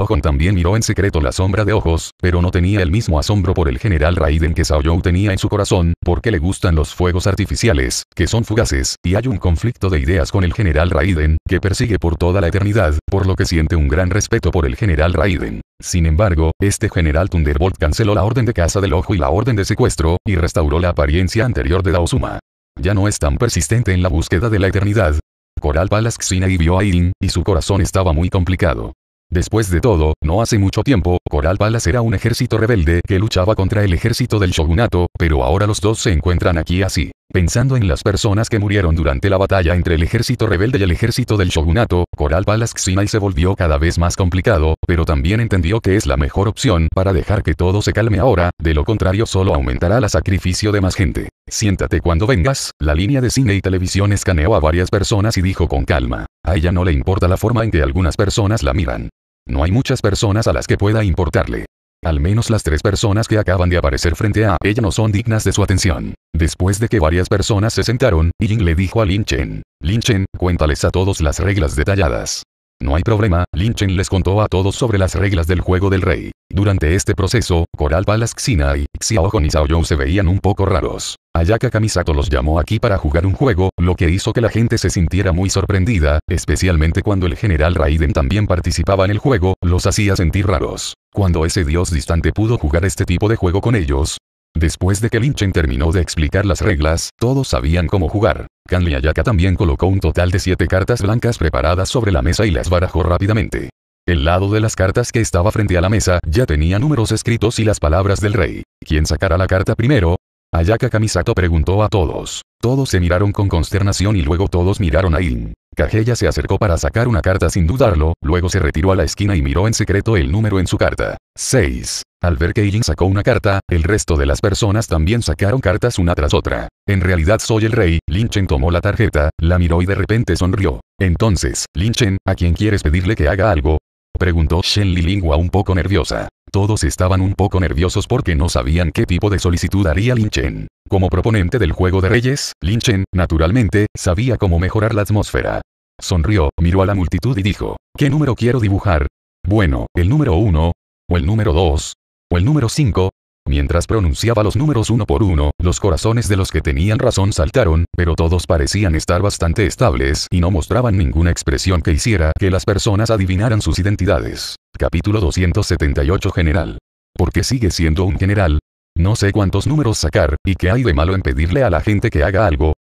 Hong también miró en secreto la sombra de ojos, pero no tenía el mismo asombro por el general Raiden que Xiaoyou tenía en su corazón, porque le gustan los fuegos artificiales, que son fugaces, y hay un conflicto de ideas con el general Raiden, que persigue por toda la eternidad, por lo que siente un gran respeto por el general Raiden. Sin embargo, este general Thunderbolt canceló la orden de caza del ojo y la orden de secuestro, y restauró la apariencia anterior de Daozuma. Ya no es tan persistente en la búsqueda de la eternidad. Coral Palace y vio a Yin, y su corazón estaba muy complicado. Después de todo, no hace mucho tiempo, Coral Palace era un ejército rebelde que luchaba contra el ejército del shogunato, pero ahora los dos se encuentran aquí así. Pensando en las personas que murieron durante la batalla entre el ejército rebelde y el ejército del shogunato, Coral Palace se volvió cada vez más complicado, pero también entendió que es la mejor opción para dejar que todo se calme ahora, de lo contrario solo aumentará la sacrificio de más gente. Siéntate cuando vengas, la línea de cine y televisión escaneó a varias personas y dijo con calma. A ella no le importa la forma en que algunas personas la miran. No hay muchas personas a las que pueda importarle. Al menos las tres personas que acaban de aparecer frente a ella no son dignas de su atención. Después de que varias personas se sentaron, Ying le dijo a Lin Chen. Lin Chen, cuéntales a todos las reglas detalladas. No hay problema, Lin Chen les contó a todos sobre las reglas del juego del rey. Durante este proceso, Coral Palace Xinai, Xiaohong y Xiaoyou se veían un poco raros. Ayaka Kamisato los llamó aquí para jugar un juego, lo que hizo que la gente se sintiera muy sorprendida, especialmente cuando el general Raiden también participaba en el juego, los hacía sentir raros. Cuando ese dios distante pudo jugar este tipo de juego con ellos, Después de que Chen terminó de explicar las reglas, todos sabían cómo jugar. Kanli Ayaka también colocó un total de siete cartas blancas preparadas sobre la mesa y las barajó rápidamente. El lado de las cartas que estaba frente a la mesa ya tenía números escritos y las palabras del rey. Quien sacara la carta primero, Ayaka Kamisato preguntó a todos. Todos se miraron con consternación y luego todos miraron a In. Kageya se acercó para sacar una carta sin dudarlo, luego se retiró a la esquina y miró en secreto el número en su carta. 6. Al ver que Yin sacó una carta, el resto de las personas también sacaron cartas una tras otra. En realidad soy el rey, Linchen tomó la tarjeta, la miró y de repente sonrió. Entonces, Linchen, ¿a quién quieres pedirle que haga algo? Preguntó Shen Lilingua un poco nerviosa. Todos estaban un poco nerviosos porque no sabían qué tipo de solicitud haría Lin Chen. Como proponente del juego de reyes, Lin Chen, naturalmente, sabía cómo mejorar la atmósfera. Sonrió, miró a la multitud y dijo, ¿qué número quiero dibujar? Bueno, el número 1, o el número 2, o el número 5, Mientras pronunciaba los números uno por uno, los corazones de los que tenían razón saltaron, pero todos parecían estar bastante estables y no mostraban ninguna expresión que hiciera que las personas adivinaran sus identidades. Capítulo 278 General. ¿Por qué sigue siendo un general? No sé cuántos números sacar, y qué hay de malo en pedirle a la gente que haga algo,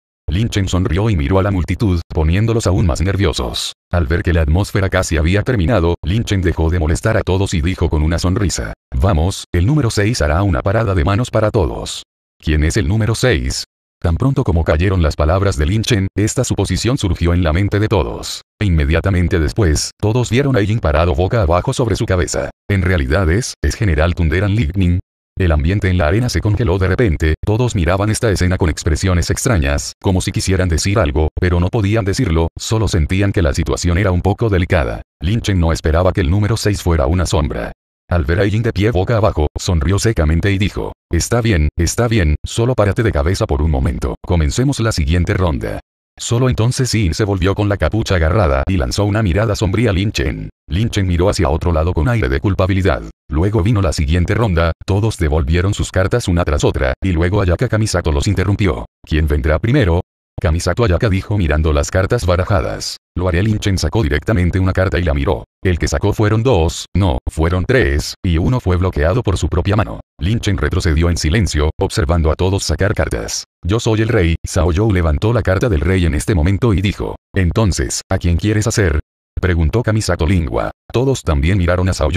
Chen sonrió y miró a la multitud, poniéndolos aún más nerviosos. Al ver que la atmósfera casi había terminado, Chen dejó de molestar a todos y dijo con una sonrisa. Vamos, el número 6 hará una parada de manos para todos. ¿Quién es el número 6? Tan pronto como cayeron las palabras de Chen, esta suposición surgió en la mente de todos. E inmediatamente después, todos vieron a Ying parado boca abajo sobre su cabeza. En realidad es, es General Tunderan Lightning, el ambiente en la arena se congeló de repente, todos miraban esta escena con expresiones extrañas, como si quisieran decir algo, pero no podían decirlo, solo sentían que la situación era un poco delicada. Chen no esperaba que el número 6 fuera una sombra. Al ver a Jin de pie boca abajo, sonrió secamente y dijo, Está bien, está bien, solo párate de cabeza por un momento, comencemos la siguiente ronda. Solo entonces Sin se volvió con la capucha agarrada y lanzó una mirada sombría a Lin Chen. Lin Chen miró hacia otro lado con aire de culpabilidad. Luego vino la siguiente ronda, todos devolvieron sus cartas una tras otra, y luego Ayaka Kamisato los interrumpió. ¿Quién vendrá primero? Kamisato Ayaka dijo mirando las cartas barajadas. Lo haré Linchen sacó directamente una carta y la miró. El que sacó fueron dos, no, fueron tres, y uno fue bloqueado por su propia mano. Linchen retrocedió en silencio, observando a todos sacar cartas. Yo soy el rey, Saoyou levantó la carta del rey en este momento y dijo. Entonces, ¿a quién quieres hacer? Preguntó Kamisato Lingua. Todos también miraron a Sao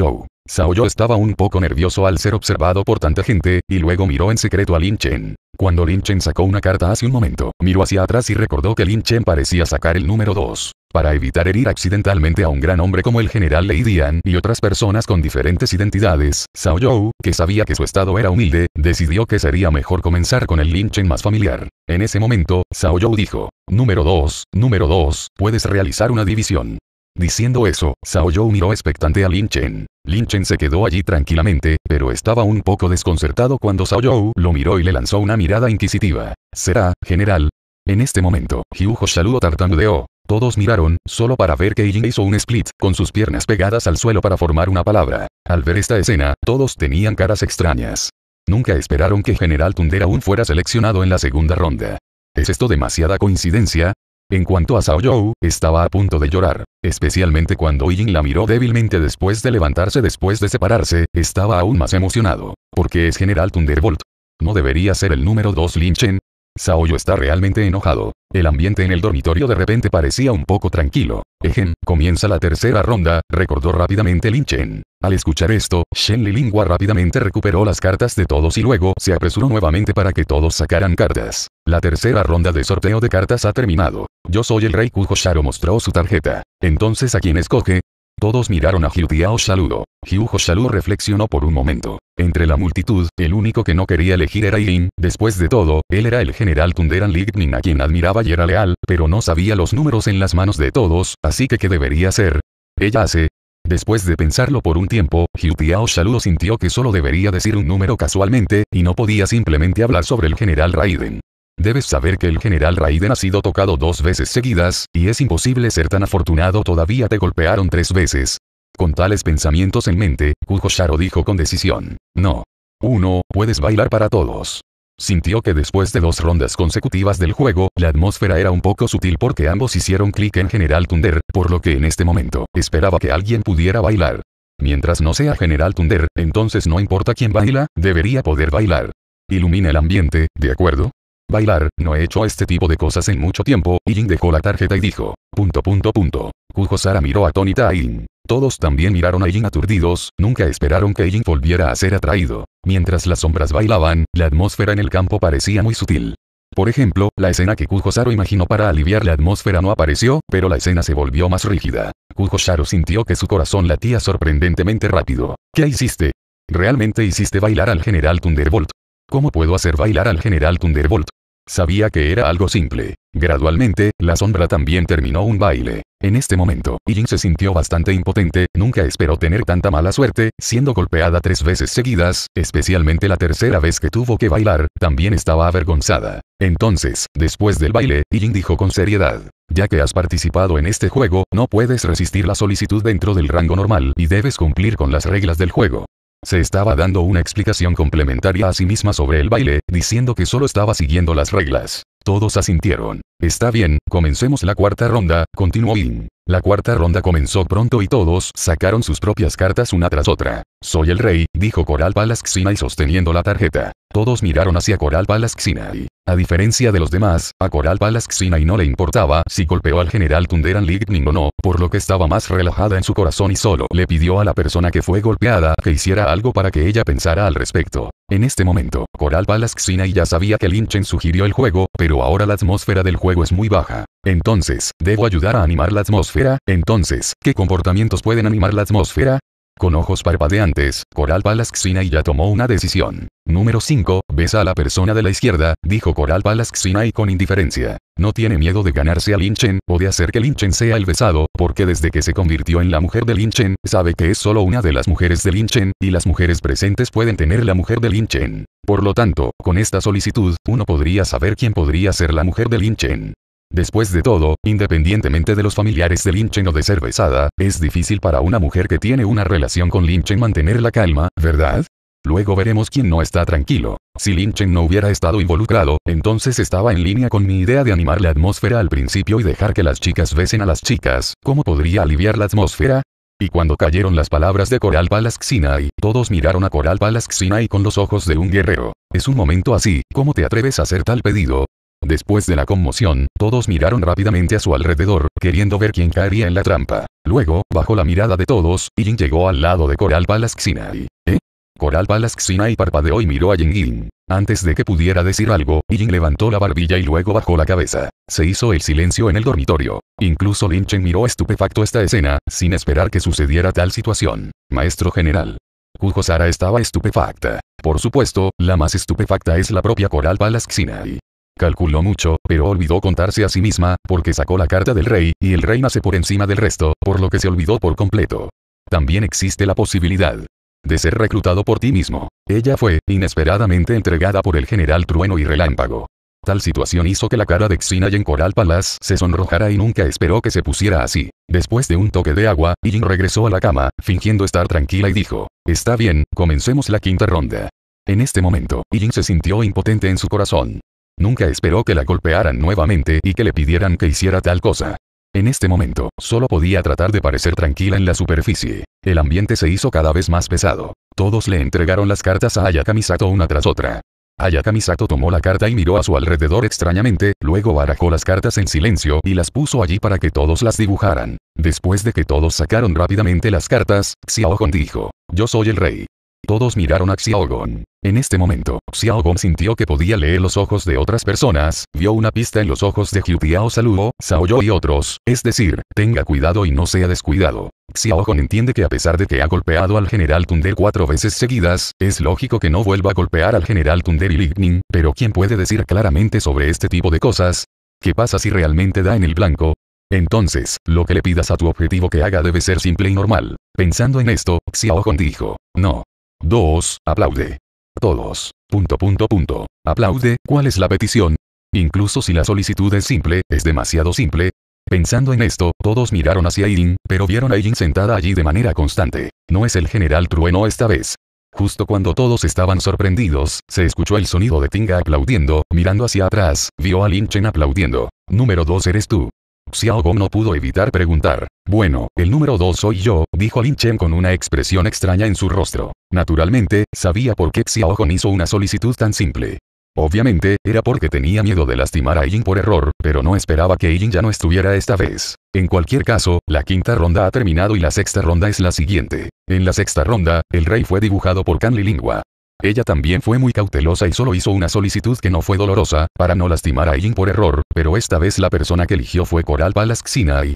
Saoyou estaba un poco nervioso al ser observado por tanta gente, y luego miró en secreto a Lin Chen. Cuando Lin Chen sacó una carta hace un momento, miró hacia atrás y recordó que Lin Chen parecía sacar el número 2. Para evitar herir accidentalmente a un gran hombre como el general Lei Dian y otras personas con diferentes identidades, Sao que sabía que su estado era humilde, decidió que sería mejor comenzar con el Lin Chen más familiar. En ese momento, Sao Zhou dijo, número 2, número 2, puedes realizar una división. Diciendo eso, Sao You miró expectante a Lin Chen. Lin Chen se quedó allí tranquilamente, pero estaba un poco desconcertado cuando Sao You lo miró y le lanzó una mirada inquisitiva. ¿Será, general? En este momento, Hyuho Shaluo tartamudeó. Todos miraron, solo para ver que ying hizo un split, con sus piernas pegadas al suelo para formar una palabra. Al ver esta escena, todos tenían caras extrañas. Nunca esperaron que General Tundera aún fuera seleccionado en la segunda ronda. ¿Es esto demasiada coincidencia? En cuanto a Sao Yao, estaba a punto de llorar. Especialmente cuando Yin la miró débilmente después de levantarse después de separarse, estaba aún más emocionado. Porque es General Thunderbolt. No debería ser el número 2 Lin Chen. Yo está realmente enojado. El ambiente en el dormitorio de repente parecía un poco tranquilo. Ejen, comienza la tercera ronda, recordó rápidamente Lin Chen. Al escuchar esto, Shen Lingua rápidamente recuperó las cartas de todos y luego se apresuró nuevamente para que todos sacaran cartas. La tercera ronda de sorteo de cartas ha terminado. Yo soy el rey Kujo Sharo mostró su tarjeta. Entonces a quien escoge, todos miraron a Hyutiao Saludo. Hyujo Saludo reflexionó por un momento. Entre la multitud, el único que no quería elegir era Yin, después de todo, él era el general Tunderan Lignin a quien admiraba y era leal, pero no sabía los números en las manos de todos, así que ¿qué debería hacer? Ella hace. Después de pensarlo por un tiempo, Hyutiao Saludo sintió que solo debería decir un número casualmente, y no podía simplemente hablar sobre el general Raiden. Debes saber que el general Raiden ha sido tocado dos veces seguidas, y es imposible ser tan afortunado todavía te golpearon tres veces. Con tales pensamientos en mente, Kujo dijo con decisión. No. Uno, Puedes bailar para todos. Sintió que después de dos rondas consecutivas del juego, la atmósfera era un poco sutil porque ambos hicieron clic en General Thunder, por lo que en este momento, esperaba que alguien pudiera bailar. Mientras no sea General Thunder, entonces no importa quién baila, debería poder bailar. Ilumina el ambiente, ¿de acuerdo? Bailar, no he hecho este tipo de cosas en mucho tiempo, y dejó la tarjeta y dijo. Punto punto punto. Kujo Sara miró atónita a Yin. Todos también miraron a Jin aturdidos, nunca esperaron que Jin volviera a ser atraído. Mientras las sombras bailaban, la atmósfera en el campo parecía muy sutil. Por ejemplo, la escena que Kujo imaginó para aliviar la atmósfera no apareció, pero la escena se volvió más rígida. Kujo sintió que su corazón latía sorprendentemente rápido. ¿Qué hiciste? ¿Realmente hiciste bailar al general Thunderbolt? ¿Cómo puedo hacer bailar al general Thunderbolt? Sabía que era algo simple. Gradualmente, la sombra también terminó un baile. En este momento, Jin se sintió bastante impotente, nunca esperó tener tanta mala suerte, siendo golpeada tres veces seguidas, especialmente la tercera vez que tuvo que bailar, también estaba avergonzada. Entonces, después del baile, Jin dijo con seriedad, ya que has participado en este juego, no puedes resistir la solicitud dentro del rango normal y debes cumplir con las reglas del juego. Se estaba dando una explicación complementaria a sí misma sobre el baile, diciendo que solo estaba siguiendo las reglas. Todos asintieron. Está bien, comencemos la cuarta ronda, continuó In. La cuarta ronda comenzó pronto y todos sacaron sus propias cartas una tras otra. Soy el rey, dijo Coral Xina y sosteniendo la tarjeta. Todos miraron hacia Coral palaxina y A diferencia de los demás, a Coral palaxina no le importaba si golpeó al general Tunderan Lightning o no, por lo que estaba más relajada en su corazón y solo le pidió a la persona que fue golpeada que hiciera algo para que ella pensara al respecto. En este momento, Coral palaxina y ya sabía que Linchen sugirió el juego, pero ahora la atmósfera del juego es muy baja. Entonces, ¿debo ayudar a animar la atmósfera? Entonces, ¿qué comportamientos pueden animar la atmósfera? Con ojos parpadeantes, Coral Palaxina y ya tomó una decisión. Número 5, besa a la persona de la izquierda, dijo Coral Palaxina y con indiferencia. No tiene miedo de ganarse a Linchen, o de hacer que Linchen sea el besado, porque desde que se convirtió en la mujer de Linchen, sabe que es solo una de las mujeres de Linchen, y las mujeres presentes pueden tener la mujer de Linchen. Por lo tanto, con esta solicitud, uno podría saber quién podría ser la mujer de Linchen. Después de todo, independientemente de los familiares de linchen o de Cervezada, es difícil para una mujer que tiene una relación con Linchen mantener la calma, ¿verdad? Luego veremos quién no está tranquilo. Si linchen no hubiera estado involucrado, entonces estaba en línea con mi idea de animar la atmósfera al principio y dejar que las chicas besen a las chicas, ¿cómo podría aliviar la atmósfera? Y cuando cayeron las palabras de Coral Palas y todos miraron a Coral Palas y con los ojos de un guerrero. Es un momento así, ¿cómo te atreves a hacer tal pedido? Después de la conmoción, todos miraron rápidamente a su alrededor, queriendo ver quién caería en la trampa. Luego, bajo la mirada de todos, Yin llegó al lado de Coral Palace Xinai. ¿Eh? Coral Palace Xinai parpadeó y miró a Yin. Antes de que pudiera decir algo, Yin levantó la barbilla y luego bajó la cabeza. Se hizo el silencio en el dormitorio. Incluso Lin Chen miró estupefacto esta escena, sin esperar que sucediera tal situación. Maestro general. Kujo Sara estaba estupefacta. Por supuesto, la más estupefacta es la propia Coral Palace Xinai. Calculó mucho, pero olvidó contarse a sí misma, porque sacó la carta del rey, y el rey nace por encima del resto, por lo que se olvidó por completo. También existe la posibilidad de ser reclutado por ti mismo. Ella fue, inesperadamente entregada por el general Trueno y Relámpago. Tal situación hizo que la cara de y en Coral Palace se sonrojara y nunca esperó que se pusiera así. Después de un toque de agua, Yin regresó a la cama, fingiendo estar tranquila y dijo, Está bien, comencemos la quinta ronda. En este momento, Yin se sintió impotente en su corazón. Nunca esperó que la golpearan nuevamente y que le pidieran que hiciera tal cosa. En este momento, solo podía tratar de parecer tranquila en la superficie. El ambiente se hizo cada vez más pesado. Todos le entregaron las cartas a Ayakamisato una tras otra. Ayakamisato tomó la carta y miró a su alrededor extrañamente, luego barajó las cartas en silencio y las puso allí para que todos las dibujaran. Después de que todos sacaron rápidamente las cartas, Xiaohong dijo, yo soy el rey. Todos miraron a Xiaogon. En este momento, Xiaogon sintió que podía leer los ojos de otras personas, vio una pista en los ojos de Hyutiao Saluo, Saoyo y otros, es decir, tenga cuidado y no sea descuidado. Xiaogon entiende que a pesar de que ha golpeado al general Tunder cuatro veces seguidas, es lógico que no vuelva a golpear al general Tunder y Lightning, pero ¿quién puede decir claramente sobre este tipo de cosas? ¿Qué pasa si realmente da en el blanco? Entonces, lo que le pidas a tu objetivo que haga debe ser simple y normal. Pensando en esto, Xiaogong dijo, no, 2. Aplaude. Todos. Punto punto punto. Aplaude, ¿cuál es la petición? Incluso si la solicitud es simple, es demasiado simple. Pensando en esto, todos miraron hacia Irin, pero vieron a Irin sentada allí de manera constante. No es el general trueno esta vez. Justo cuando todos estaban sorprendidos, se escuchó el sonido de Tinga aplaudiendo, mirando hacia atrás, vio a Lin Chen aplaudiendo. Número 2 eres tú. Xiao Gong no pudo evitar preguntar. Bueno, el número dos soy yo, dijo Lin Chen con una expresión extraña en su rostro. Naturalmente, sabía por qué Xiao Gong hizo una solicitud tan simple. Obviamente, era porque tenía miedo de lastimar a Yin por error, pero no esperaba que Yin ya no estuviera esta vez. En cualquier caso, la quinta ronda ha terminado y la sexta ronda es la siguiente. En la sexta ronda, el rey fue dibujado por Kanli Lingua. Ella también fue muy cautelosa y solo hizo una solicitud que no fue dolorosa, para no lastimar a Ying por error, pero esta vez la persona que eligió fue Coral Palace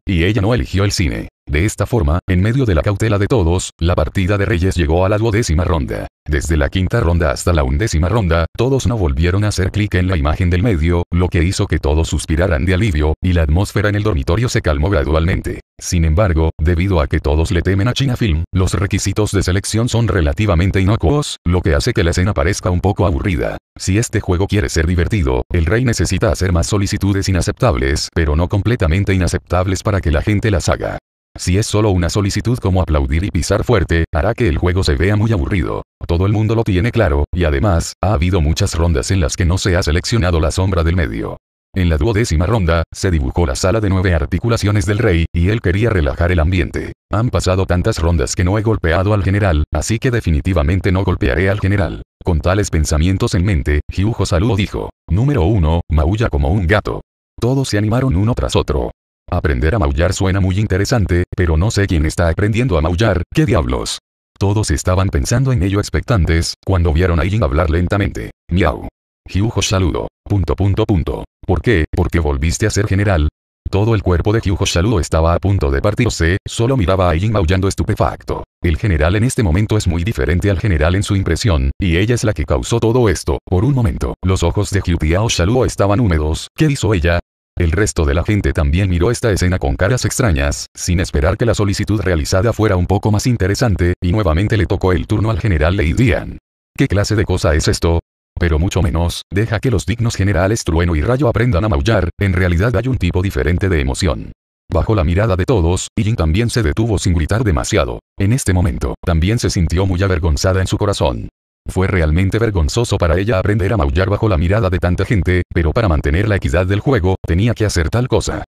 y ella no eligió el cine. De esta forma, en medio de la cautela de todos, la partida de Reyes llegó a la duodécima ronda. Desde la quinta ronda hasta la undécima ronda, todos no volvieron a hacer clic en la imagen del medio, lo que hizo que todos suspiraran de alivio, y la atmósfera en el dormitorio se calmó gradualmente. Sin embargo, debido a que todos le temen a China Film, los requisitos de selección son relativamente inocuos, lo que hace que la escena parezca un poco aburrida. Si este juego quiere ser divertido, el rey necesita hacer más solicitudes inaceptables, pero no completamente inaceptables para que la gente las haga. Si es solo una solicitud como aplaudir y pisar fuerte, hará que el juego se vea muy aburrido. Todo el mundo lo tiene claro, y además, ha habido muchas rondas en las que no se ha seleccionado la sombra del medio. En la duodécima ronda, se dibujó la sala de nueve articulaciones del rey, y él quería relajar el ambiente. Han pasado tantas rondas que no he golpeado al general, así que definitivamente no golpearé al general. Con tales pensamientos en mente, Hyujo Saludo dijo. Número 1, maulla como un gato. Todos se animaron uno tras otro. Aprender a maullar suena muy interesante, pero no sé quién está aprendiendo a maullar, ¿qué diablos? Todos estaban pensando en ello expectantes, cuando vieron a Jin hablar lentamente. Miau. Hyujo Saludo. Punto punto punto. ¿Por qué? Porque volviste a ser general. Todo el cuerpo de Hyuho Shaluo estaba a punto de partirse, solo miraba a Jin maullando estupefacto. El general en este momento es muy diferente al general en su impresión, y ella es la que causó todo esto. Por un momento, los ojos de Tiao Shaluo estaban húmedos. ¿Qué hizo ella? El resto de la gente también miró esta escena con caras extrañas, sin esperar que la solicitud realizada fuera un poco más interesante, y nuevamente le tocó el turno al general Lei ¿Qué clase de cosa es esto? pero mucho menos, deja que los dignos generales trueno y rayo aprendan a maullar, en realidad hay un tipo diferente de emoción. Bajo la mirada de todos, Yin también se detuvo sin gritar demasiado. En este momento, también se sintió muy avergonzada en su corazón. Fue realmente vergonzoso para ella aprender a maullar bajo la mirada de tanta gente, pero para mantener la equidad del juego, tenía que hacer tal cosa.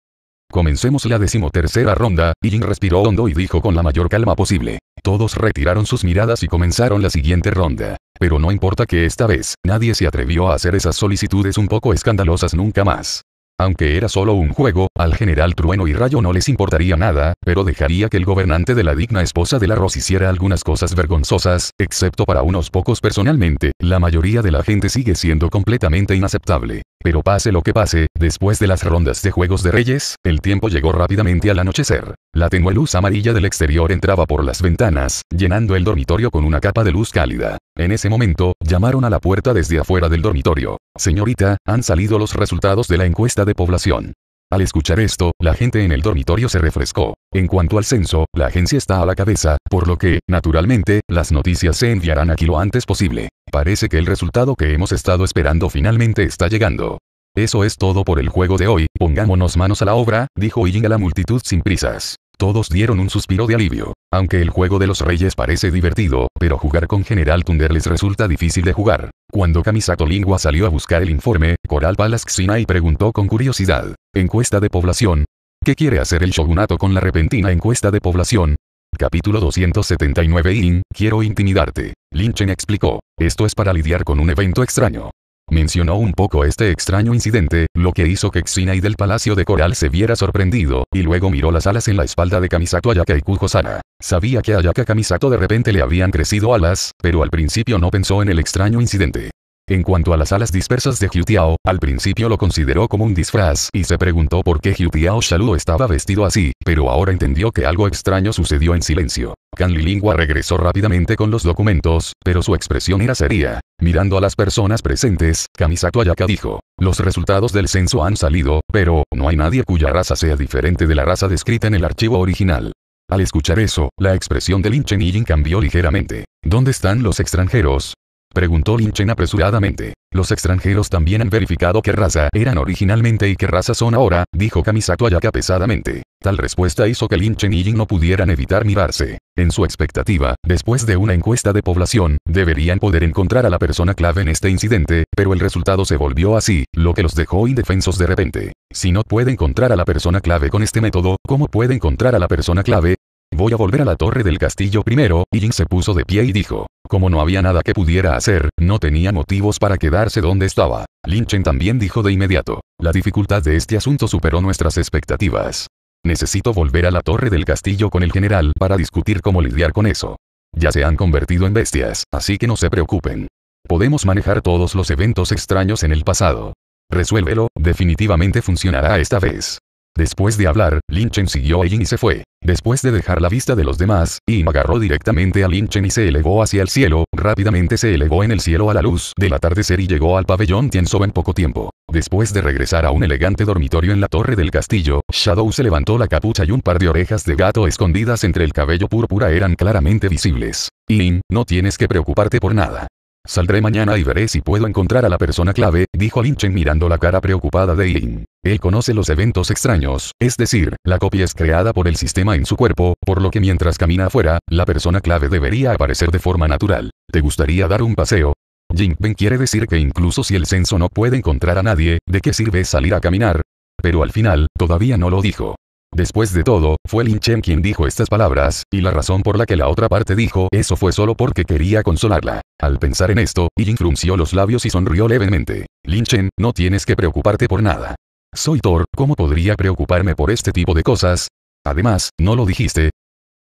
Comencemos la decimotercera ronda, y respiró hondo y dijo con la mayor calma posible. Todos retiraron sus miradas y comenzaron la siguiente ronda. Pero no importa que esta vez, nadie se atrevió a hacer esas solicitudes un poco escandalosas nunca más. Aunque era solo un juego, al general Trueno y Rayo no les importaría nada, pero dejaría que el gobernante de la digna esposa la arroz hiciera algunas cosas vergonzosas, excepto para unos pocos personalmente, la mayoría de la gente sigue siendo completamente inaceptable. Pero pase lo que pase, después de las rondas de Juegos de Reyes, el tiempo llegó rápidamente al anochecer. La tenue luz amarilla del exterior entraba por las ventanas, llenando el dormitorio con una capa de luz cálida. En ese momento, llamaron a la puerta desde afuera del dormitorio. Señorita, han salido los resultados de la encuesta de población. Al escuchar esto, la gente en el dormitorio se refrescó. En cuanto al censo, la agencia está a la cabeza, por lo que, naturalmente, las noticias se enviarán aquí lo antes posible. Parece que el resultado que hemos estado esperando finalmente está llegando. Eso es todo por el juego de hoy, pongámonos manos a la obra, dijo Ying a la multitud sin prisas. Todos dieron un suspiro de alivio. Aunque el juego de los reyes parece divertido, pero jugar con General Thunder les resulta difícil de jugar. Cuando Kamisato Lingua salió a buscar el informe, Coral Palace y preguntó con curiosidad. Encuesta de población. ¿Qué quiere hacer el shogunato con la repentina encuesta de población? Capítulo 279 In, quiero intimidarte. Linchen explicó. Esto es para lidiar con un evento extraño. Mencionó un poco este extraño incidente, lo que hizo que y del Palacio de Coral se viera sorprendido, y luego miró las alas en la espalda de Kamisato Ayaka y Kujosana. Sabía que a Ayaka Kamisato de repente le habían crecido alas, pero al principio no pensó en el extraño incidente. En cuanto a las alas dispersas de Hyutiao, al principio lo consideró como un disfraz y se preguntó por qué Hyutiao estaba vestido así, pero ahora entendió que algo extraño sucedió en silencio. Kan Lilingua regresó rápidamente con los documentos, pero su expresión era seria. Mirando a las personas presentes, Kamisato Ayaka dijo, los resultados del censo han salido, pero, no hay nadie cuya raza sea diferente de la raza descrita en el archivo original. Al escuchar eso, la expresión de Lin Chen Yin cambió ligeramente. ¿Dónde están los extranjeros? Preguntó Chen apresuradamente. Los extranjeros también han verificado qué raza eran originalmente y qué raza son ahora, dijo Kamisato Ayaka pesadamente. Tal respuesta hizo que Lin Chen y Jin no pudieran evitar mirarse. En su expectativa, después de una encuesta de población, deberían poder encontrar a la persona clave en este incidente, pero el resultado se volvió así, lo que los dejó indefensos de repente. Si no puede encontrar a la persona clave con este método, ¿cómo puede encontrar a la persona clave? Voy a volver a la torre del castillo primero, y Jin se puso de pie y dijo. Como no había nada que pudiera hacer, no tenía motivos para quedarse donde estaba. Lin Chen también dijo de inmediato. La dificultad de este asunto superó nuestras expectativas. Necesito volver a la torre del castillo con el general para discutir cómo lidiar con eso. Ya se han convertido en bestias, así que no se preocupen. Podemos manejar todos los eventos extraños en el pasado. Resuélvelo, definitivamente funcionará esta vez. Después de hablar, Lin Chen siguió a Yin y se fue. Después de dejar la vista de los demás, Yin agarró directamente a Lin Chen y se elevó hacia el cielo, rápidamente se elevó en el cielo a la luz del atardecer y llegó al pabellón Tianzhou en poco tiempo. Después de regresar a un elegante dormitorio en la torre del castillo, Shadow se levantó la capucha y un par de orejas de gato escondidas entre el cabello púrpura eran claramente visibles. Yin, no tienes que preocuparte por nada. Saldré mañana y veré si puedo encontrar a la persona clave, dijo Lin Chen mirando la cara preocupada de Yin. Él conoce los eventos extraños, es decir, la copia es creada por el sistema en su cuerpo, por lo que mientras camina afuera, la persona clave debería aparecer de forma natural. ¿Te gustaría dar un paseo? Ben quiere decir que incluso si el censo no puede encontrar a nadie, ¿de qué sirve salir a caminar? Pero al final, todavía no lo dijo. Después de todo, fue Lin Chen quien dijo estas palabras, y la razón por la que la otra parte dijo eso fue solo porque quería consolarla. Al pensar en esto, Yin frunció los labios y sonrió levemente. Lin Chen, no tienes que preocuparte por nada. Soy Thor, ¿cómo podría preocuparme por este tipo de cosas? Además, ¿no lo dijiste?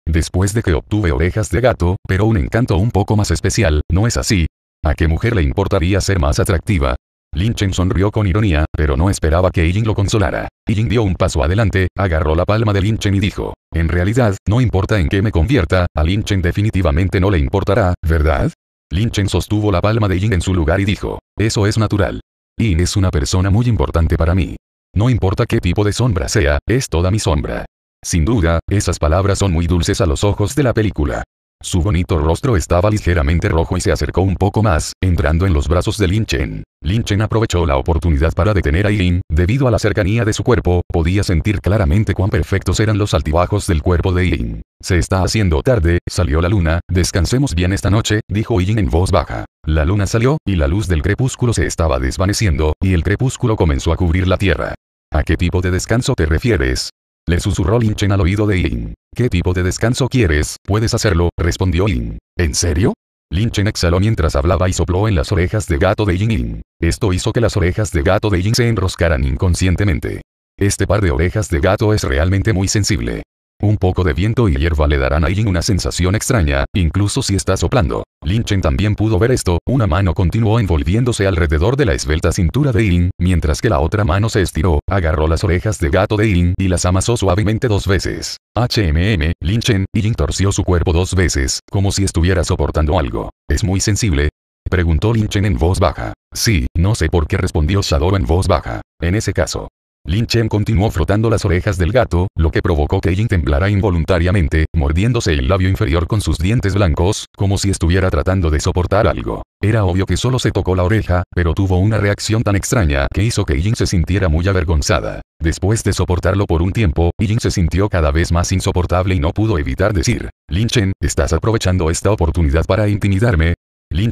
Después de que obtuve orejas de gato, pero un encanto un poco más especial, ¿no es así? ¿A qué mujer le importaría ser más atractiva? Lin Chen sonrió con ironía, pero no esperaba que Yin lo consolara. Yin dio un paso adelante, agarró la palma de Chen y dijo, en realidad, no importa en qué me convierta, a Chen definitivamente no le importará, ¿verdad? Chen sostuvo la palma de Yin en su lugar y dijo, eso es natural. Yin es una persona muy importante para mí. No importa qué tipo de sombra sea, es toda mi sombra. Sin duda, esas palabras son muy dulces a los ojos de la película. Su bonito rostro estaba ligeramente rojo y se acercó un poco más, entrando en los brazos de Lin Chen. Lin Chen aprovechó la oportunidad para detener a Eileen, debido a la cercanía de su cuerpo, podía sentir claramente cuán perfectos eran los altibajos del cuerpo de Yin. Se está haciendo tarde, salió la luna, descansemos bien esta noche, dijo Yin en voz baja. La luna salió, y la luz del crepúsculo se estaba desvaneciendo, y el crepúsculo comenzó a cubrir la tierra. ¿A qué tipo de descanso te refieres? Le susurró Chen al oído de Yin. ¿Qué tipo de descanso quieres? Puedes hacerlo, respondió Yin. ¿En serio? Chen exhaló mientras hablaba y sopló en las orejas de gato de Yin Yin. Esto hizo que las orejas de gato de Yin se enroscaran inconscientemente. Este par de orejas de gato es realmente muy sensible. Un poco de viento y hierba le darán a Yin una sensación extraña, incluso si está soplando. Lin Chen también pudo ver esto, una mano continuó envolviéndose alrededor de la esbelta cintura de Yin, mientras que la otra mano se estiró, agarró las orejas de gato de Yin y las amasó suavemente dos veces. HMM, Lin y Yin torció su cuerpo dos veces, como si estuviera soportando algo. Es muy sensible, Preguntó Lin Chen en voz baja. Sí, no sé por qué respondió Shadow en voz baja. En ese caso, Lin Chen continuó frotando las orejas del gato, lo que provocó que Yin temblara involuntariamente, mordiéndose el labio inferior con sus dientes blancos, como si estuviera tratando de soportar algo. Era obvio que solo se tocó la oreja, pero tuvo una reacción tan extraña que hizo que Yin se sintiera muy avergonzada. Después de soportarlo por un tiempo, Yin se sintió cada vez más insoportable y no pudo evitar decir, Lin Chen, estás aprovechando esta oportunidad para intimidarme,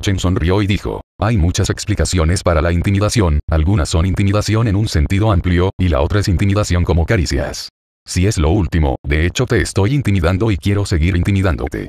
Chen sonrió y dijo, hay muchas explicaciones para la intimidación, algunas son intimidación en un sentido amplio, y la otra es intimidación como caricias. Si es lo último, de hecho te estoy intimidando y quiero seguir intimidándote.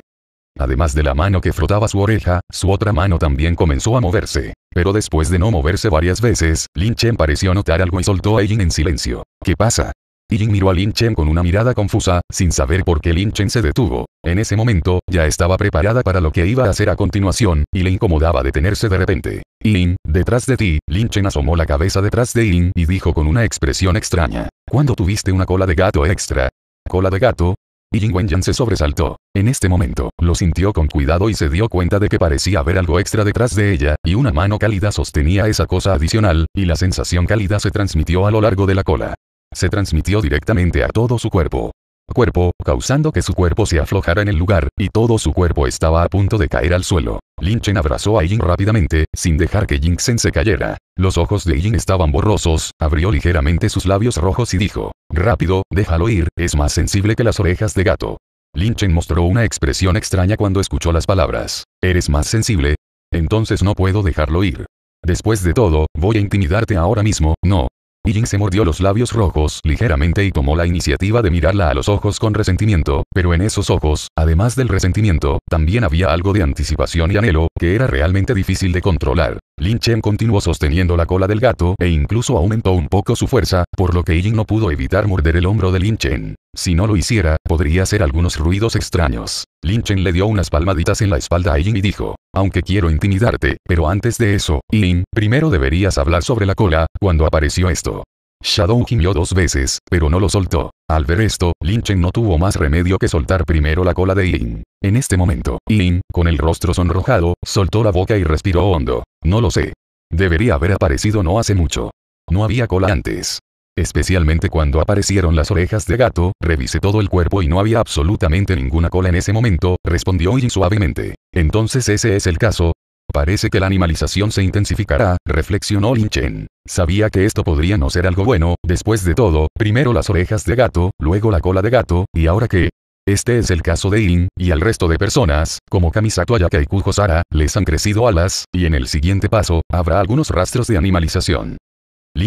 Además de la mano que frotaba su oreja, su otra mano también comenzó a moverse. Pero después de no moverse varias veces, Lin Chen pareció notar algo y soltó a Yin en silencio. ¿Qué pasa? yin miró a Lin Chen con una mirada confusa, sin saber por qué Lin Chen se detuvo. En ese momento, ya estaba preparada para lo que iba a hacer a continuación, y le incomodaba detenerse de repente. yin detrás de ti, Lin Chen asomó la cabeza detrás de yin y dijo con una expresión extraña. ¿Cuándo tuviste una cola de gato extra? ¿Cola de gato? Yin Wenyan se sobresaltó. En este momento, lo sintió con cuidado y se dio cuenta de que parecía haber algo extra detrás de ella, y una mano cálida sostenía esa cosa adicional, y la sensación cálida se transmitió a lo largo de la cola se transmitió directamente a todo su cuerpo. Cuerpo, causando que su cuerpo se aflojara en el lugar, y todo su cuerpo estaba a punto de caer al suelo. Lin Chen abrazó a Yin rápidamente, sin dejar que Yin Chen se cayera. Los ojos de Yin estaban borrosos, abrió ligeramente sus labios rojos y dijo, Rápido, déjalo ir, es más sensible que las orejas de gato. Lin Chen mostró una expresión extraña cuando escuchó las palabras. ¿Eres más sensible? Entonces no puedo dejarlo ir. Después de todo, voy a intimidarte ahora mismo, no, Yin se mordió los labios rojos ligeramente y tomó la iniciativa de mirarla a los ojos con resentimiento, pero en esos ojos, además del resentimiento, también había algo de anticipación y anhelo, que era realmente difícil de controlar. Lin Chen continuó sosteniendo la cola del gato e incluso aumentó un poco su fuerza, por lo que Yin no pudo evitar morder el hombro de Lin Chen. Si no lo hiciera, podría hacer algunos ruidos extraños. Chen le dio unas palmaditas en la espalda a Yin y dijo, aunque quiero intimidarte, pero antes de eso, Yin, primero deberías hablar sobre la cola, cuando apareció esto. Shadow gimió dos veces, pero no lo soltó. Al ver esto, Chen no tuvo más remedio que soltar primero la cola de Yin. En este momento, Yin, con el rostro sonrojado, soltó la boca y respiró hondo. No lo sé. Debería haber aparecido no hace mucho. No había cola antes. Especialmente cuando aparecieron las orejas de gato, revisé todo el cuerpo y no había absolutamente ninguna cola en ese momento, respondió Yin suavemente. Entonces ese es el caso, Parece que la animalización se intensificará, reflexionó Lin Chen. Sabía que esto podría no ser algo bueno, después de todo, primero las orejas de gato, luego la cola de gato, y ahora qué. Este es el caso de In, y al resto de personas, como Kamisato Ayaka y Kujo Sara, les han crecido alas, y en el siguiente paso, habrá algunos rastros de animalización.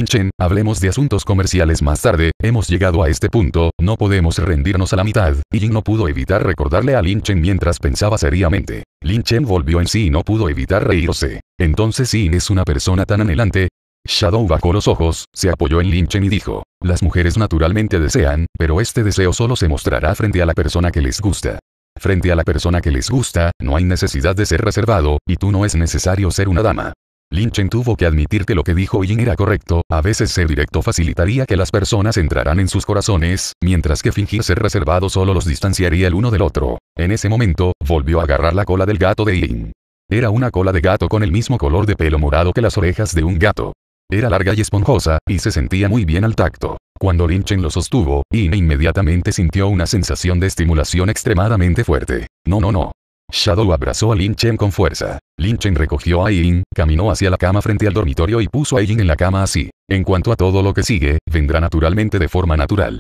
Chen, hablemos de asuntos comerciales más tarde, hemos llegado a este punto, no podemos rendirnos a la mitad, y Jin no pudo evitar recordarle a Chen mientras pensaba seriamente. Chen volvió en sí y no pudo evitar reírse. Entonces Yin es una persona tan anhelante. Shadow bajó los ojos, se apoyó en Chen y dijo, las mujeres naturalmente desean, pero este deseo solo se mostrará frente a la persona que les gusta. Frente a la persona que les gusta, no hay necesidad de ser reservado, y tú no es necesario ser una dama. Lin Chen tuvo que admitir que lo que dijo Yin era correcto, a veces ser directo facilitaría que las personas entraran en sus corazones, mientras que fingir ser reservado solo los distanciaría el uno del otro. En ese momento, volvió a agarrar la cola del gato de Yin. Era una cola de gato con el mismo color de pelo morado que las orejas de un gato. Era larga y esponjosa, y se sentía muy bien al tacto. Cuando Lin Chen lo sostuvo, Yin inmediatamente sintió una sensación de estimulación extremadamente fuerte. No, no, no. Shadow abrazó a Lin Chen con fuerza. Lin Chen recogió a Yin, caminó hacia la cama frente al dormitorio y puso a Yin en la cama así. En cuanto a todo lo que sigue, vendrá naturalmente de forma natural.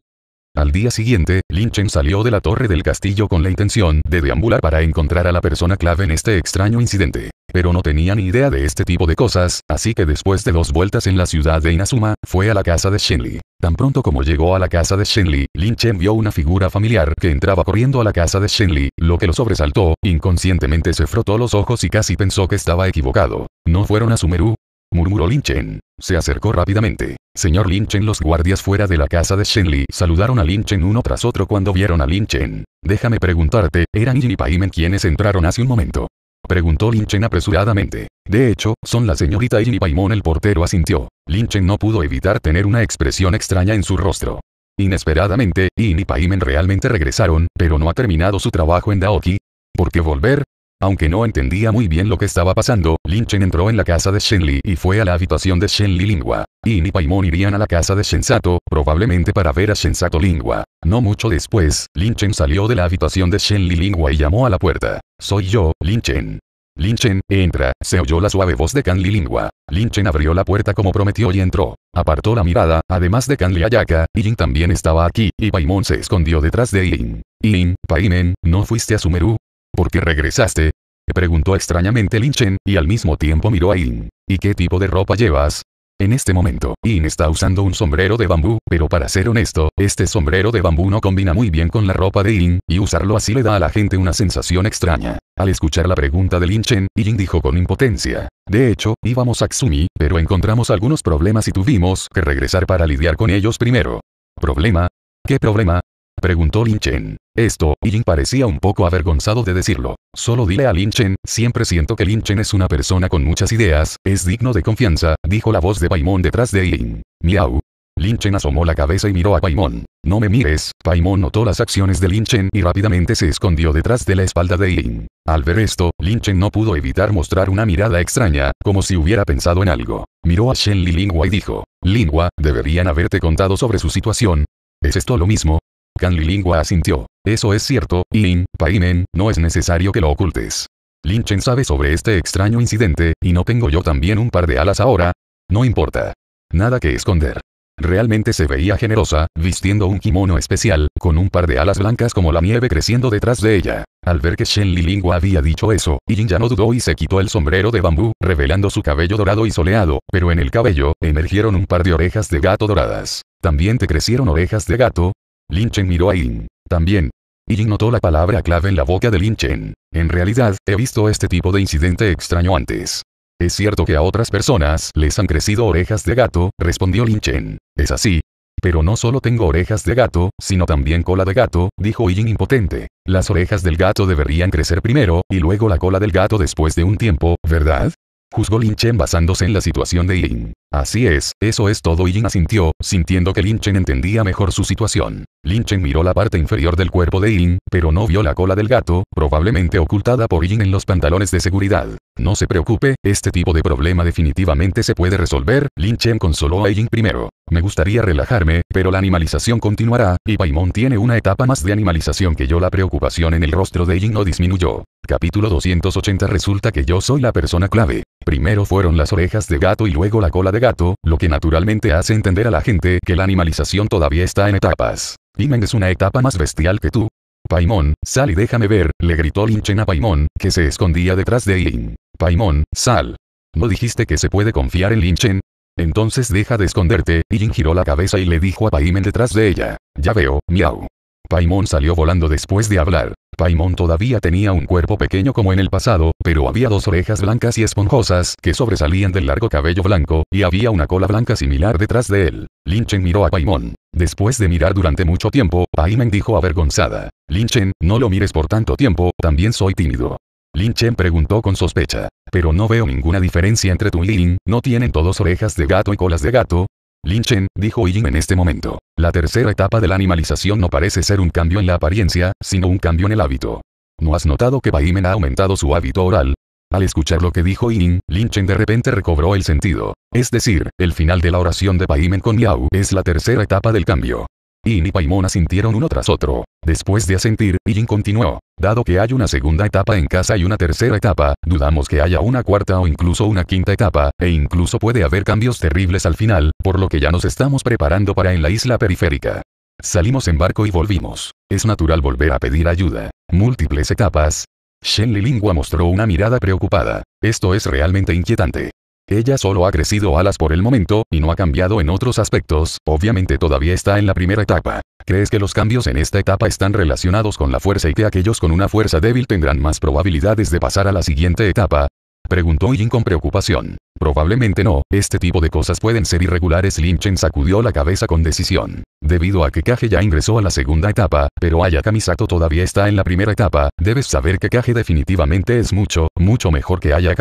Al día siguiente, Lin Chen salió de la torre del castillo con la intención de deambular para encontrar a la persona clave en este extraño incidente. Pero no tenía ni idea de este tipo de cosas, así que después de dos vueltas en la ciudad de Inazuma, fue a la casa de Shenli. Tan pronto como llegó a la casa de Shenli, Chen vio una figura familiar que entraba corriendo a la casa de Shenli, lo que lo sobresaltó, inconscientemente se frotó los ojos y casi pensó que estaba equivocado. ¿No fueron a Sumeru? murmuró Lin Chen. Se acercó rápidamente. Señor Lin Chen los guardias fuera de la casa de Li saludaron a Lin Chen uno tras otro cuando vieron a Lin Chen. Déjame preguntarte, ¿eran Yin y Paimen quienes entraron hace un momento? Preguntó Lin Chen apresuradamente. De hecho, son la señorita Yin y Paimon el portero asintió. Lin Chen no pudo evitar tener una expresión extraña en su rostro. Inesperadamente, Yin y Paimen realmente regresaron, pero no ha terminado su trabajo en Daoki. ¿Por qué volver? Aunque no entendía muy bien lo que estaba pasando, Lin Chen entró en la casa de Shen Li y fue a la habitación de Li Lingua. In y Paimon irían a la casa de Shen Sato, probablemente para ver a Shen Sato Lingua. No mucho después, Lin Chen salió de la habitación de Li Lingua y llamó a la puerta. Soy yo, Lin Chen. Lin Chen, entra, se oyó la suave voz de Li Lingua. Chen abrió la puerta como prometió y entró. Apartó la mirada, además de Li Ayaka, Yin también estaba aquí, y Paimon se escondió detrás de Yin. Yin, Paimen, ¿no fuiste a Sumeru? ¿Por qué regresaste? Preguntó extrañamente Lin Chen, y al mismo tiempo miró a In. ¿Y qué tipo de ropa llevas? En este momento, In está usando un sombrero de bambú, pero para ser honesto, este sombrero de bambú no combina muy bien con la ropa de In, y usarlo así le da a la gente una sensación extraña. Al escuchar la pregunta de Lin Chen, In dijo con impotencia. De hecho, íbamos a Xumi, pero encontramos algunos problemas y tuvimos que regresar para lidiar con ellos primero. ¿Problema? ¿Qué problema? Preguntó Lin Chen. Esto, y parecía un poco avergonzado de decirlo. Solo dile a Lin Chen, siempre siento que Lin Chen es una persona con muchas ideas, es digno de confianza, dijo la voz de Paimon detrás de Yin. Miau. Lin Chen asomó la cabeza y miró a Paimon. No me mires, Paimon notó las acciones de Lin Chen y rápidamente se escondió detrás de la espalda de Yin. Al ver esto, Lin Chen no pudo evitar mostrar una mirada extraña, como si hubiera pensado en algo. Miró a Shen Li Lingua y dijo, Lingua, deberían haberte contado sobre su situación. ¿Es esto lo mismo? Lingua asintió. Eso es cierto, Lin, Paimen, no es necesario que lo ocultes. Lin Chen sabe sobre este extraño incidente, y no tengo yo también un par de alas ahora. No importa. Nada que esconder. Realmente se veía generosa, vistiendo un kimono especial, con un par de alas blancas como la nieve creciendo detrás de ella. Al ver que Shen Lingua había dicho eso, Yin ya no dudó y se quitó el sombrero de bambú, revelando su cabello dorado y soleado, pero en el cabello, emergieron un par de orejas de gato doradas. ¿También te crecieron orejas de gato? Lin Chen miró a Yin. También. Yin notó la palabra clave en la boca de Lin Chen. En realidad, he visto este tipo de incidente extraño antes. Es cierto que a otras personas les han crecido orejas de gato, respondió Lin Chen. Es así. Pero no solo tengo orejas de gato, sino también cola de gato, dijo Yin impotente. Las orejas del gato deberían crecer primero, y luego la cola del gato después de un tiempo, ¿verdad? Juzgó Lin Chen basándose en la situación de Yin. Así es, eso es todo y asintió, sintiendo que Lin Chen entendía mejor su situación. Lin Chen miró la parte inferior del cuerpo de Yin, pero no vio la cola del gato, probablemente ocultada por Yin en los pantalones de seguridad. No se preocupe, este tipo de problema definitivamente se puede resolver, Lin Chen consoló a Yin primero. Me gustaría relajarme, pero la animalización continuará, y Paimon tiene una etapa más de animalización que yo. La preocupación en el rostro de Yin no disminuyó. Capítulo 280 Resulta que yo soy la persona clave. Primero fueron las orejas de gato y luego la cola de gato, lo que naturalmente hace entender a la gente que la animalización todavía está en etapas. Pimen es una etapa más bestial que tú. Paimon, sal y déjame ver, le gritó Linchen a Paimon, que se escondía detrás de Lin. Paimon, sal. ¿No dijiste que se puede confiar en Linchen? Entonces deja de esconderte, y giró la cabeza y le dijo a Paimon detrás de ella. Ya veo, miau. Paimon salió volando después de hablar. Paimon todavía tenía un cuerpo pequeño como en el pasado, pero había dos orejas blancas y esponjosas que sobresalían del largo cabello blanco, y había una cola blanca similar detrás de él. Chen miró a Paimon. Después de mirar durante mucho tiempo, Paimon dijo avergonzada. Chen, no lo mires por tanto tiempo, también soy tímido. Chen preguntó con sospecha. Pero no veo ninguna diferencia entre tú y Lin, ¿no tienen todos orejas de gato y colas de gato? Chen dijo Yin en este momento. La tercera etapa de la animalización no parece ser un cambio en la apariencia, sino un cambio en el hábito. ¿No has notado que Men ha aumentado su hábito oral? Al escuchar lo que dijo Yin, Chen de repente recobró el sentido. Es decir, el final de la oración de Men con Yao es la tercera etapa del cambio. Yin y Paimon sintieron uno tras otro. Después de asentir, Yin continuó. Dado que hay una segunda etapa en casa y una tercera etapa, dudamos que haya una cuarta o incluso una quinta etapa, e incluso puede haber cambios terribles al final, por lo que ya nos estamos preparando para en la isla periférica. Salimos en barco y volvimos. Es natural volver a pedir ayuda. Múltiples etapas. Shen Lingua mostró una mirada preocupada. Esto es realmente inquietante. Ella solo ha crecido alas por el momento, y no ha cambiado en otros aspectos, obviamente todavía está en la primera etapa. ¿Crees que los cambios en esta etapa están relacionados con la fuerza y que aquellos con una fuerza débil tendrán más probabilidades de pasar a la siguiente etapa? Preguntó Yin con preocupación. Probablemente no, este tipo de cosas pueden ser irregulares. Lin Chen sacudió la cabeza con decisión. Debido a que Kage ya ingresó a la segunda etapa, pero haya todavía está en la primera etapa, debes saber que Kage definitivamente es mucho, mucho mejor que haya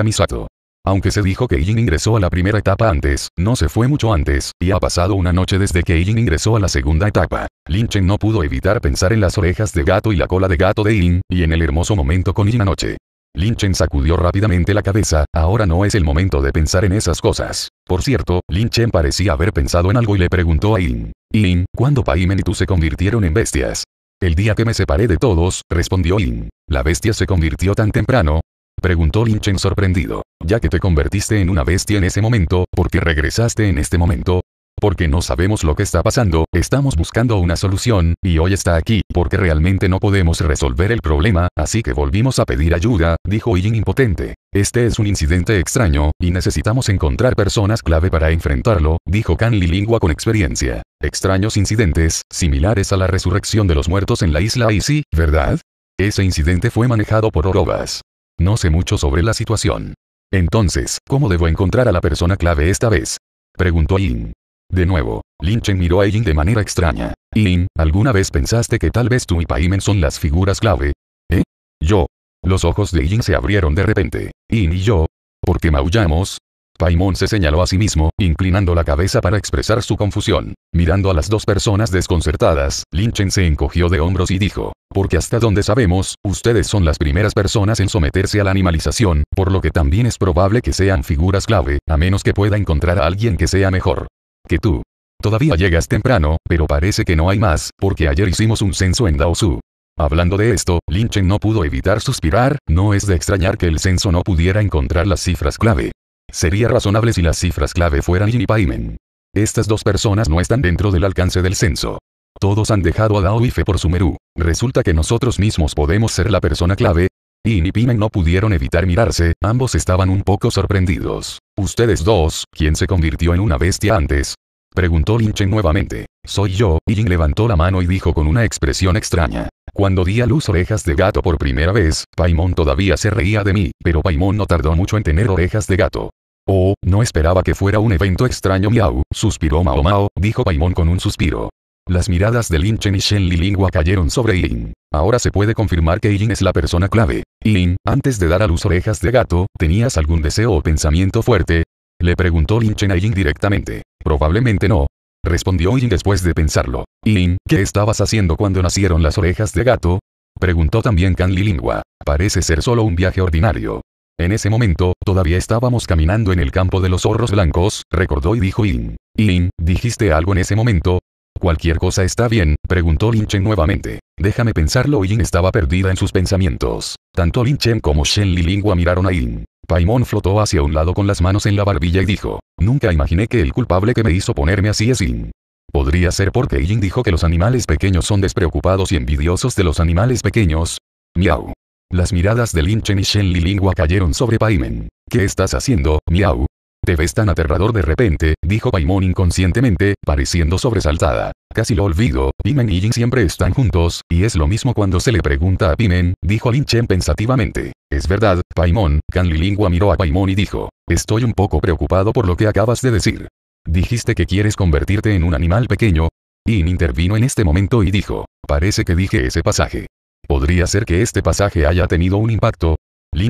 aunque se dijo que Yin ingresó a la primera etapa antes, no se fue mucho antes, y ha pasado una noche desde que Yin ingresó a la segunda etapa. Lin Chen no pudo evitar pensar en las orejas de gato y la cola de gato de Yin, y en el hermoso momento con Yin anoche. Lin Chen sacudió rápidamente la cabeza, ahora no es el momento de pensar en esas cosas. Por cierto, Lin Chen parecía haber pensado en algo y le preguntó a Yin. Yin, ¿cuándo Paimen y tú se convirtieron en bestias? El día que me separé de todos, respondió Yin. La bestia se convirtió tan temprano. Preguntó Chen sorprendido. Ya que te convertiste en una bestia en ese momento, ¿por qué regresaste en este momento? Porque no sabemos lo que está pasando, estamos buscando una solución, y hoy está aquí, porque realmente no podemos resolver el problema, así que volvimos a pedir ayuda, dijo Yin impotente. Este es un incidente extraño, y necesitamos encontrar personas clave para enfrentarlo, dijo Kan Li Lingua con experiencia. Extraños incidentes, similares a la resurrección de los muertos en la isla sí, ¿verdad? Ese incidente fue manejado por Orobas. No sé mucho sobre la situación. Entonces, ¿cómo debo encontrar a la persona clave esta vez? Preguntó Yin. De nuevo, Lin Chen miró a Yin de manera extraña. Yin, ¿alguna vez pensaste que tal vez tú y Paimen son las figuras clave? ¿Eh? Yo. Los ojos de Yin se abrieron de repente. Yin y yo. ¿Por qué maullamos? Paimon se señaló a sí mismo, inclinando la cabeza para expresar su confusión. Mirando a las dos personas desconcertadas, Chen se encogió de hombros y dijo, porque hasta donde sabemos, ustedes son las primeras personas en someterse a la animalización, por lo que también es probable que sean figuras clave, a menos que pueda encontrar a alguien que sea mejor que tú. Todavía llegas temprano, pero parece que no hay más, porque ayer hicimos un censo en Daosu. Hablando de esto, Chen no pudo evitar suspirar, no es de extrañar que el censo no pudiera encontrar las cifras clave. Sería razonable si las cifras clave fueran Yin y Paimen. Estas dos personas no están dentro del alcance del censo. Todos han dejado a Dao y Fe por Sumeru. Resulta que nosotros mismos podemos ser la persona clave. Yin y Paimen no pudieron evitar mirarse, ambos estaban un poco sorprendidos. Ustedes dos, ¿quién se convirtió en una bestia antes? Preguntó Lin Chen nuevamente. Soy yo, y levantó la mano y dijo con una expresión extraña. Cuando di a luz orejas de gato por primera vez, Paimon todavía se reía de mí, pero Paimon no tardó mucho en tener orejas de gato. Oh, no esperaba que fuera un evento extraño miau, suspiró Mao Mao, dijo Paimon con un suspiro. Las miradas de Lin Chen y Shen Lingua cayeron sobre Yin. Ahora se puede confirmar que Yin es la persona clave. Yin, antes de dar a luz orejas de gato, ¿tenías algún deseo o pensamiento fuerte? Le preguntó Lin Chen a Yin directamente. Probablemente no. Respondió Yin después de pensarlo. Yin, ¿qué estabas haciendo cuando nacieron las orejas de gato? Preguntó también Li Lingua. Parece ser solo un viaje ordinario. En ese momento, todavía estábamos caminando en el campo de los zorros blancos, recordó y dijo Yin. Yin, ¿dijiste algo en ese momento? ¿Cualquier cosa está bien? preguntó Lin Chen nuevamente. Déjame pensarlo. Yin estaba perdida en sus pensamientos. Tanto Lin Chen como Shen Li miraron a Yin. Paimon flotó hacia un lado con las manos en la barbilla y dijo, Nunca imaginé que el culpable que me hizo ponerme así es Yin. Podría ser porque Yin dijo que los animales pequeños son despreocupados y envidiosos de los animales pequeños. Miau. Las miradas de Lin Chen y Shen Lilingua cayeron sobre Paimon. ¿Qué estás haciendo, Miau? Te ves tan aterrador de repente, dijo Paimon inconscientemente, pareciendo sobresaltada. Casi lo olvido, Pimen y Jin siempre están juntos, y es lo mismo cuando se le pregunta a Pimen, dijo Lin Chen pensativamente. Es verdad, Paimon, Can Lilingua miró a Paimon y dijo, estoy un poco preocupado por lo que acabas de decir. ¿Dijiste que quieres convertirte en un animal pequeño? Yin intervino en este momento y dijo, parece que dije ese pasaje. Podría ser que este pasaje haya tenido un impacto.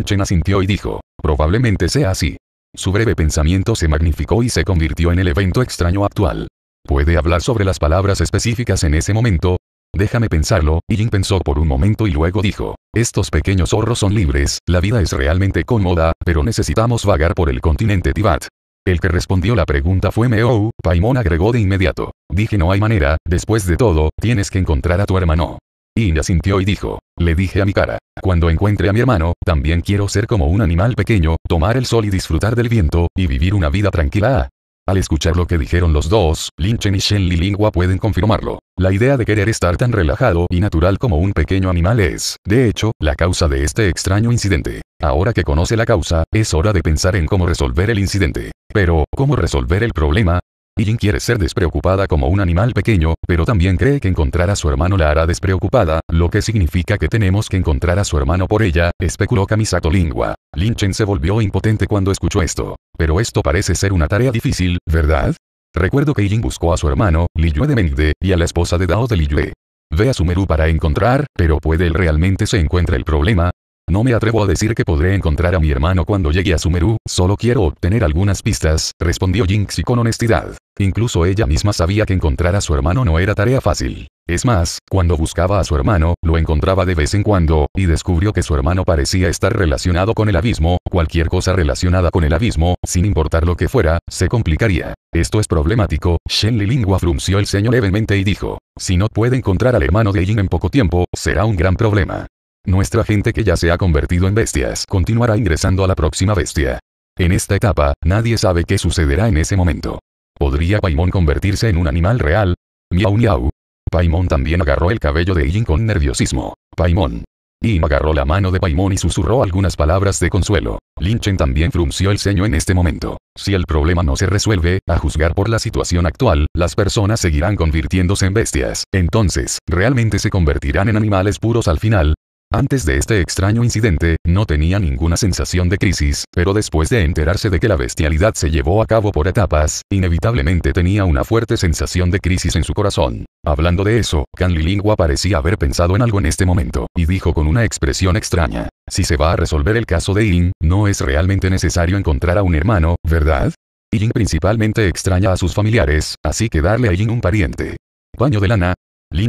Chen asintió y dijo, probablemente sea así. Su breve pensamiento se magnificó y se convirtió en el evento extraño actual. ¿Puede hablar sobre las palabras específicas en ese momento? Déjame pensarlo, y Jin pensó por un momento y luego dijo, estos pequeños zorros son libres, la vida es realmente cómoda, pero necesitamos vagar por el continente Tibat. El que respondió la pregunta fue Meow, Paimon agregó de inmediato. Dije no hay manera, después de todo, tienes que encontrar a tu hermano. Ina sintió y dijo, le dije a mi cara, cuando encuentre a mi hermano, también quiero ser como un animal pequeño, tomar el sol y disfrutar del viento, y vivir una vida tranquila. Al escuchar lo que dijeron los dos, Lin Chen y Shen Li Lingua pueden confirmarlo. La idea de querer estar tan relajado y natural como un pequeño animal es, de hecho, la causa de este extraño incidente. Ahora que conoce la causa, es hora de pensar en cómo resolver el incidente. Pero, ¿cómo resolver el problema? Yin quiere ser despreocupada como un animal pequeño, pero también cree que encontrar a su hermano la hará despreocupada, lo que significa que tenemos que encontrar a su hermano por ella, especuló Kamisato Lingua. Chen se volvió impotente cuando escuchó esto. Pero esto parece ser una tarea difícil, ¿verdad? Recuerdo que Yin buscó a su hermano, Yue de Mengde, y a la esposa de Dao de Liyue. Ve a Sumeru para encontrar, pero ¿puede él realmente se encuentra el problema? No me atrevo a decir que podré encontrar a mi hermano cuando llegue a Sumeru, solo quiero obtener algunas pistas, respondió Jinxi con honestidad. Incluso ella misma sabía que encontrar a su hermano no era tarea fácil. Es más, cuando buscaba a su hermano, lo encontraba de vez en cuando, y descubrió que su hermano parecía estar relacionado con el abismo, cualquier cosa relacionada con el abismo, sin importar lo que fuera, se complicaría. Esto es problemático, Shen Lingua frunció el ceño levemente y dijo, si no puede encontrar al hermano de Jin en poco tiempo, será un gran problema. Nuestra gente que ya se ha convertido en bestias continuará ingresando a la próxima bestia. En esta etapa, nadie sabe qué sucederá en ese momento. ¿Podría Paimon convertirse en un animal real? Miau miau. Paimon también agarró el cabello de Yin con nerviosismo. Paimon. Yin agarró la mano de Paimon y susurró algunas palabras de consuelo. Linchen también frunció el ceño en este momento. Si el problema no se resuelve, a juzgar por la situación actual, las personas seguirán convirtiéndose en bestias. Entonces, ¿realmente se convertirán en animales puros al final? Antes de este extraño incidente, no tenía ninguna sensación de crisis, pero después de enterarse de que la bestialidad se llevó a cabo por etapas, inevitablemente tenía una fuerte sensación de crisis en su corazón. Hablando de eso, Kan Lilingua parecía haber pensado en algo en este momento, y dijo con una expresión extraña, si se va a resolver el caso de Yin, no es realmente necesario encontrar a un hermano, ¿verdad? Yin principalmente extraña a sus familiares, así que darle a Yin un pariente. Paño de lana,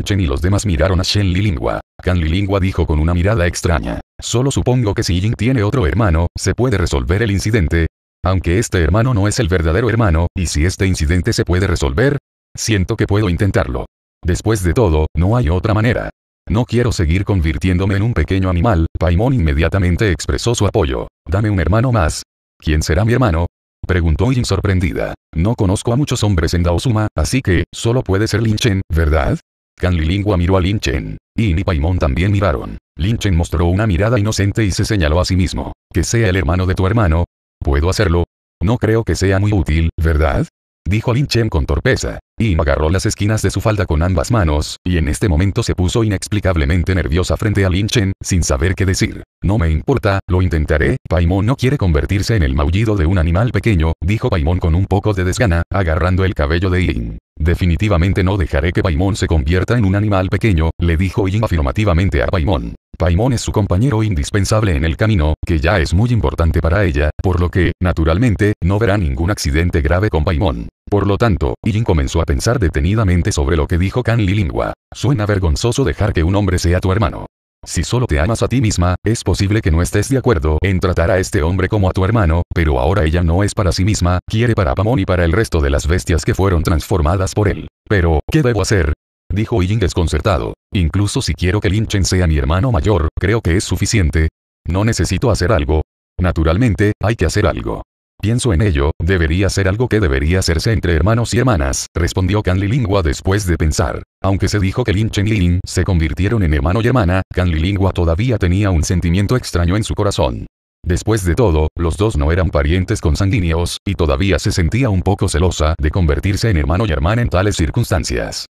Chen y los demás miraron a Shen Lilingua. Kan Lilingua dijo con una mirada extraña. Solo supongo que si Jin tiene otro hermano, se puede resolver el incidente. Aunque este hermano no es el verdadero hermano, y si este incidente se puede resolver, siento que puedo intentarlo. Después de todo, no hay otra manera. No quiero seguir convirtiéndome en un pequeño animal, Paimon inmediatamente expresó su apoyo. Dame un hermano más. ¿Quién será mi hermano? Preguntó Jin sorprendida. No conozco a muchos hombres en Daosuma, así que, solo puede ser Lin Chen, ¿verdad? Kan Lilingua miró a Lin Chen. Y Paimon también miraron. Lin Chen mostró una mirada inocente y se señaló a sí mismo. Que sea el hermano de tu hermano. ¿Puedo hacerlo? No creo que sea muy útil, ¿verdad? Dijo Lin Chen con torpeza. Y agarró las esquinas de su falda con ambas manos, y en este momento se puso inexplicablemente nerviosa frente a Lin Chen, sin saber qué decir. No me importa, lo intentaré, Paimon no quiere convertirse en el maullido de un animal pequeño, dijo Paimon con un poco de desgana, agarrando el cabello de Yin. Definitivamente no dejaré que Paimon se convierta en un animal pequeño, le dijo Ying afirmativamente a Paimon. Paimon es su compañero indispensable en el camino, que ya es muy importante para ella, por lo que, naturalmente, no verá ningún accidente grave con Paimon. Por lo tanto, Yin comenzó a pensar detenidamente sobre lo que dijo Kan Lilingua. Suena vergonzoso dejar que un hombre sea tu hermano. Si solo te amas a ti misma, es posible que no estés de acuerdo en tratar a este hombre como a tu hermano, pero ahora ella no es para sí misma, quiere para Pamón y para el resto de las bestias que fueron transformadas por él. Pero, ¿qué debo hacer? Dijo Yin desconcertado. Incluso si quiero que Linchen sea mi hermano mayor, creo que es suficiente. No necesito hacer algo. Naturalmente, hay que hacer algo. Pienso en ello, debería ser algo que debería hacerse entre hermanos y hermanas, respondió Kan después de pensar. Aunque se dijo que Lin Chen Lin se convirtieron en hermano y hermana, Kan todavía tenía un sentimiento extraño en su corazón. Después de todo, los dos no eran parientes consanguíneos, y todavía se sentía un poco celosa de convertirse en hermano y hermana en tales circunstancias.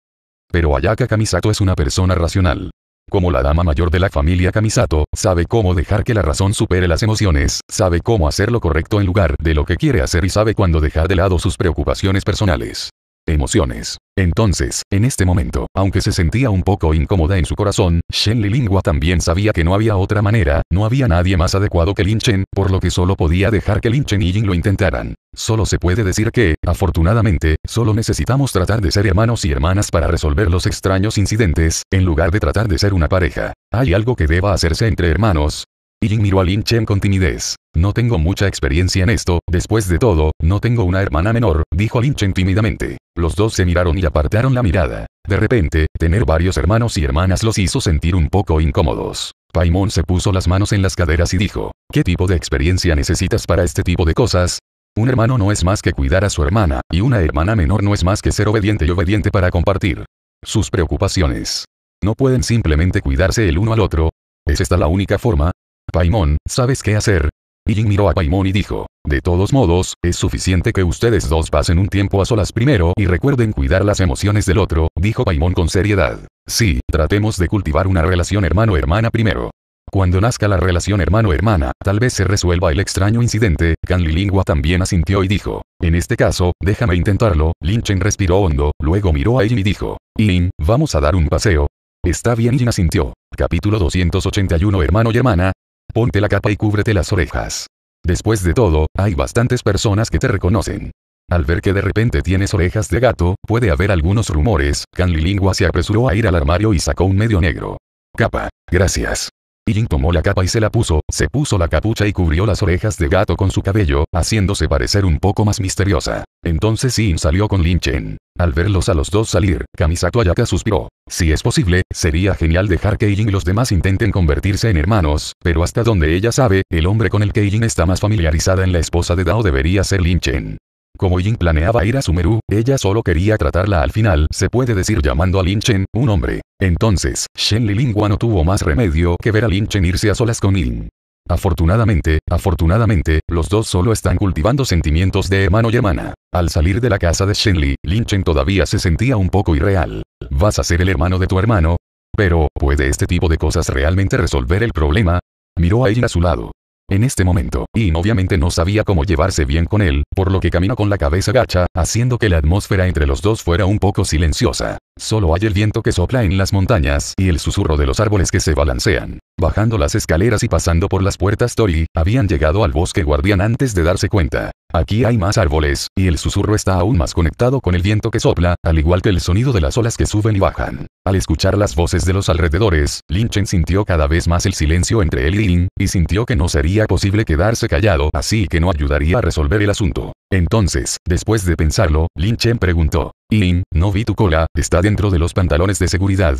Pero Ayaka Kamisato es una persona racional. Como la dama mayor de la familia Kamisato, sabe cómo dejar que la razón supere las emociones, sabe cómo hacer lo correcto en lugar de lo que quiere hacer y sabe cuándo dejar de lado sus preocupaciones personales emociones. Entonces, en este momento, aunque se sentía un poco incómoda en su corazón, Shen Lingua también sabía que no había otra manera, no había nadie más adecuado que Lin Chen, por lo que solo podía dejar que Lin Chen y Jin lo intentaran. Solo se puede decir que, afortunadamente, solo necesitamos tratar de ser hermanos y hermanas para resolver los extraños incidentes, en lugar de tratar de ser una pareja. Hay algo que deba hacerse entre hermanos, Jin miró a Lin Chen con timidez. No tengo mucha experiencia en esto, después de todo, no tengo una hermana menor, dijo Lin Chen tímidamente. Los dos se miraron y apartaron la mirada. De repente, tener varios hermanos y hermanas los hizo sentir un poco incómodos. Paimon se puso las manos en las caderas y dijo, ¿qué tipo de experiencia necesitas para este tipo de cosas? Un hermano no es más que cuidar a su hermana, y una hermana menor no es más que ser obediente y obediente para compartir sus preocupaciones. No pueden simplemente cuidarse el uno al otro, ¿Es esta la única forma? Paimon, ¿sabes qué hacer? Yin miró a Paimon y dijo, de todos modos, es suficiente que ustedes dos pasen un tiempo a solas primero y recuerden cuidar las emociones del otro, dijo Paimon con seriedad. Sí, tratemos de cultivar una relación hermano-hermana primero. Cuando nazca la relación hermano-hermana, tal vez se resuelva el extraño incidente, Kan Lingua también asintió y dijo, en este caso, déjame intentarlo, Lin Chen respiró hondo, luego miró a Yin y dijo, Yin, vamos a dar un paseo. Está bien Yin asintió. Capítulo 281 Hermano y hermana, ponte la capa y cúbrete las orejas. Después de todo, hay bastantes personas que te reconocen. Al ver que de repente tienes orejas de gato, puede haber algunos rumores, Canlilingua se apresuró a ir al armario y sacó un medio negro. Capa. Gracias. Pillin tomó la capa y se la puso, se puso la capucha y cubrió las orejas de gato con su cabello, haciéndose parecer un poco más misteriosa. Entonces Sin salió con Lin Chen. Al verlos a los dos salir, Kamisato Ayaka suspiró. Si es posible, sería genial dejar que Jin y los demás intenten convertirse en hermanos, pero hasta donde ella sabe, el hombre con el que Jin está más familiarizada en la esposa de Dao debería ser Lin Chen. Como Yin planeaba ir a Sumeru, ella solo quería tratarla al final, se puede decir llamando a Lin Chen, un hombre. Entonces, Shen Lingua no tuvo más remedio que ver a Lin Chen irse a solas con Yin. Afortunadamente, afortunadamente, los dos solo están cultivando sentimientos de hermano y hermana. Al salir de la casa de Shenli, Lin-Chen todavía se sentía un poco irreal. ¿Vas a ser el hermano de tu hermano? Pero, ¿puede este tipo de cosas realmente resolver el problema? Miró a Yin a su lado en este momento, y obviamente no sabía cómo llevarse bien con él, por lo que camina con la cabeza gacha, haciendo que la atmósfera entre los dos fuera un poco silenciosa. Solo hay el viento que sopla en las montañas y el susurro de los árboles que se balancean. Bajando las escaleras y pasando por las puertas Tori, habían llegado al bosque guardián antes de darse cuenta. Aquí hay más árboles, y el susurro está aún más conectado con el viento que sopla, al igual que el sonido de las olas que suben y bajan. Al escuchar las voces de los alrededores, Chen sintió cada vez más el silencio entre él y Lin, y sintió que no sería posible quedarse callado, así que no ayudaría a resolver el asunto. Entonces, después de pensarlo, Chen preguntó, Lin, no vi tu cola, está dentro de los pantalones de seguridad.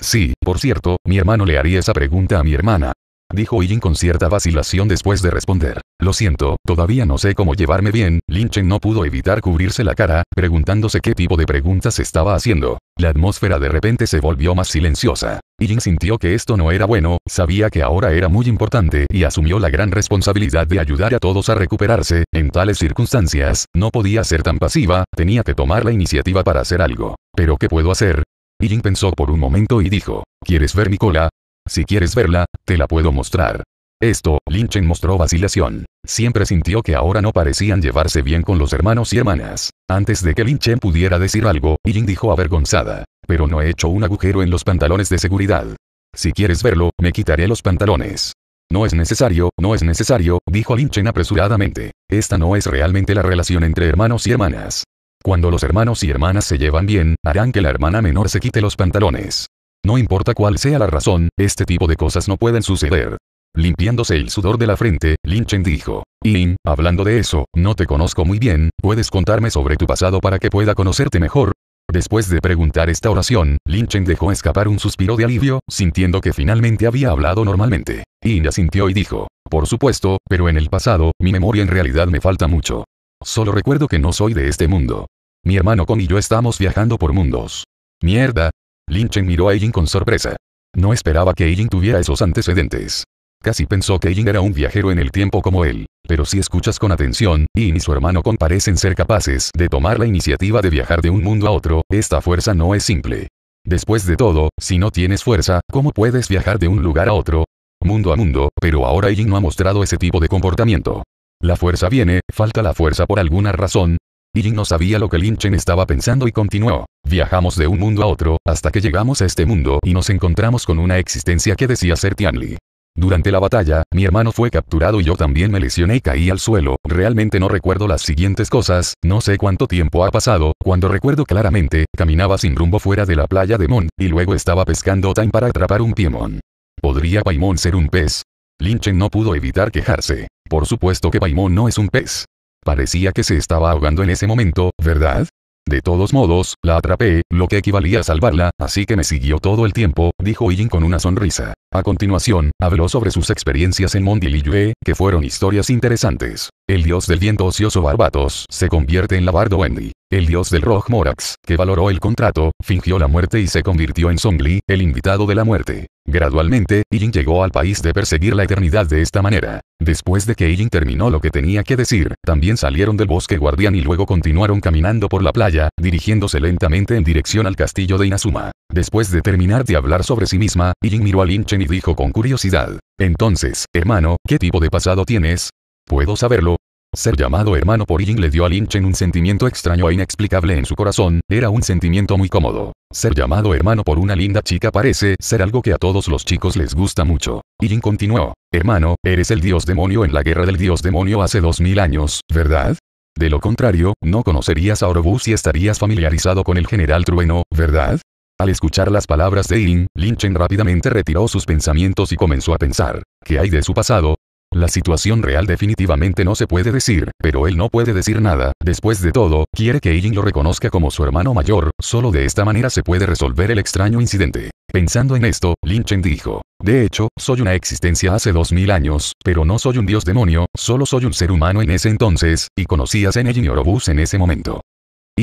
Sí, por cierto, mi hermano le haría esa pregunta a mi hermana. Dijo Yin con cierta vacilación después de responder. Lo siento, todavía no sé cómo llevarme bien. Lin Chen no pudo evitar cubrirse la cara, preguntándose qué tipo de preguntas estaba haciendo. La atmósfera de repente se volvió más silenciosa. Yin sintió que esto no era bueno, sabía que ahora era muy importante y asumió la gran responsabilidad de ayudar a todos a recuperarse. En tales circunstancias, no podía ser tan pasiva, tenía que tomar la iniciativa para hacer algo. ¿Pero qué puedo hacer? Jin pensó por un momento y dijo, ¿quieres ver mi cola? Si quieres verla, te la puedo mostrar. Esto, Lin Chen mostró vacilación. Siempre sintió que ahora no parecían llevarse bien con los hermanos y hermanas. Antes de que Lin Chen pudiera decir algo, Ying dijo avergonzada, pero no he hecho un agujero en los pantalones de seguridad. Si quieres verlo, me quitaré los pantalones. No es necesario, no es necesario, dijo Lin Chen apresuradamente. Esta no es realmente la relación entre hermanos y hermanas. Cuando los hermanos y hermanas se llevan bien, harán que la hermana menor se quite los pantalones. No importa cuál sea la razón, este tipo de cosas no pueden suceder. Limpiándose el sudor de la frente, Lin Chen dijo. Yin, hablando de eso, no te conozco muy bien, ¿puedes contarme sobre tu pasado para que pueda conocerte mejor? Después de preguntar esta oración, Lin Chen dejó escapar un suspiro de alivio, sintiendo que finalmente había hablado normalmente. Yin asintió y dijo, por supuesto, pero en el pasado, mi memoria en realidad me falta mucho. Solo recuerdo que no soy de este mundo. Mi hermano Con y yo estamos viajando por mundos. Mierda. Lin Chen miró a Eijin con sorpresa. No esperaba que Eijin tuviera esos antecedentes. Casi pensó que Eijin era un viajero en el tiempo como él, pero si escuchas con atención, Ying y su hermano Con parecen ser capaces de tomar la iniciativa de viajar de un mundo a otro, esta fuerza no es simple. Después de todo, si no tienes fuerza, ¿cómo puedes viajar de un lugar a otro? Mundo a mundo, pero ahora Yin no ha mostrado ese tipo de comportamiento. La fuerza viene, falta la fuerza por alguna razón. Y no sabía lo que Chen estaba pensando y continuó. Viajamos de un mundo a otro, hasta que llegamos a este mundo y nos encontramos con una existencia que decía ser Tianli. Durante la batalla, mi hermano fue capturado y yo también me lesioné y caí al suelo, realmente no recuerdo las siguientes cosas, no sé cuánto tiempo ha pasado, cuando recuerdo claramente, caminaba sin rumbo fuera de la playa de Mon, y luego estaba pescando Time para atrapar un Piemon. ¿Podría Paimon ser un pez? Chen no pudo evitar quejarse. Por supuesto que Paimon no es un pez. Parecía que se estaba ahogando en ese momento, ¿verdad? De todos modos, la atrapé, lo que equivalía a salvarla, así que me siguió todo el tiempo, dijo Yin con una sonrisa. A continuación, habló sobre sus experiencias en Liyue, que fueron historias interesantes. El dios del viento ocioso Barbatos se convierte en la Bardo Wendy. El dios del Rock Morax, que valoró el contrato, fingió la muerte y se convirtió en Zongli, el invitado de la muerte. Gradualmente, Yin llegó al país de perseguir la eternidad de esta manera. Después de que Yin terminó lo que tenía que decir, también salieron del bosque guardián y luego continuaron caminando por la playa, dirigiéndose lentamente en dirección al castillo de Inazuma. Después de terminar de hablar sobre sí misma, Yin miró a Lin Chen y dijo con curiosidad, Entonces, hermano, ¿qué tipo de pasado tienes? ¿Puedo saberlo? Ser llamado hermano por Yin le dio a Lin Chen un sentimiento extraño e inexplicable en su corazón, era un sentimiento muy cómodo. Ser llamado hermano por una linda chica parece ser algo que a todos los chicos les gusta mucho. Y continuó, hermano, eres el dios demonio en la guerra del dios demonio hace dos mil años, ¿verdad? De lo contrario, no conocerías a Orobus y estarías familiarizado con el general Trueno, ¿verdad? Al escuchar las palabras de Yin, Lin Chen rápidamente retiró sus pensamientos y comenzó a pensar, ¿qué hay de su pasado? La situación real definitivamente no se puede decir, pero él no puede decir nada, después de todo, quiere que Ijin lo reconozca como su hermano mayor, solo de esta manera se puede resolver el extraño incidente. Pensando en esto, Lin Chen dijo, de hecho, soy una existencia hace 2000 años, pero no soy un dios demonio, solo soy un ser humano en ese entonces, y conocí a Senejin y Orobus en ese momento.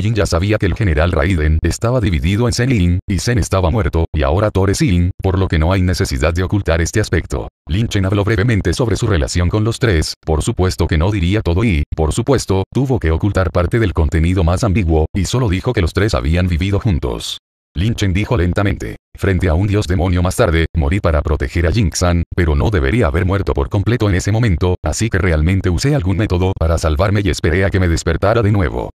Jin ya sabía que el general Raiden estaba dividido en Zen Yin, y Zen estaba muerto, y ahora es Yin, por lo que no hay necesidad de ocultar este aspecto. Lin Chen habló brevemente sobre su relación con los tres, por supuesto que no diría todo y, por supuesto, tuvo que ocultar parte del contenido más ambiguo, y solo dijo que los tres habían vivido juntos. Lin Chen dijo lentamente. Frente a un dios demonio más tarde, morí para proteger a Jinxan, pero no debería haber muerto por completo en ese momento, así que realmente usé algún método para salvarme y esperé a que me despertara de nuevo.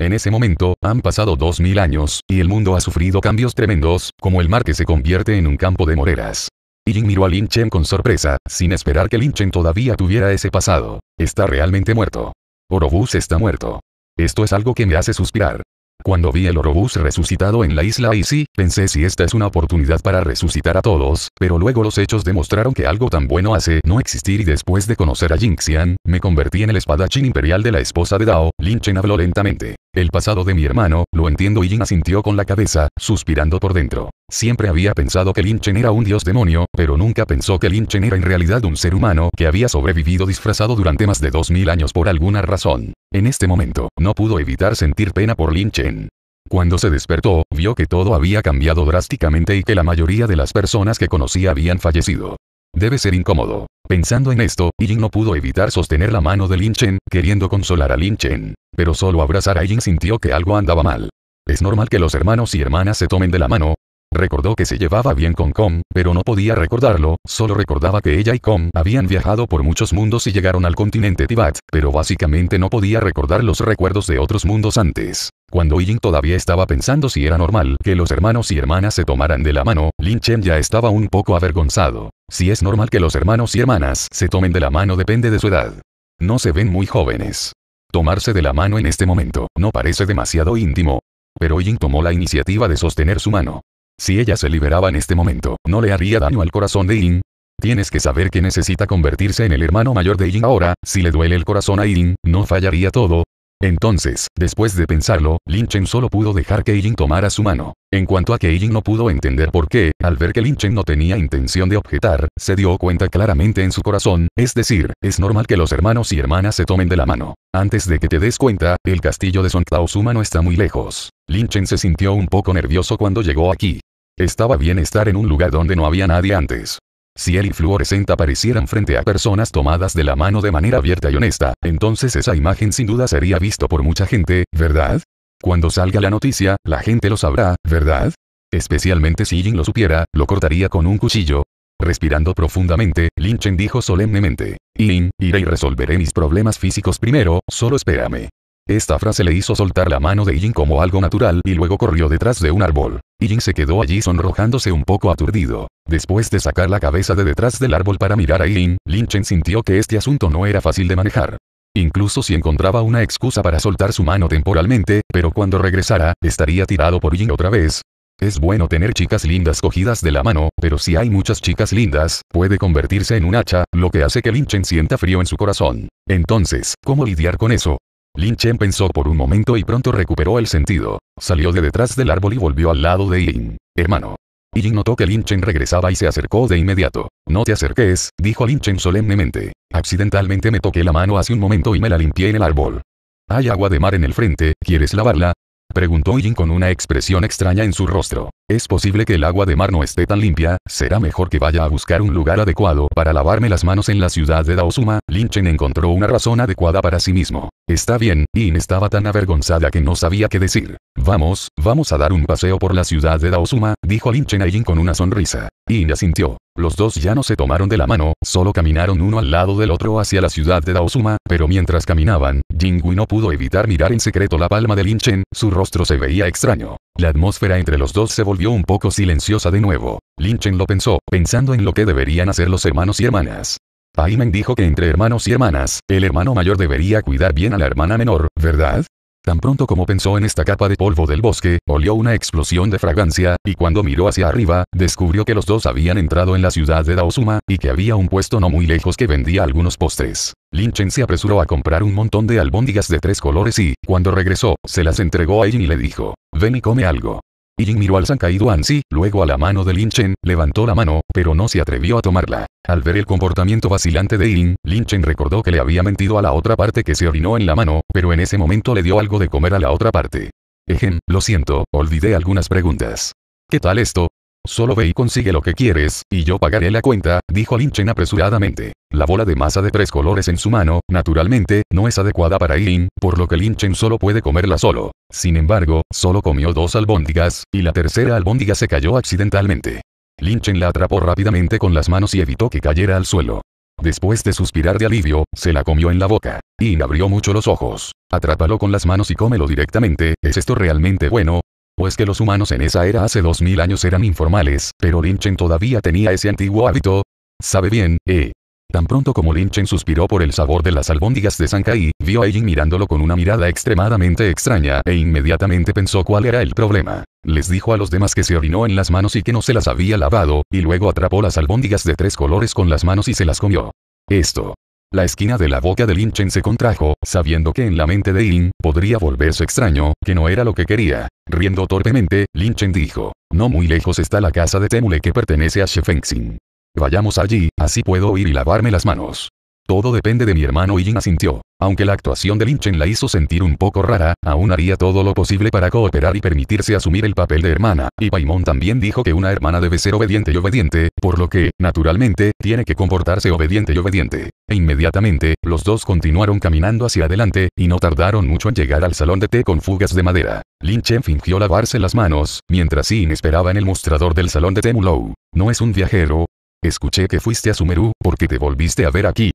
En ese momento, han pasado 2000 años, y el mundo ha sufrido cambios tremendos, como el mar que se convierte en un campo de moreras. Y Jin miró a Lin Chen con sorpresa, sin esperar que Lin Chen todavía tuviera ese pasado. Está realmente muerto. Orobus está muerto. Esto es algo que me hace suspirar. Cuando vi el Orobus resucitado en la isla Aisi, pensé si esta es una oportunidad para resucitar a todos, pero luego los hechos demostraron que algo tan bueno hace no existir y después de conocer a Jinxian, me convertí en el espadachín imperial de la esposa de Dao, Lin Chen habló lentamente. El pasado de mi hermano, lo entiendo y Jin asintió con la cabeza, suspirando por dentro. Siempre había pensado que Lin Chen era un dios demonio, pero nunca pensó que Lin Chen era en realidad un ser humano que había sobrevivido disfrazado durante más de 2000 años por alguna razón. En este momento, no pudo evitar sentir pena por Lin Chen. Cuando se despertó, vio que todo había cambiado drásticamente y que la mayoría de las personas que conocía habían fallecido. Debe ser incómodo. Pensando en esto, yin no pudo evitar sostener la mano de Lin Chen, queriendo consolar a Lin Chen. Pero solo abrazar a yin sintió que algo andaba mal. Es normal que los hermanos y hermanas se tomen de la mano, Recordó que se llevaba bien con Kong, pero no podía recordarlo, solo recordaba que ella y Kong habían viajado por muchos mundos y llegaron al continente Tibat, pero básicamente no podía recordar los recuerdos de otros mundos antes. Cuando Ying todavía estaba pensando si era normal que los hermanos y hermanas se tomaran de la mano, Lin Chen ya estaba un poco avergonzado. Si es normal que los hermanos y hermanas se tomen de la mano depende de su edad. No se ven muy jóvenes. Tomarse de la mano en este momento no parece demasiado íntimo. Pero Ying tomó la iniciativa de sostener su mano. Si ella se liberaba en este momento, ¿no le haría daño al corazón de Yin? Tienes que saber que necesita convertirse en el hermano mayor de Yin ahora, si le duele el corazón a Yin, no fallaría todo. Entonces, después de pensarlo, Lin Chen solo pudo dejar que Yin tomara su mano. En cuanto a que Yin no pudo entender por qué, al ver que Lin Chen no tenía intención de objetar, se dio cuenta claramente en su corazón, es decir, es normal que los hermanos y hermanas se tomen de la mano. Antes de que te des cuenta, el castillo de Son Suma no está muy lejos. Lin Chen se sintió un poco nervioso cuando llegó aquí. Estaba bien estar en un lugar donde no había nadie antes. Si el y apareciera aparecieran frente a personas tomadas de la mano de manera abierta y honesta, entonces esa imagen sin duda sería visto por mucha gente, ¿verdad? Cuando salga la noticia, la gente lo sabrá, ¿verdad? Especialmente si Jin lo supiera, lo cortaría con un cuchillo. Respirando profundamente, Lin Chen dijo solemnemente, Lin, iré y resolveré mis problemas físicos primero, solo espérame. Esta frase le hizo soltar la mano de Jin como algo natural y luego corrió detrás de un árbol. Jin se quedó allí sonrojándose un poco aturdido. Después de sacar la cabeza de detrás del árbol para mirar a Yin, Lin Chen sintió que este asunto no era fácil de manejar. Incluso si encontraba una excusa para soltar su mano temporalmente, pero cuando regresara, estaría tirado por Yin otra vez. Es bueno tener chicas lindas cogidas de la mano, pero si hay muchas chicas lindas, puede convertirse en un hacha, lo que hace que Lin Chen sienta frío en su corazón. Entonces, ¿cómo lidiar con eso? Lin Chen pensó por un momento y pronto recuperó el sentido. Salió de detrás del árbol y volvió al lado de Yin. Hermano. Yin notó que Lin Chen regresaba y se acercó de inmediato. No te acerques, dijo Lin Chen solemnemente. Accidentalmente me toqué la mano hace un momento y me la limpié en el árbol. Hay agua de mar en el frente, ¿quieres lavarla? Preguntó Yin con una expresión extraña en su rostro. Es posible que el agua de mar no esté tan limpia, será mejor que vaya a buscar un lugar adecuado para lavarme las manos en la ciudad de Daosuma. Chen encontró una razón adecuada para sí mismo. Está bien, Yin estaba tan avergonzada que no sabía qué decir. Vamos, vamos a dar un paseo por la ciudad de Daosuma, dijo Chen a Yin con una sonrisa. Yin asintió. Los dos ya no se tomaron de la mano, solo caminaron uno al lado del otro hacia la ciudad de Daosuma, pero mientras caminaban, Jingui no pudo evitar mirar en secreto la palma de Lin Chen, su rostro se veía extraño. La atmósfera entre los dos se volvió un poco silenciosa de nuevo. Lin Chen lo pensó, pensando en lo que deberían hacer los hermanos y hermanas. Aimen dijo que entre hermanos y hermanas, el hermano mayor debería cuidar bien a la hermana menor, ¿verdad? Tan pronto como pensó en esta capa de polvo del bosque, olió una explosión de fragancia, y cuando miró hacia arriba, descubrió que los dos habían entrado en la ciudad de Daozuma, y que había un puesto no muy lejos que vendía algunos postres. Lin Chen se apresuró a comprar un montón de albóndigas de tres colores y, cuando regresó, se las entregó a Jin y le dijo, ven y come algo. Yin miró al zancado Ansi, luego a la mano de Lin Chen, levantó la mano, pero no se atrevió a tomarla. Al ver el comportamiento vacilante de Yin, Lin Chen recordó que le había mentido a la otra parte que se orinó en la mano, pero en ese momento le dio algo de comer a la otra parte. Ejen, lo siento, olvidé algunas preguntas. ¿Qué tal esto? Solo ve y consigue lo que quieres, y yo pagaré la cuenta, dijo Lin Chen apresuradamente. La bola de masa de tres colores en su mano, naturalmente, no es adecuada para Yin, por lo que Lin Chen solo puede comerla solo. Sin embargo, solo comió dos albóndigas, y la tercera albóndiga se cayó accidentalmente. Lin Chen la atrapó rápidamente con las manos y evitó que cayera al suelo. Después de suspirar de alivio, se la comió en la boca. Yin abrió mucho los ojos. Atrápalo con las manos y cómelo directamente, ¿es esto realmente bueno? pues que los humanos en esa era hace 2000 años eran informales, pero Chen todavía tenía ese antiguo hábito. Sabe bien, eh. Tan pronto como Chen suspiró por el sabor de las albóndigas de Kai, vio a Eijin mirándolo con una mirada extremadamente extraña e inmediatamente pensó cuál era el problema. Les dijo a los demás que se orinó en las manos y que no se las había lavado, y luego atrapó las albóndigas de tres colores con las manos y se las comió. Esto. La esquina de la boca de Lin Chen se contrajo, sabiendo que en la mente de Yin, podría volverse extraño, que no era lo que quería. Riendo torpemente, Lin Chen dijo, no muy lejos está la casa de Temule que pertenece a Shefengxin. Vayamos allí, así puedo ir y lavarme las manos. Todo depende de mi hermano y Jin asintió. Aunque la actuación de Lin Chen la hizo sentir un poco rara, aún haría todo lo posible para cooperar y permitirse asumir el papel de hermana, y Paimon también dijo que una hermana debe ser obediente y obediente, por lo que, naturalmente, tiene que comportarse obediente y obediente. E inmediatamente, los dos continuaron caminando hacia adelante, y no tardaron mucho en llegar al salón de té con fugas de madera. Lin Chen fingió lavarse las manos, mientras Sin esperaba en el mostrador del salón de té Mulou. No es un viajero, Escuché que fuiste a Sumeru, porque te volviste a ver aquí.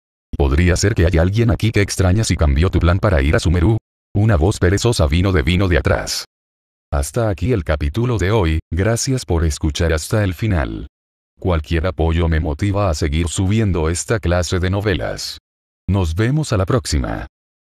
¿Podría ser que haya alguien aquí que extrañas y cambió tu plan para ir a Sumeru? Una voz perezosa vino de vino de atrás. Hasta aquí el capítulo de hoy, gracias por escuchar hasta el final. Cualquier apoyo me motiva a seguir subiendo esta clase de novelas. Nos vemos a la próxima.